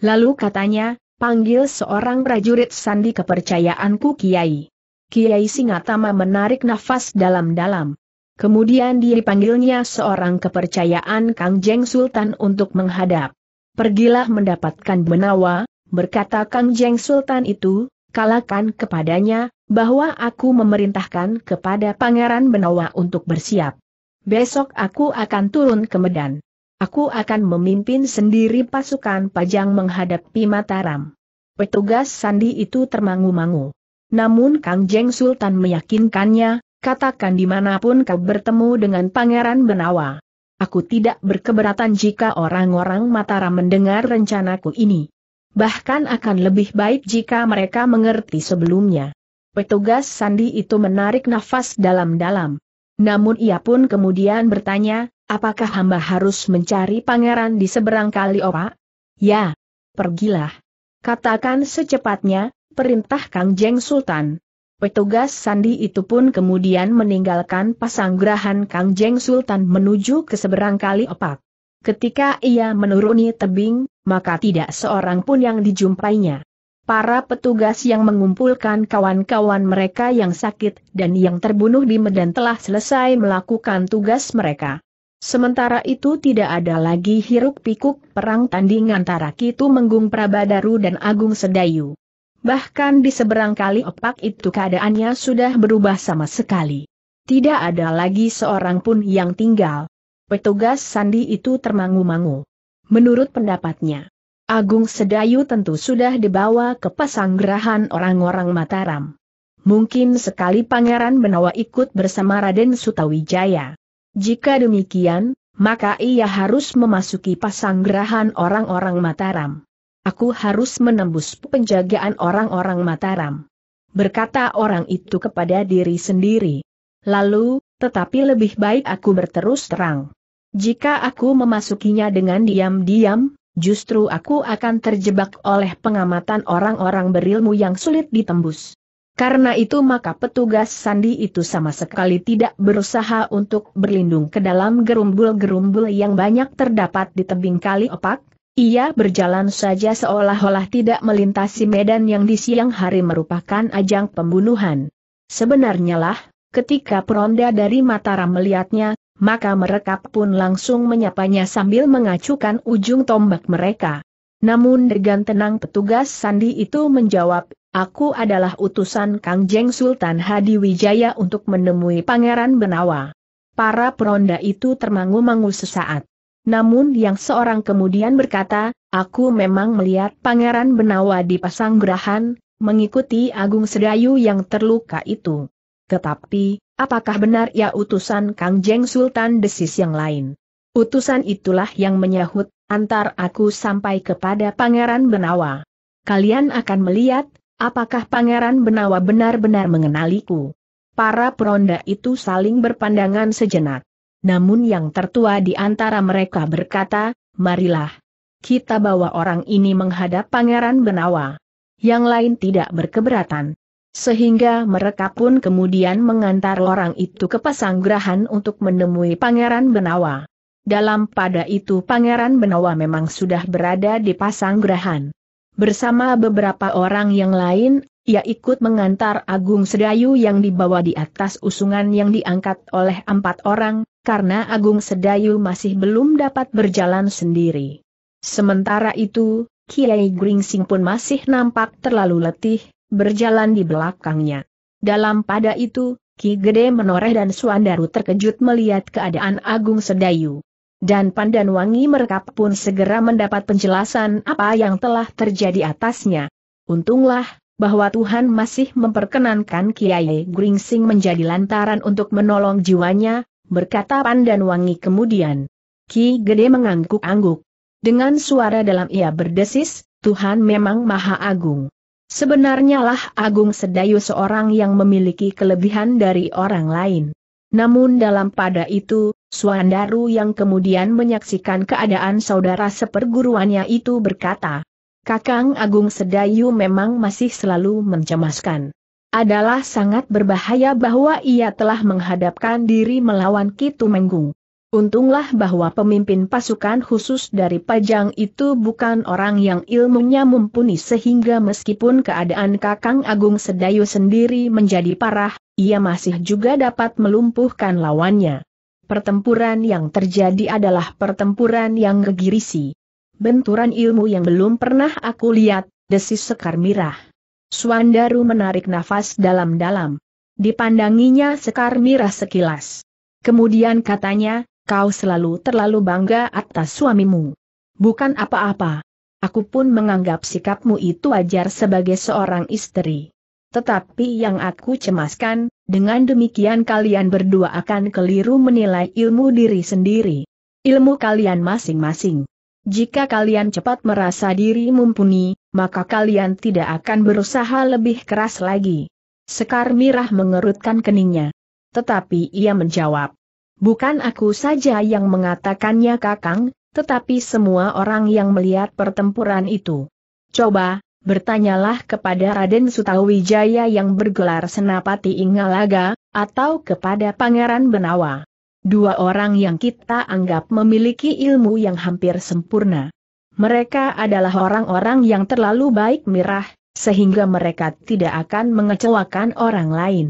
Lalu katanya, panggil seorang prajurit sandi kepercayaanku Kiai. Kiai Singatama menarik nafas dalam-dalam. Kemudian dipanggilnya seorang kepercayaan Kang Jeng Sultan untuk menghadap. Pergilah mendapatkan Benawa, berkata Kang Jeng Sultan itu, kalakan kepadanya, bahwa aku memerintahkan kepada Pangeran Benawa untuk bersiap. Besok aku akan turun ke Medan. Aku akan memimpin sendiri pasukan pajang menghadapi Mataram. Petugas sandi itu termangu-mangu. Namun Kang Jeng Sultan meyakinkannya, katakan dimanapun kau bertemu dengan Pangeran Benawa. Aku tidak berkeberatan jika orang-orang Mataram mendengar rencanaku ini. Bahkan akan lebih baik jika mereka mengerti sebelumnya. Petugas sandi itu menarik nafas dalam-dalam. Namun ia pun kemudian bertanya, apakah hamba harus mencari pangeran di seberang kali opa? Ya, pergilah. Katakan secepatnya, perintah Kang Jeng Sultan. Petugas sandi itu pun kemudian meninggalkan pasanggrahan Kang Jeng Sultan menuju ke seberang kali opak. Ketika ia menuruni tebing, maka tidak seorang pun yang dijumpainya para petugas yang mengumpulkan kawan-kawan mereka yang sakit dan yang terbunuh di Medan telah selesai melakukan tugas mereka. Sementara itu tidak ada lagi hiruk-pikuk perang tanding antara Kitu Menggung Prabadaru dan Agung Sedayu. Bahkan di seberang kali opak itu keadaannya sudah berubah sama sekali. Tidak ada lagi seorang pun yang tinggal. Petugas sandi itu termangu-mangu. Menurut pendapatnya, Agung Sedayu tentu sudah dibawa ke pasanggerahan orang-orang Mataram. Mungkin sekali Pangeran Benawa ikut bersama Raden Sutawijaya. Jika demikian, maka ia harus memasuki pasanggerahan orang-orang Mataram. Aku harus menembus penjagaan orang-orang Mataram. Berkata orang itu kepada diri sendiri. Lalu, tetapi lebih baik aku berterus terang. Jika aku memasukinya dengan diam-diam, justru aku akan terjebak oleh pengamatan orang-orang berilmu yang sulit ditembus. Karena itu maka petugas sandi itu sama sekali tidak berusaha untuk berlindung ke dalam gerumbul-gerumbul yang banyak terdapat di tebing kali opak, ia berjalan saja seolah-olah tidak melintasi medan yang di siang hari merupakan ajang pembunuhan. Sebenarnya lah, ketika peronda dari Mataram melihatnya, maka mereka pun langsung menyapanya sambil mengacukan ujung tombak mereka. Namun dengan tenang petugas Sandi itu menjawab, aku adalah utusan Kang Jeng Sultan Hadi Wijaya untuk menemui Pangeran Benawa. Para peronda itu termangu-mangu sesaat. Namun yang seorang kemudian berkata, aku memang melihat Pangeran Benawa di pasang gerahan, mengikuti Agung Sedayu yang terluka itu. Tetapi, apakah benar ya utusan Kang Jeng Sultan Desis yang lain? Utusan itulah yang menyahut, antar aku sampai kepada Pangeran Benawa. Kalian akan melihat, apakah Pangeran Benawa benar-benar mengenaliku. Para peronda itu saling berpandangan sejenak. Namun yang tertua di antara mereka berkata, marilah. Kita bawa orang ini menghadap Pangeran Benawa. Yang lain tidak berkeberatan sehingga mereka pun kemudian mengantar orang itu ke Pasanggrahan untuk menemui Pangeran Benawa. Dalam pada itu Pangeran Benawa memang sudah berada di Pasanggrahan. Bersama beberapa orang yang lain, ia ikut mengantar Agung Sedayu yang dibawa di atas usungan yang diangkat oleh empat orang, karena Agung Sedayu masih belum dapat berjalan sendiri. Sementara itu, Kiai Gringsing pun masih nampak terlalu letih, berjalan di belakangnya. Dalam pada itu, Ki Gede menoreh dan Suandaru terkejut melihat keadaan Agung Sedayu. Dan Pandan Wangi mereka pun segera mendapat penjelasan apa yang telah terjadi atasnya. Untunglah, bahwa Tuhan masih memperkenankan Kiai Gringsing menjadi lantaran untuk menolong jiwanya, berkata Pandan Wangi kemudian. Ki Gede mengangguk-angguk. Dengan suara dalam ia berdesis, Tuhan memang Maha Agung. Sebenarnya lah Agung Sedayu seorang yang memiliki kelebihan dari orang lain. Namun dalam pada itu, Suandaru yang kemudian menyaksikan keadaan saudara seperguruannya itu berkata, Kakang Agung Sedayu memang masih selalu mencemaskan. Adalah sangat berbahaya bahwa ia telah menghadapkan diri melawan Kitu Menggung. Untunglah bahwa pemimpin pasukan khusus dari Pajang itu bukan orang yang ilmunya mumpuni sehingga meskipun keadaan Kakang Agung Sedayu sendiri menjadi parah, ia masih juga dapat melumpuhkan lawannya. Pertempuran yang terjadi adalah pertempuran yang gegirisi. Benturan ilmu yang belum pernah aku lihat, desis Sekar Mirah. Suandaru menarik nafas dalam-dalam. Dipandanginya Sekar Mirah sekilas. Kemudian katanya, kau selalu terlalu bangga atas suamimu. Bukan apa-apa. Aku pun menganggap sikapmu itu wajar sebagai seorang istri. Tetapi yang aku cemaskan, dengan demikian kalian berdua akan keliru menilai ilmu diri sendiri. Ilmu kalian masing-masing. Jika kalian cepat merasa diri mumpuni, maka kalian tidak akan berusaha lebih keras lagi. Sekar Mirah mengerutkan keningnya. Tetapi ia menjawab, Bukan aku saja yang mengatakannya kakang, tetapi semua orang yang melihat pertempuran itu. Coba, bertanyalah kepada Raden Sutawijaya yang bergelar Senapati Ingalaga, atau kepada Pangeran Benawa. Dua orang yang kita anggap memiliki ilmu yang hampir sempurna. Mereka adalah orang-orang yang terlalu baik mirah, sehingga mereka tidak akan mengecewakan orang lain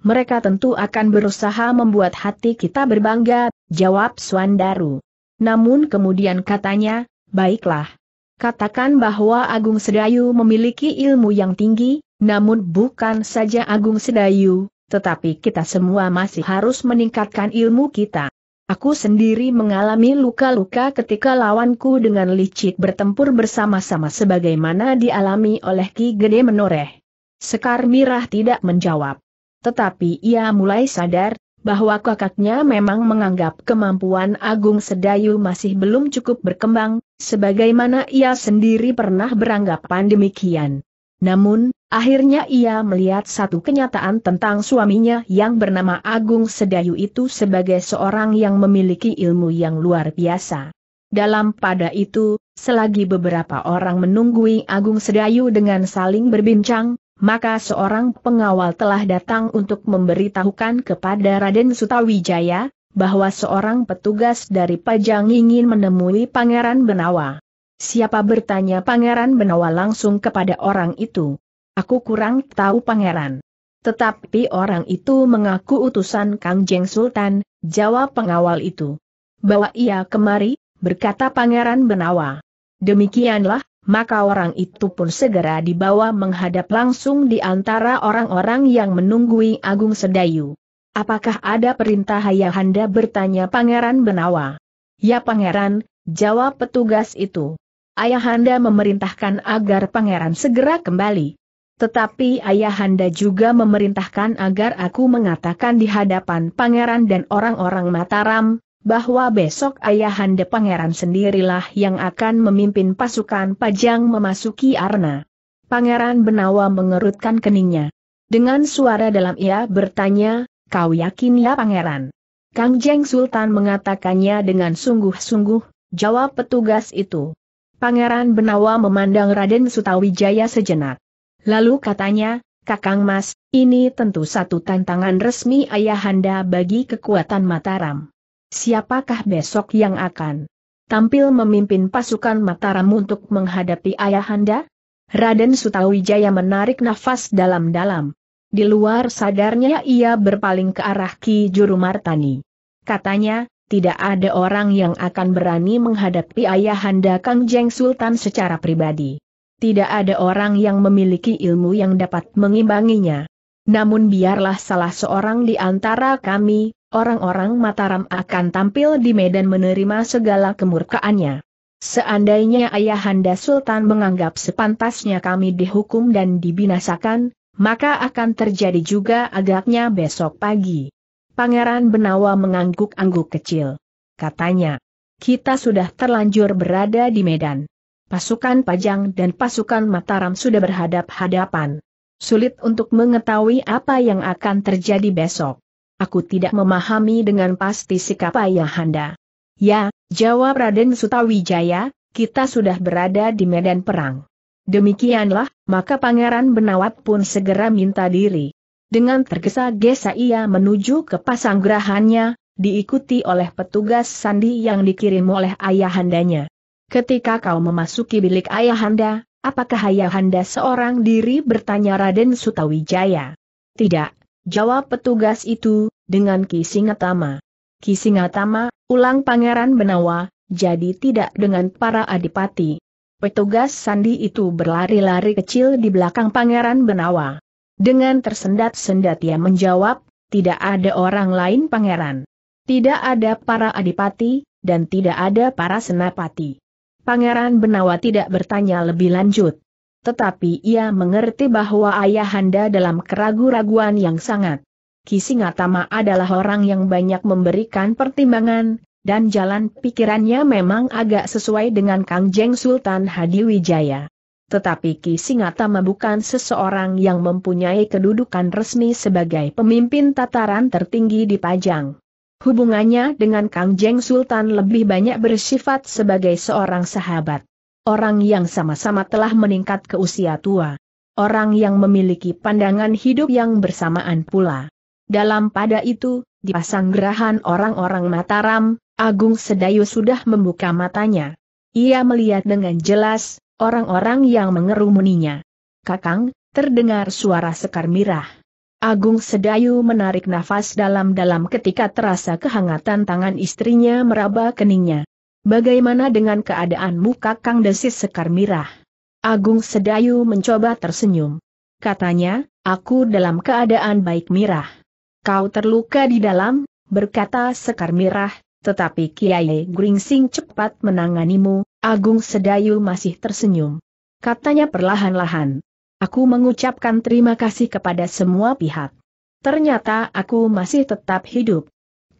mereka tentu akan berusaha membuat hati kita berbangga, jawab Swandaru. Namun kemudian katanya, baiklah. Katakan bahwa Agung Sedayu memiliki ilmu yang tinggi, namun bukan saja Agung Sedayu, tetapi kita semua masih harus meningkatkan ilmu kita. Aku sendiri mengalami luka-luka ketika lawanku dengan licik bertempur bersama-sama sebagaimana dialami oleh Ki Gede Menoreh. Sekar Mirah tidak menjawab. Tetapi ia mulai sadar, bahwa kakaknya memang menganggap kemampuan Agung Sedayu masih belum cukup berkembang, sebagaimana ia sendiri pernah beranggapan demikian. Namun, akhirnya ia melihat satu kenyataan tentang suaminya yang bernama Agung Sedayu itu sebagai seorang yang memiliki ilmu yang luar biasa. Dalam pada itu, selagi beberapa orang menunggui Agung Sedayu dengan saling berbincang, maka seorang pengawal telah datang untuk memberitahukan kepada Raden Sutawijaya, bahwa seorang petugas dari Pajang ingin menemui Pangeran Benawa. Siapa bertanya Pangeran Benawa langsung kepada orang itu. Aku kurang tahu Pangeran. Tetapi orang itu mengaku utusan Kang Jeng Sultan, jawab pengawal itu. Bawa ia kemari, berkata Pangeran Benawa. Demikianlah, maka orang itu pun segera dibawa menghadap langsung di antara orang-orang yang menunggui Agung Sedayu. Apakah ada perintah Ayahanda bertanya Pangeran Benawa? Ya Pangeran, jawab petugas itu. Ayahanda memerintahkan agar Pangeran segera kembali. Tetapi Ayahanda juga memerintahkan agar aku mengatakan di hadapan Pangeran dan orang-orang Mataram, bahwa besok ayahanda pangeran sendirilah yang akan memimpin pasukan pajang memasuki Arna. Pangeran Benawa mengerutkan keningnya. Dengan suara dalam ia bertanya, kau yakin ya pangeran? Kang Jeng Sultan mengatakannya dengan sungguh-sungguh, jawab petugas itu. Pangeran Benawa memandang Raden Sutawijaya sejenak. Lalu katanya, Kakang Mas, ini tentu satu tantangan resmi ayahanda bagi kekuatan Mataram. Siapakah besok yang akan tampil memimpin pasukan Mataram untuk menghadapi Ayahanda? Raden Sutawijaya menarik nafas dalam-dalam. Di luar sadarnya ia berpaling ke arah Ki Juru Martani. Katanya, tidak ada orang yang akan berani menghadapi Ayahanda Kang Jeng Sultan secara pribadi. Tidak ada orang yang memiliki ilmu yang dapat mengimbanginya. Namun biarlah salah seorang di antara kami, orang-orang Mataram akan tampil di medan menerima segala kemurkaannya. Seandainya Ayahanda Sultan menganggap sepantasnya kami dihukum dan dibinasakan, maka akan terjadi juga agaknya besok pagi. Pangeran Benawa mengangguk-angguk kecil. Katanya, kita sudah terlanjur berada di medan. Pasukan Pajang dan pasukan Mataram sudah berhadap-hadapan. Sulit untuk mengetahui apa yang akan terjadi besok aku tidak memahami dengan pasti sikap Ayahanda. Ya, jawab Raden Sutawijaya, kita sudah berada di medan perang. Demikianlah, maka Pangeran Benawat pun segera minta diri. Dengan tergesa-gesa ia menuju ke pasanggrahannya, diikuti oleh petugas sandi yang dikirim oleh ayahandanya. Ketika kau memasuki bilik ayahanda, apakah ayahanda seorang diri bertanya Raden Sutawijaya? Tidak, Jawab petugas itu, dengan Kisingatama. Kisingatama, ulang Pangeran Benawa, jadi tidak dengan para adipati. Petugas sandi itu berlari-lari kecil di belakang Pangeran Benawa. Dengan tersendat-sendat ia menjawab, tidak ada orang lain pangeran. Tidak ada para adipati, dan tidak ada para senapati. Pangeran Benawa tidak bertanya lebih lanjut. Tetapi ia mengerti bahwa ayahanda dalam keragu-raguan yang sangat. Kisingatama adalah orang yang banyak memberikan pertimbangan, dan jalan pikirannya memang agak sesuai dengan Kang Jeng Sultan Hadiwijaya. Tetapi Ki Singatama bukan seseorang yang mempunyai kedudukan resmi sebagai pemimpin tataran tertinggi di Pajang. Hubungannya dengan Kang Jeng Sultan lebih banyak bersifat sebagai seorang sahabat orang yang sama-sama telah meningkat ke usia tua. Orang yang memiliki pandangan hidup yang bersamaan pula. Dalam pada itu, di pasang gerahan orang-orang Mataram, Agung Sedayu sudah membuka matanya. Ia melihat dengan jelas, orang-orang yang mengerumuninya. Kakang, terdengar suara sekar mirah. Agung Sedayu menarik nafas dalam-dalam ketika terasa kehangatan tangan istrinya meraba keningnya. Bagaimana dengan keadaanmu kakang desis sekar mirah? Agung Sedayu mencoba tersenyum. Katanya, aku dalam keadaan baik mirah. Kau terluka di dalam, berkata sekar mirah, tetapi Kiai Gringsing cepat menanganimu, Agung Sedayu masih tersenyum. Katanya perlahan-lahan. Aku mengucapkan terima kasih kepada semua pihak. Ternyata aku masih tetap hidup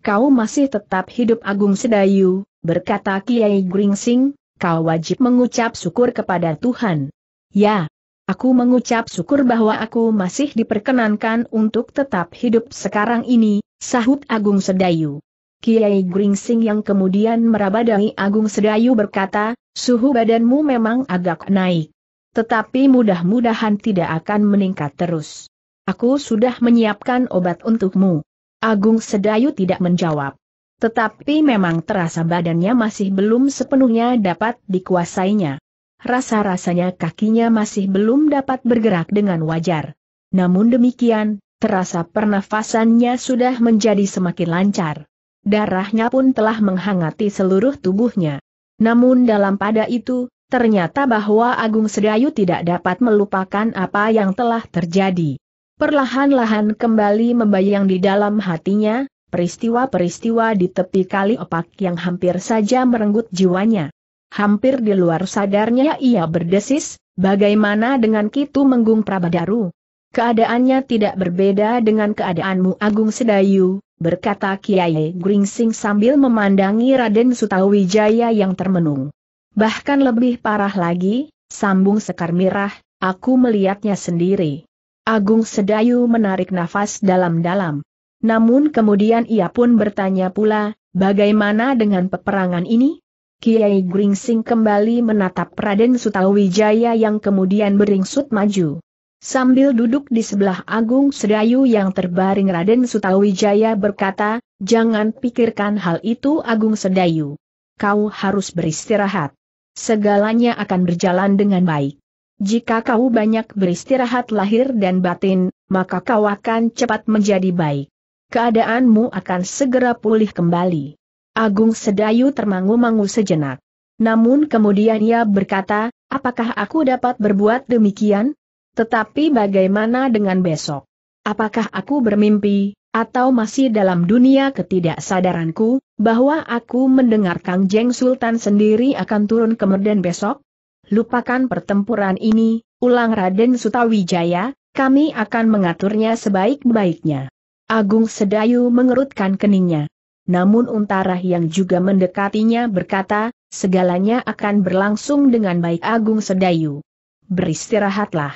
kau masih tetap hidup Agung Sedayu, berkata Kiai Gringsing, kau wajib mengucap syukur kepada Tuhan. Ya, aku mengucap syukur bahwa aku masih diperkenankan untuk tetap hidup sekarang ini, sahut Agung Sedayu. Kiai Gringsing yang kemudian merabadai Agung Sedayu berkata, suhu badanmu memang agak naik. Tetapi mudah-mudahan tidak akan meningkat terus. Aku sudah menyiapkan obat untukmu. Agung Sedayu tidak menjawab. Tetapi memang terasa badannya masih belum sepenuhnya dapat dikuasainya. Rasa-rasanya kakinya masih belum dapat bergerak dengan wajar. Namun demikian, terasa pernafasannya sudah menjadi semakin lancar. Darahnya pun telah menghangati seluruh tubuhnya. Namun dalam pada itu, ternyata bahwa Agung Sedayu tidak dapat melupakan apa yang telah terjadi perlahan-lahan kembali membayang di dalam hatinya, peristiwa-peristiwa di tepi kali opak yang hampir saja merenggut jiwanya. Hampir di luar sadarnya ia berdesis, bagaimana dengan Kitu Menggung Prabadaru? Keadaannya tidak berbeda dengan keadaanmu Agung Sedayu, berkata Kiai Gringsing sambil memandangi Raden Sutawijaya yang termenung. Bahkan lebih parah lagi, sambung Sekar Mirah, aku melihatnya sendiri. Agung Sedayu menarik nafas dalam-dalam. Namun kemudian ia pun bertanya pula, bagaimana dengan peperangan ini? Kiai Gringsing kembali menatap Raden Sutawijaya yang kemudian beringsut maju. Sambil duduk di sebelah Agung Sedayu yang terbaring Raden Sutawijaya berkata, jangan pikirkan hal itu Agung Sedayu. Kau harus beristirahat. Segalanya akan berjalan dengan baik. Jika kau banyak beristirahat lahir dan batin, maka kau akan cepat menjadi baik. Keadaanmu akan segera pulih kembali. Agung Sedayu termangu-mangu sejenak. Namun kemudian ia berkata, apakah aku dapat berbuat demikian? Tetapi bagaimana dengan besok? Apakah aku bermimpi, atau masih dalam dunia ketidaksadaranku, bahwa aku mendengar Kang Jeng Sultan sendiri akan turun ke Merden besok? lupakan pertempuran ini, ulang Raden Sutawijaya, kami akan mengaturnya sebaik-baiknya. Agung Sedayu mengerutkan keningnya. Namun Untarah yang juga mendekatinya berkata, segalanya akan berlangsung dengan baik Agung Sedayu. Beristirahatlah.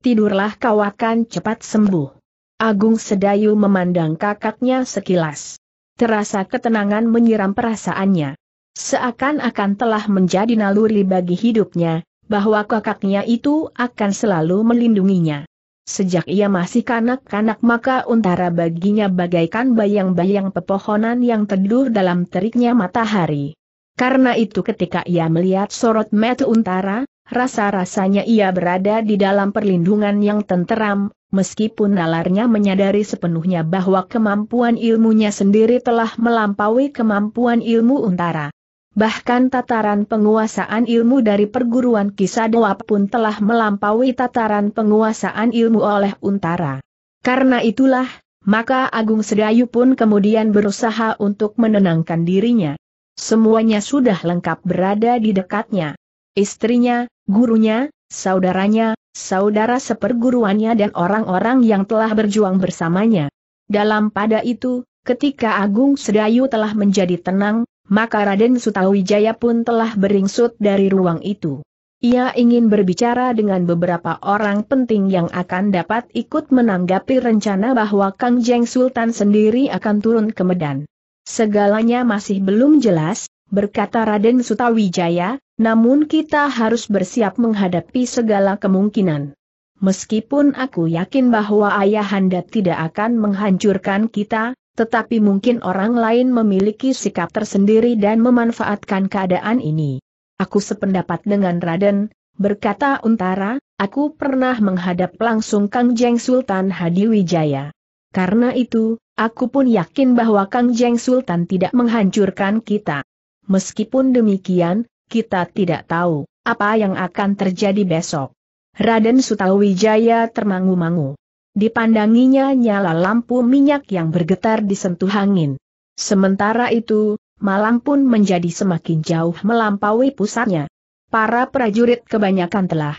Tidurlah kau akan cepat sembuh. Agung Sedayu memandang kakaknya sekilas. Terasa ketenangan menyiram perasaannya. Seakan-akan telah menjadi naluri bagi hidupnya, bahwa kakaknya itu akan selalu melindunginya. Sejak ia masih kanak-kanak maka untara baginya bagaikan bayang-bayang pepohonan yang teduh dalam teriknya matahari. Karena itu ketika ia melihat sorot mata untara, rasa-rasanya ia berada di dalam perlindungan yang tenteram, meskipun nalarnya menyadari sepenuhnya bahwa kemampuan ilmunya sendiri telah melampaui kemampuan ilmu untara. Bahkan tataran penguasaan ilmu dari perguruan Kisadoa pun telah melampaui tataran penguasaan ilmu oleh Untara. Karena itulah, maka Agung Sedayu pun kemudian berusaha untuk menenangkan dirinya. Semuanya sudah lengkap berada di dekatnya. Istrinya, gurunya, saudaranya, saudara seperguruannya dan orang-orang yang telah berjuang bersamanya. Dalam pada itu, ketika Agung Sedayu telah menjadi tenang, maka Raden Sutawijaya pun telah beringsut dari ruang itu. Ia ingin berbicara dengan beberapa orang penting yang akan dapat ikut menanggapi rencana bahwa Kang Jeng Sultan sendiri akan turun ke Medan. Segalanya masih belum jelas, berkata Raden Sutawijaya, namun kita harus bersiap menghadapi segala kemungkinan. Meskipun aku yakin bahwa Ayahanda tidak akan menghancurkan kita, tetapi mungkin orang lain memiliki sikap tersendiri dan memanfaatkan keadaan ini. Aku sependapat dengan Raden, berkata Untara, aku pernah menghadap langsung Kang Jeng Sultan Hadiwijaya. Karena itu, aku pun yakin bahwa Kang Jeng Sultan tidak menghancurkan kita. Meskipun demikian, kita tidak tahu apa yang akan terjadi besok. Raden Sutawijaya termangu-mangu. Dipandanginya nyala lampu minyak yang bergetar disentuh angin. Sementara itu, Malang pun menjadi semakin jauh melampaui pusatnya. Para prajurit kebanyakan telah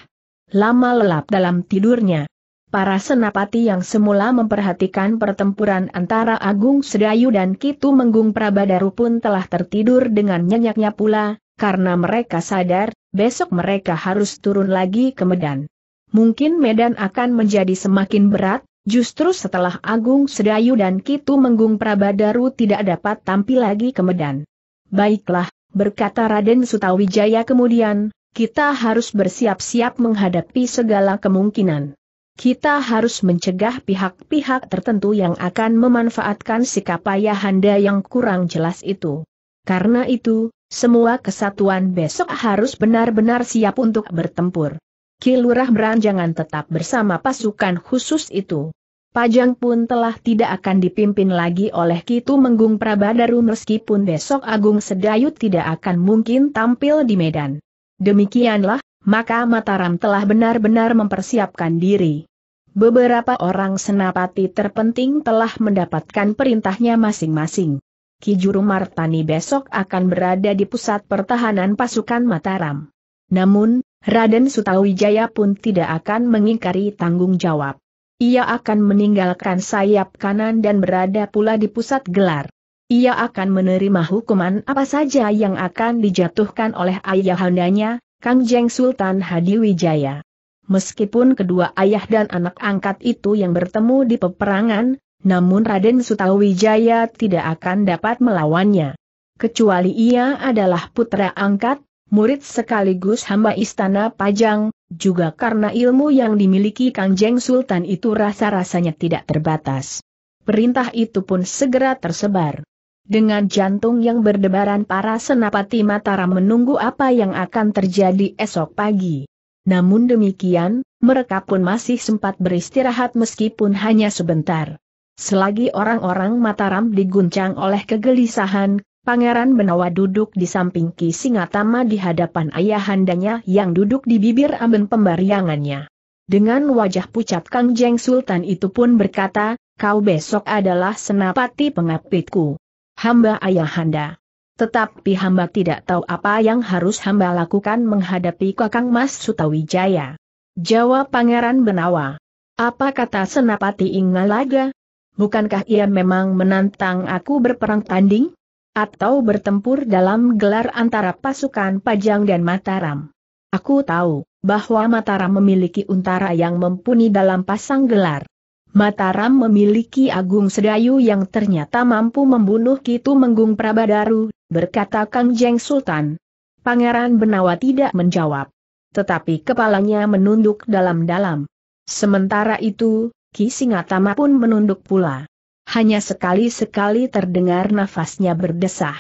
lama lelap dalam tidurnya. Para senapati yang semula memperhatikan pertempuran antara Agung Sedayu dan Kitu Menggung Prabadaru pun telah tertidur dengan nyenyaknya pula, karena mereka sadar, besok mereka harus turun lagi ke Medan mungkin medan akan menjadi semakin berat, justru setelah Agung Sedayu dan Kitu Menggung Prabadaru tidak dapat tampil lagi ke medan. Baiklah, berkata Raden Sutawijaya kemudian, kita harus bersiap-siap menghadapi segala kemungkinan. Kita harus mencegah pihak-pihak tertentu yang akan memanfaatkan sikap ayahanda yang kurang jelas itu. Karena itu, semua kesatuan besok harus benar-benar siap untuk bertempur. Kilurah Beranjangan tetap bersama pasukan khusus itu. Pajang pun telah tidak akan dipimpin lagi oleh Kitu Menggung Prabadaru meskipun besok Agung Sedayu tidak akan mungkin tampil di Medan. Demikianlah, maka Mataram telah benar-benar mempersiapkan diri. Beberapa orang senapati terpenting telah mendapatkan perintahnya masing-masing. Kijuru Martani besok akan berada di pusat pertahanan pasukan Mataram. Namun, Raden Sutawijaya pun tidak akan mengingkari tanggung jawab. Ia akan meninggalkan sayap kanan dan berada pula di pusat gelar. Ia akan menerima hukuman apa saja yang akan dijatuhkan oleh ayahandanya, Kang Jeng Sultan Hadiwijaya. Meskipun kedua ayah dan anak angkat itu yang bertemu di peperangan, namun Raden Sutawijaya tidak akan dapat melawannya. Kecuali ia adalah putra angkat, murid sekaligus hamba istana Pajang, juga karena ilmu yang dimiliki Kang Jeng Sultan itu rasa-rasanya tidak terbatas. Perintah itu pun segera tersebar. Dengan jantung yang berdebaran para senapati Mataram menunggu apa yang akan terjadi esok pagi. Namun demikian, mereka pun masih sempat beristirahat meskipun hanya sebentar. Selagi orang-orang Mataram diguncang oleh kegelisahan, Pangeran Benawa duduk di samping Ki Singatama di hadapan ayahandanya yang duduk di bibir amben pembariangannya. Dengan wajah pucat Kang Jeng Sultan itu pun berkata, kau besok adalah senapati pengapitku. Hamba ayahanda. Tetapi hamba tidak tahu apa yang harus hamba lakukan menghadapi Kakang Mas Sutawijaya. Jawab Pangeran Benawa. Apa kata senapati Ingalaga? Bukankah ia memang menantang aku berperang tanding? atau bertempur dalam gelar antara pasukan Pajang dan Mataram. Aku tahu bahwa Mataram memiliki untara yang mumpuni dalam pasang gelar. Mataram memiliki Agung Sedayu yang ternyata mampu membunuh Kitu Menggung Prabadaru, berkata Kang Jeng Sultan. Pangeran Benawa tidak menjawab. Tetapi kepalanya menunduk dalam-dalam. Sementara itu, Ki Singatama pun menunduk pula hanya sekali-sekali terdengar nafasnya berdesah.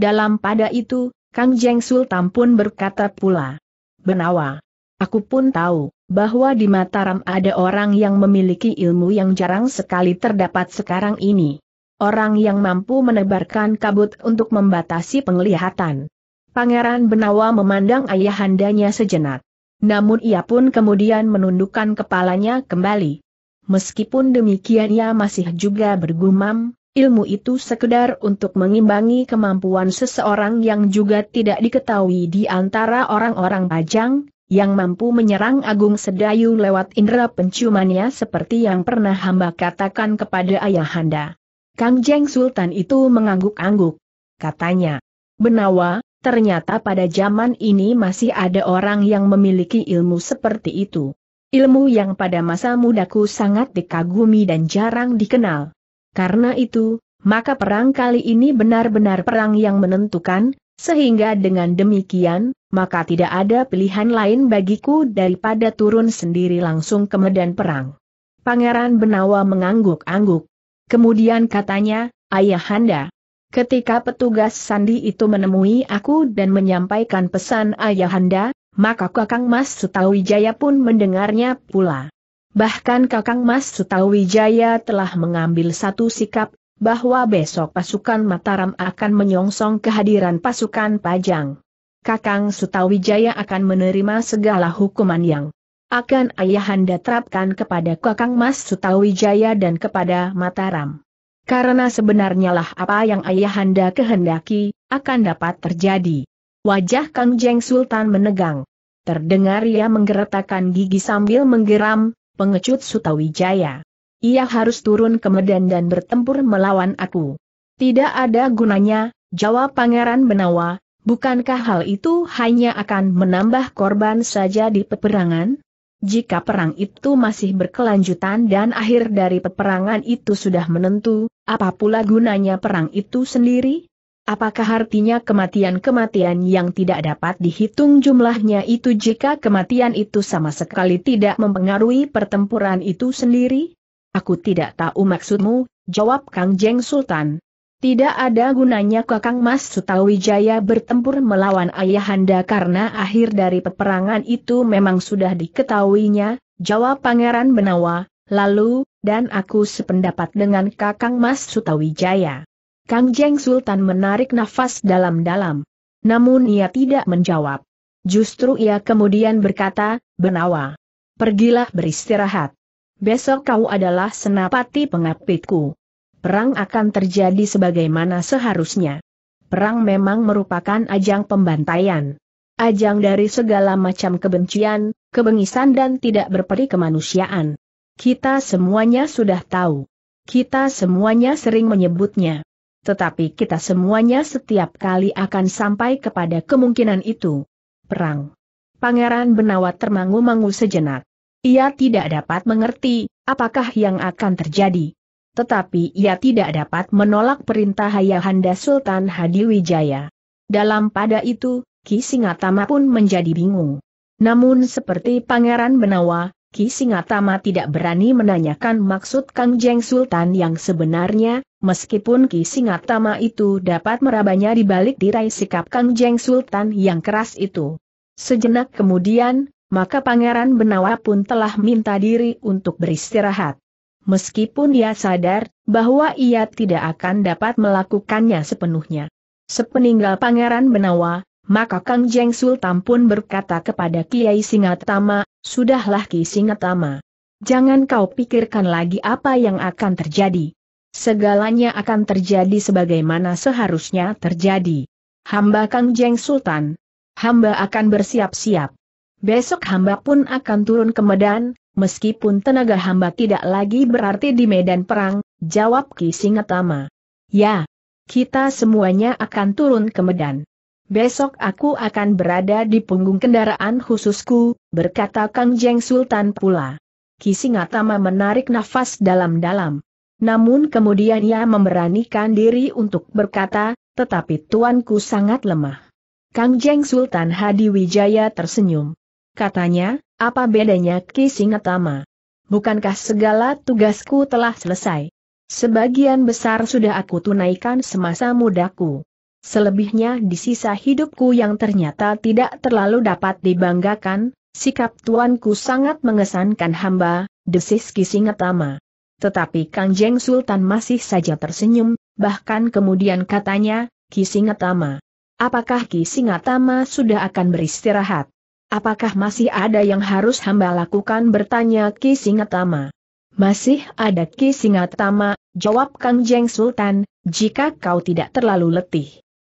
Dalam pada itu, Kang Jeng Sultan pun berkata pula, Benawa, aku pun tahu, bahwa di Mataram ada orang yang memiliki ilmu yang jarang sekali terdapat sekarang ini. Orang yang mampu menebarkan kabut untuk membatasi penglihatan. Pangeran Benawa memandang ayahandanya sejenak. Namun ia pun kemudian menundukkan kepalanya kembali. Meskipun demikian ia masih juga bergumam, ilmu itu sekedar untuk mengimbangi kemampuan seseorang yang juga tidak diketahui di antara orang-orang pajang, yang mampu menyerang Agung Sedayu lewat indera penciumannya seperti yang pernah hamba katakan kepada ayahanda. Kang Jeng Sultan itu mengangguk-angguk. Katanya, Benawa, ternyata pada zaman ini masih ada orang yang memiliki ilmu seperti itu. Ilmu yang pada masa mudaku sangat dikagumi dan jarang dikenal. Karena itu, maka perang kali ini benar-benar perang yang menentukan, sehingga dengan demikian, maka tidak ada pilihan lain bagiku daripada turun sendiri langsung ke medan perang. Pangeran Benawa mengangguk-angguk. Kemudian katanya, Ayahanda, ketika petugas sandi itu menemui aku dan menyampaikan pesan Ayahanda, maka Kakang Mas Sutawijaya pun mendengarnya pula. Bahkan Kakang Mas Sutawijaya telah mengambil satu sikap, bahwa besok pasukan Mataram akan menyongsong kehadiran pasukan Pajang. Kakang Sutawijaya akan menerima segala hukuman yang akan ayahanda terapkan kepada Kakang Mas Sutawijaya dan kepada Mataram. Karena sebenarnya lah apa yang ayahanda kehendaki, akan dapat terjadi. Wajah Kang Jeng Sultan menegang. Terdengar ia menggeretakkan gigi sambil menggeram, pengecut Sutawijaya. Ia harus turun ke Medan dan bertempur melawan aku. Tidak ada gunanya, jawab Pangeran Benawa, bukankah hal itu hanya akan menambah korban saja di peperangan? Jika perang itu masih berkelanjutan dan akhir dari peperangan itu sudah menentu, apa pula gunanya perang itu sendiri? Apakah artinya kematian-kematian yang tidak dapat dihitung jumlahnya itu jika kematian itu sama sekali tidak mempengaruhi pertempuran itu sendiri? Aku tidak tahu maksudmu, jawab Kang Jeng Sultan. Tidak ada gunanya Kakang Mas Sutawijaya bertempur melawan Ayahanda karena akhir dari peperangan itu memang sudah diketahuinya, jawab Pangeran Benawa, lalu, dan aku sependapat dengan Kakang Mas Sutawijaya. Kang Jeng Sultan menarik nafas dalam-dalam. Namun ia tidak menjawab. Justru ia kemudian berkata, Benawa. Pergilah beristirahat. Besok kau adalah senapati pengapitku. Perang akan terjadi sebagaimana seharusnya. Perang memang merupakan ajang pembantaian. Ajang dari segala macam kebencian, kebengisan dan tidak berperi kemanusiaan. Kita semuanya sudah tahu. Kita semuanya sering menyebutnya. Tetapi kita semuanya setiap kali akan sampai kepada kemungkinan itu. Perang. Pangeran Benawa termangu-mangu sejenak. Ia tidak dapat mengerti, apakah yang akan terjadi. Tetapi ia tidak dapat menolak perintah Hayahanda Sultan Hadiwijaya. Dalam pada itu, Ki Singatama pun menjadi bingung. Namun seperti Pangeran Benawa, Ki Singatama tidak berani menanyakan maksud Kang Jeng Sultan yang sebenarnya, meskipun Ki Singatama itu dapat merabanya di balik tirai sikap Kang Jeng Sultan yang keras itu. Sejenak kemudian, maka Pangeran Benawa pun telah minta diri untuk beristirahat. Meskipun dia sadar bahwa ia tidak akan dapat melakukannya sepenuhnya. Sepeninggal Pangeran Benawa, maka Kang Jeng Sultan pun berkata kepada Kiai Singatama, Sudahlah Ki Singatama. Jangan kau pikirkan lagi apa yang akan terjadi. Segalanya akan terjadi sebagaimana seharusnya terjadi. Hamba Kang Jeng Sultan. Hamba akan bersiap-siap. Besok hamba pun akan turun ke Medan, meskipun tenaga hamba tidak lagi berarti di medan perang, jawab Ki Singatama. Ya, kita semuanya akan turun ke Medan. Besok aku akan berada di punggung kendaraan khususku, berkata Kang Jeng Sultan pula. Ki Singatama menarik nafas dalam-dalam. Namun kemudian ia memberanikan diri untuk berkata, tetapi tuanku sangat lemah. Kang Jeng Sultan Hadi Wijaya tersenyum. Katanya, apa bedanya Ki Singatama? Bukankah segala tugasku telah selesai? Sebagian besar sudah aku tunaikan semasa mudaku. Selebihnya di sisa hidupku yang ternyata tidak terlalu dapat dibanggakan, sikap tuanku sangat mengesankan hamba, desis Kisingatama. Tetapi Kang Jeng Sultan masih saja tersenyum, bahkan kemudian katanya, Ki Singatama. Apakah Ki Singatama sudah akan beristirahat? Apakah masih ada yang harus hamba lakukan bertanya Ki Singatama? Masih ada Ki Singatama, jawab Kang Jeng Sultan, jika kau tidak terlalu letih.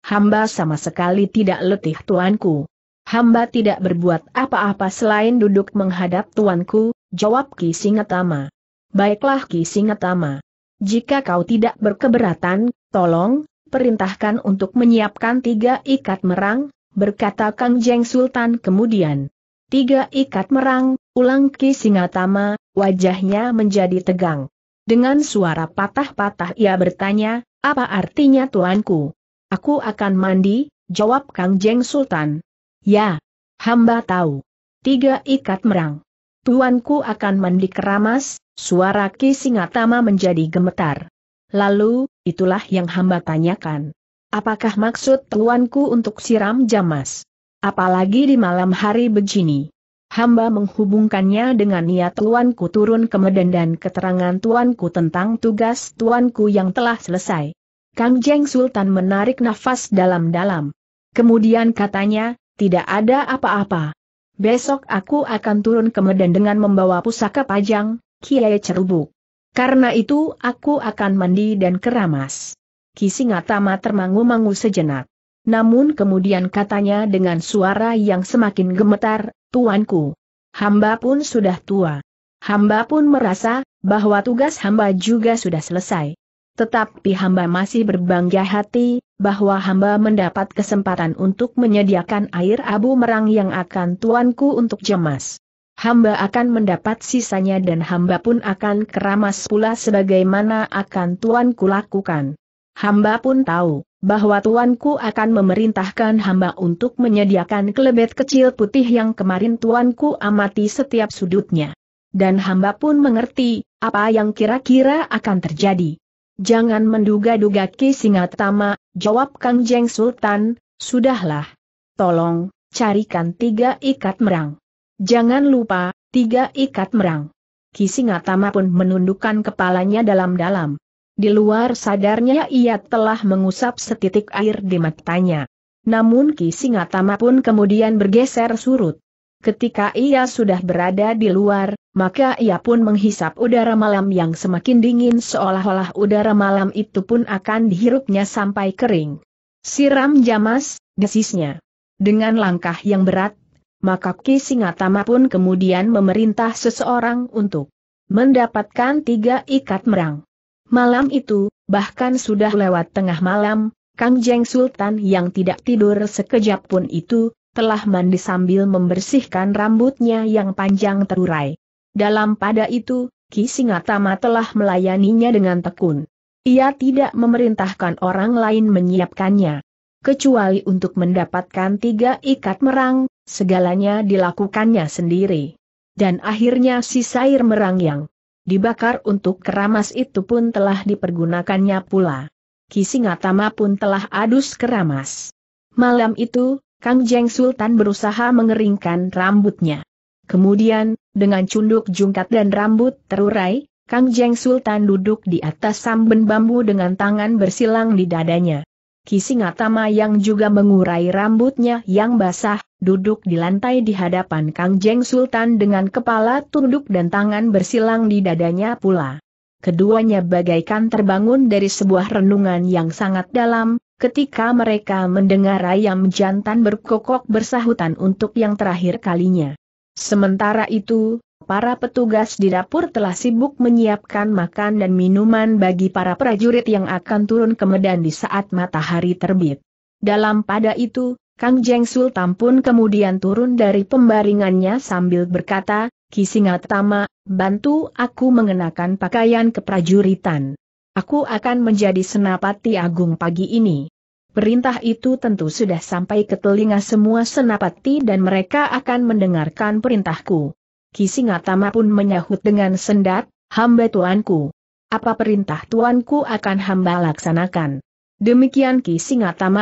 Hamba sama sekali tidak letih tuanku. Hamba tidak berbuat apa-apa selain duduk menghadap tuanku, jawab Ki Singatama. Baiklah Ki Singatama. Jika kau tidak berkeberatan, tolong, perintahkan untuk menyiapkan tiga ikat merang, berkata Kang Jeng Sultan kemudian. Tiga ikat merang, ulang Ki Singatama, wajahnya menjadi tegang. Dengan suara patah-patah ia bertanya, apa artinya tuanku? Aku akan mandi, jawab Kang Jeng Sultan. Ya, hamba tahu. Tiga ikat merang tuanku akan mandi keramas, suara Ki Singatama menjadi gemetar. Lalu, itulah yang hamba tanyakan. Apakah maksud tuanku untuk siram jamas? Apalagi di malam hari begini. Hamba menghubungkannya dengan niat tuanku turun ke Medan dan keterangan tuanku tentang tugas tuanku yang telah selesai. Kang Jeng Sultan menarik nafas dalam-dalam. Kemudian katanya, tidak ada apa-apa. Besok aku akan turun ke Medan dengan membawa pusaka pajang, Kiai Cerubuk. Karena itu aku akan mandi dan keramas. Kisingatama termangu-mangu sejenak. Namun kemudian katanya dengan suara yang semakin gemetar, Tuanku, hamba pun sudah tua. Hamba pun merasa, bahwa tugas hamba juga sudah selesai. Tetapi hamba masih berbangga hati, bahwa hamba mendapat kesempatan untuk menyediakan air abu merang yang akan tuanku untuk jemas. Hamba akan mendapat sisanya dan hamba pun akan keramas pula sebagaimana akan tuanku lakukan. Hamba pun tahu, bahwa tuanku akan memerintahkan hamba untuk menyediakan kelebet kecil putih yang kemarin tuanku amati setiap sudutnya. Dan hamba pun mengerti, apa yang kira-kira akan terjadi. Jangan menduga-duga Ki Singatama, jawab Kang Jeng Sultan, sudahlah. Tolong, carikan tiga ikat merang. Jangan lupa, tiga ikat merang. Ki Singatama pun menundukkan kepalanya dalam-dalam. Di luar sadarnya ia telah mengusap setitik air di matanya. Namun Ki Singatama pun kemudian bergeser surut. Ketika ia sudah berada di luar, maka ia pun menghisap udara malam yang semakin dingin seolah-olah udara malam itu pun akan dihirupnya sampai kering. Siram jamas, desisnya. Dengan langkah yang berat, maka Ki Singatama pun kemudian memerintah seseorang untuk mendapatkan tiga ikat merang. Malam itu, bahkan sudah lewat tengah malam, Kang Jeng Sultan yang tidak tidur sekejap pun itu, telah mandi sambil membersihkan rambutnya yang panjang terurai. Dalam pada itu, Ki Singatama telah melayaninya dengan tekun. Ia tidak memerintahkan orang lain menyiapkannya. Kecuali untuk mendapatkan tiga ikat merang, segalanya dilakukannya sendiri. Dan akhirnya si sair merang yang dibakar untuk keramas itu pun telah dipergunakannya pula. Kisingatama pun telah adus keramas. Malam itu, Kang Jeng Sultan berusaha mengeringkan rambutnya. Kemudian, dengan cunduk jungkat dan rambut terurai, Kang Jeng Sultan duduk di atas samben bambu dengan tangan bersilang di dadanya. Kisingatama yang juga mengurai rambutnya yang basah, duduk di lantai di hadapan Kang Jeng Sultan dengan kepala tunduk dan tangan bersilang di dadanya pula. Keduanya bagaikan terbangun dari sebuah renungan yang sangat dalam, ketika mereka mendengar ayam jantan berkokok bersahutan untuk yang terakhir kalinya. Sementara itu, para petugas di dapur telah sibuk menyiapkan makan dan minuman bagi para prajurit yang akan turun ke medan di saat matahari terbit. Dalam pada itu, Kang Jeng Sultan pun kemudian turun dari pembaringannya sambil berkata, Kisingatama, bantu aku mengenakan pakaian keprajuritan. Aku akan menjadi senapati agung pagi ini. Perintah itu tentu sudah sampai ke telinga semua senapati dan mereka akan mendengarkan perintahku. Kisingatama pun menyahut dengan sendat, hamba tuanku. Apa perintah tuanku akan hamba laksanakan. Demikian Ki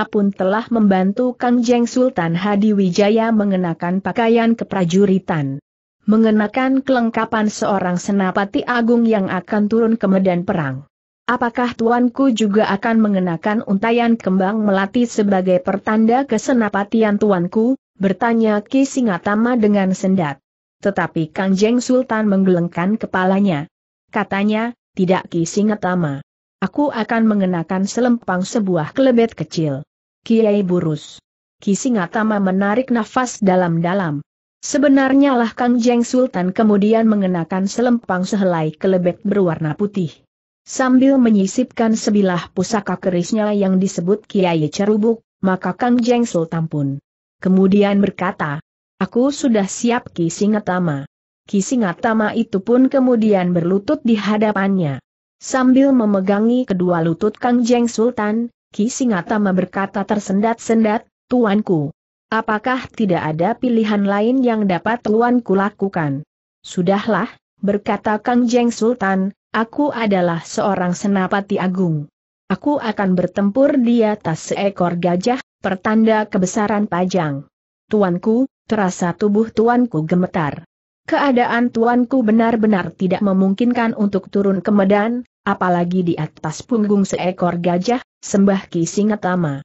pun telah membantu Kang Jeng Sultan Hadi Wijaya mengenakan pakaian keprajuritan. Mengenakan kelengkapan seorang senapati agung yang akan turun ke medan perang. Apakah tuanku juga akan mengenakan untayan kembang melati sebagai pertanda kesenapatian tuanku? Bertanya Ki Singatama dengan sendat. Tetapi Kangjeng Sultan menggelengkan kepalanya. Katanya, tidak Ki Singatama. Aku akan mengenakan selempang sebuah kelebet kecil. Kiai Burus. Ki Singatama menarik nafas dalam-dalam. Sebenarnya lah Kangjeng Sultan kemudian mengenakan selempang sehelai kelebet berwarna putih. Sambil menyisipkan sebilah pusaka kerisnya yang disebut Kiai Cerubuk, maka Kang Jeng Sultan pun. Kemudian berkata, Aku sudah siap Ki Singatama. Ki Singatama itu pun kemudian berlutut di hadapannya. Sambil memegangi kedua lutut Kang Jeng Sultan, Ki Singatama berkata tersendat-sendat, Tuanku, apakah tidak ada pilihan lain yang dapat Tuanku lakukan? Sudahlah, berkata Kang Jeng Sultan, aku adalah seorang senapati agung. Aku akan bertempur di atas seekor gajah, pertanda kebesaran pajang. Tuanku, terasa tubuh tuanku gemetar. Keadaan tuanku benar-benar tidak memungkinkan untuk turun ke medan, apalagi di atas punggung seekor gajah, sembah Ki lama.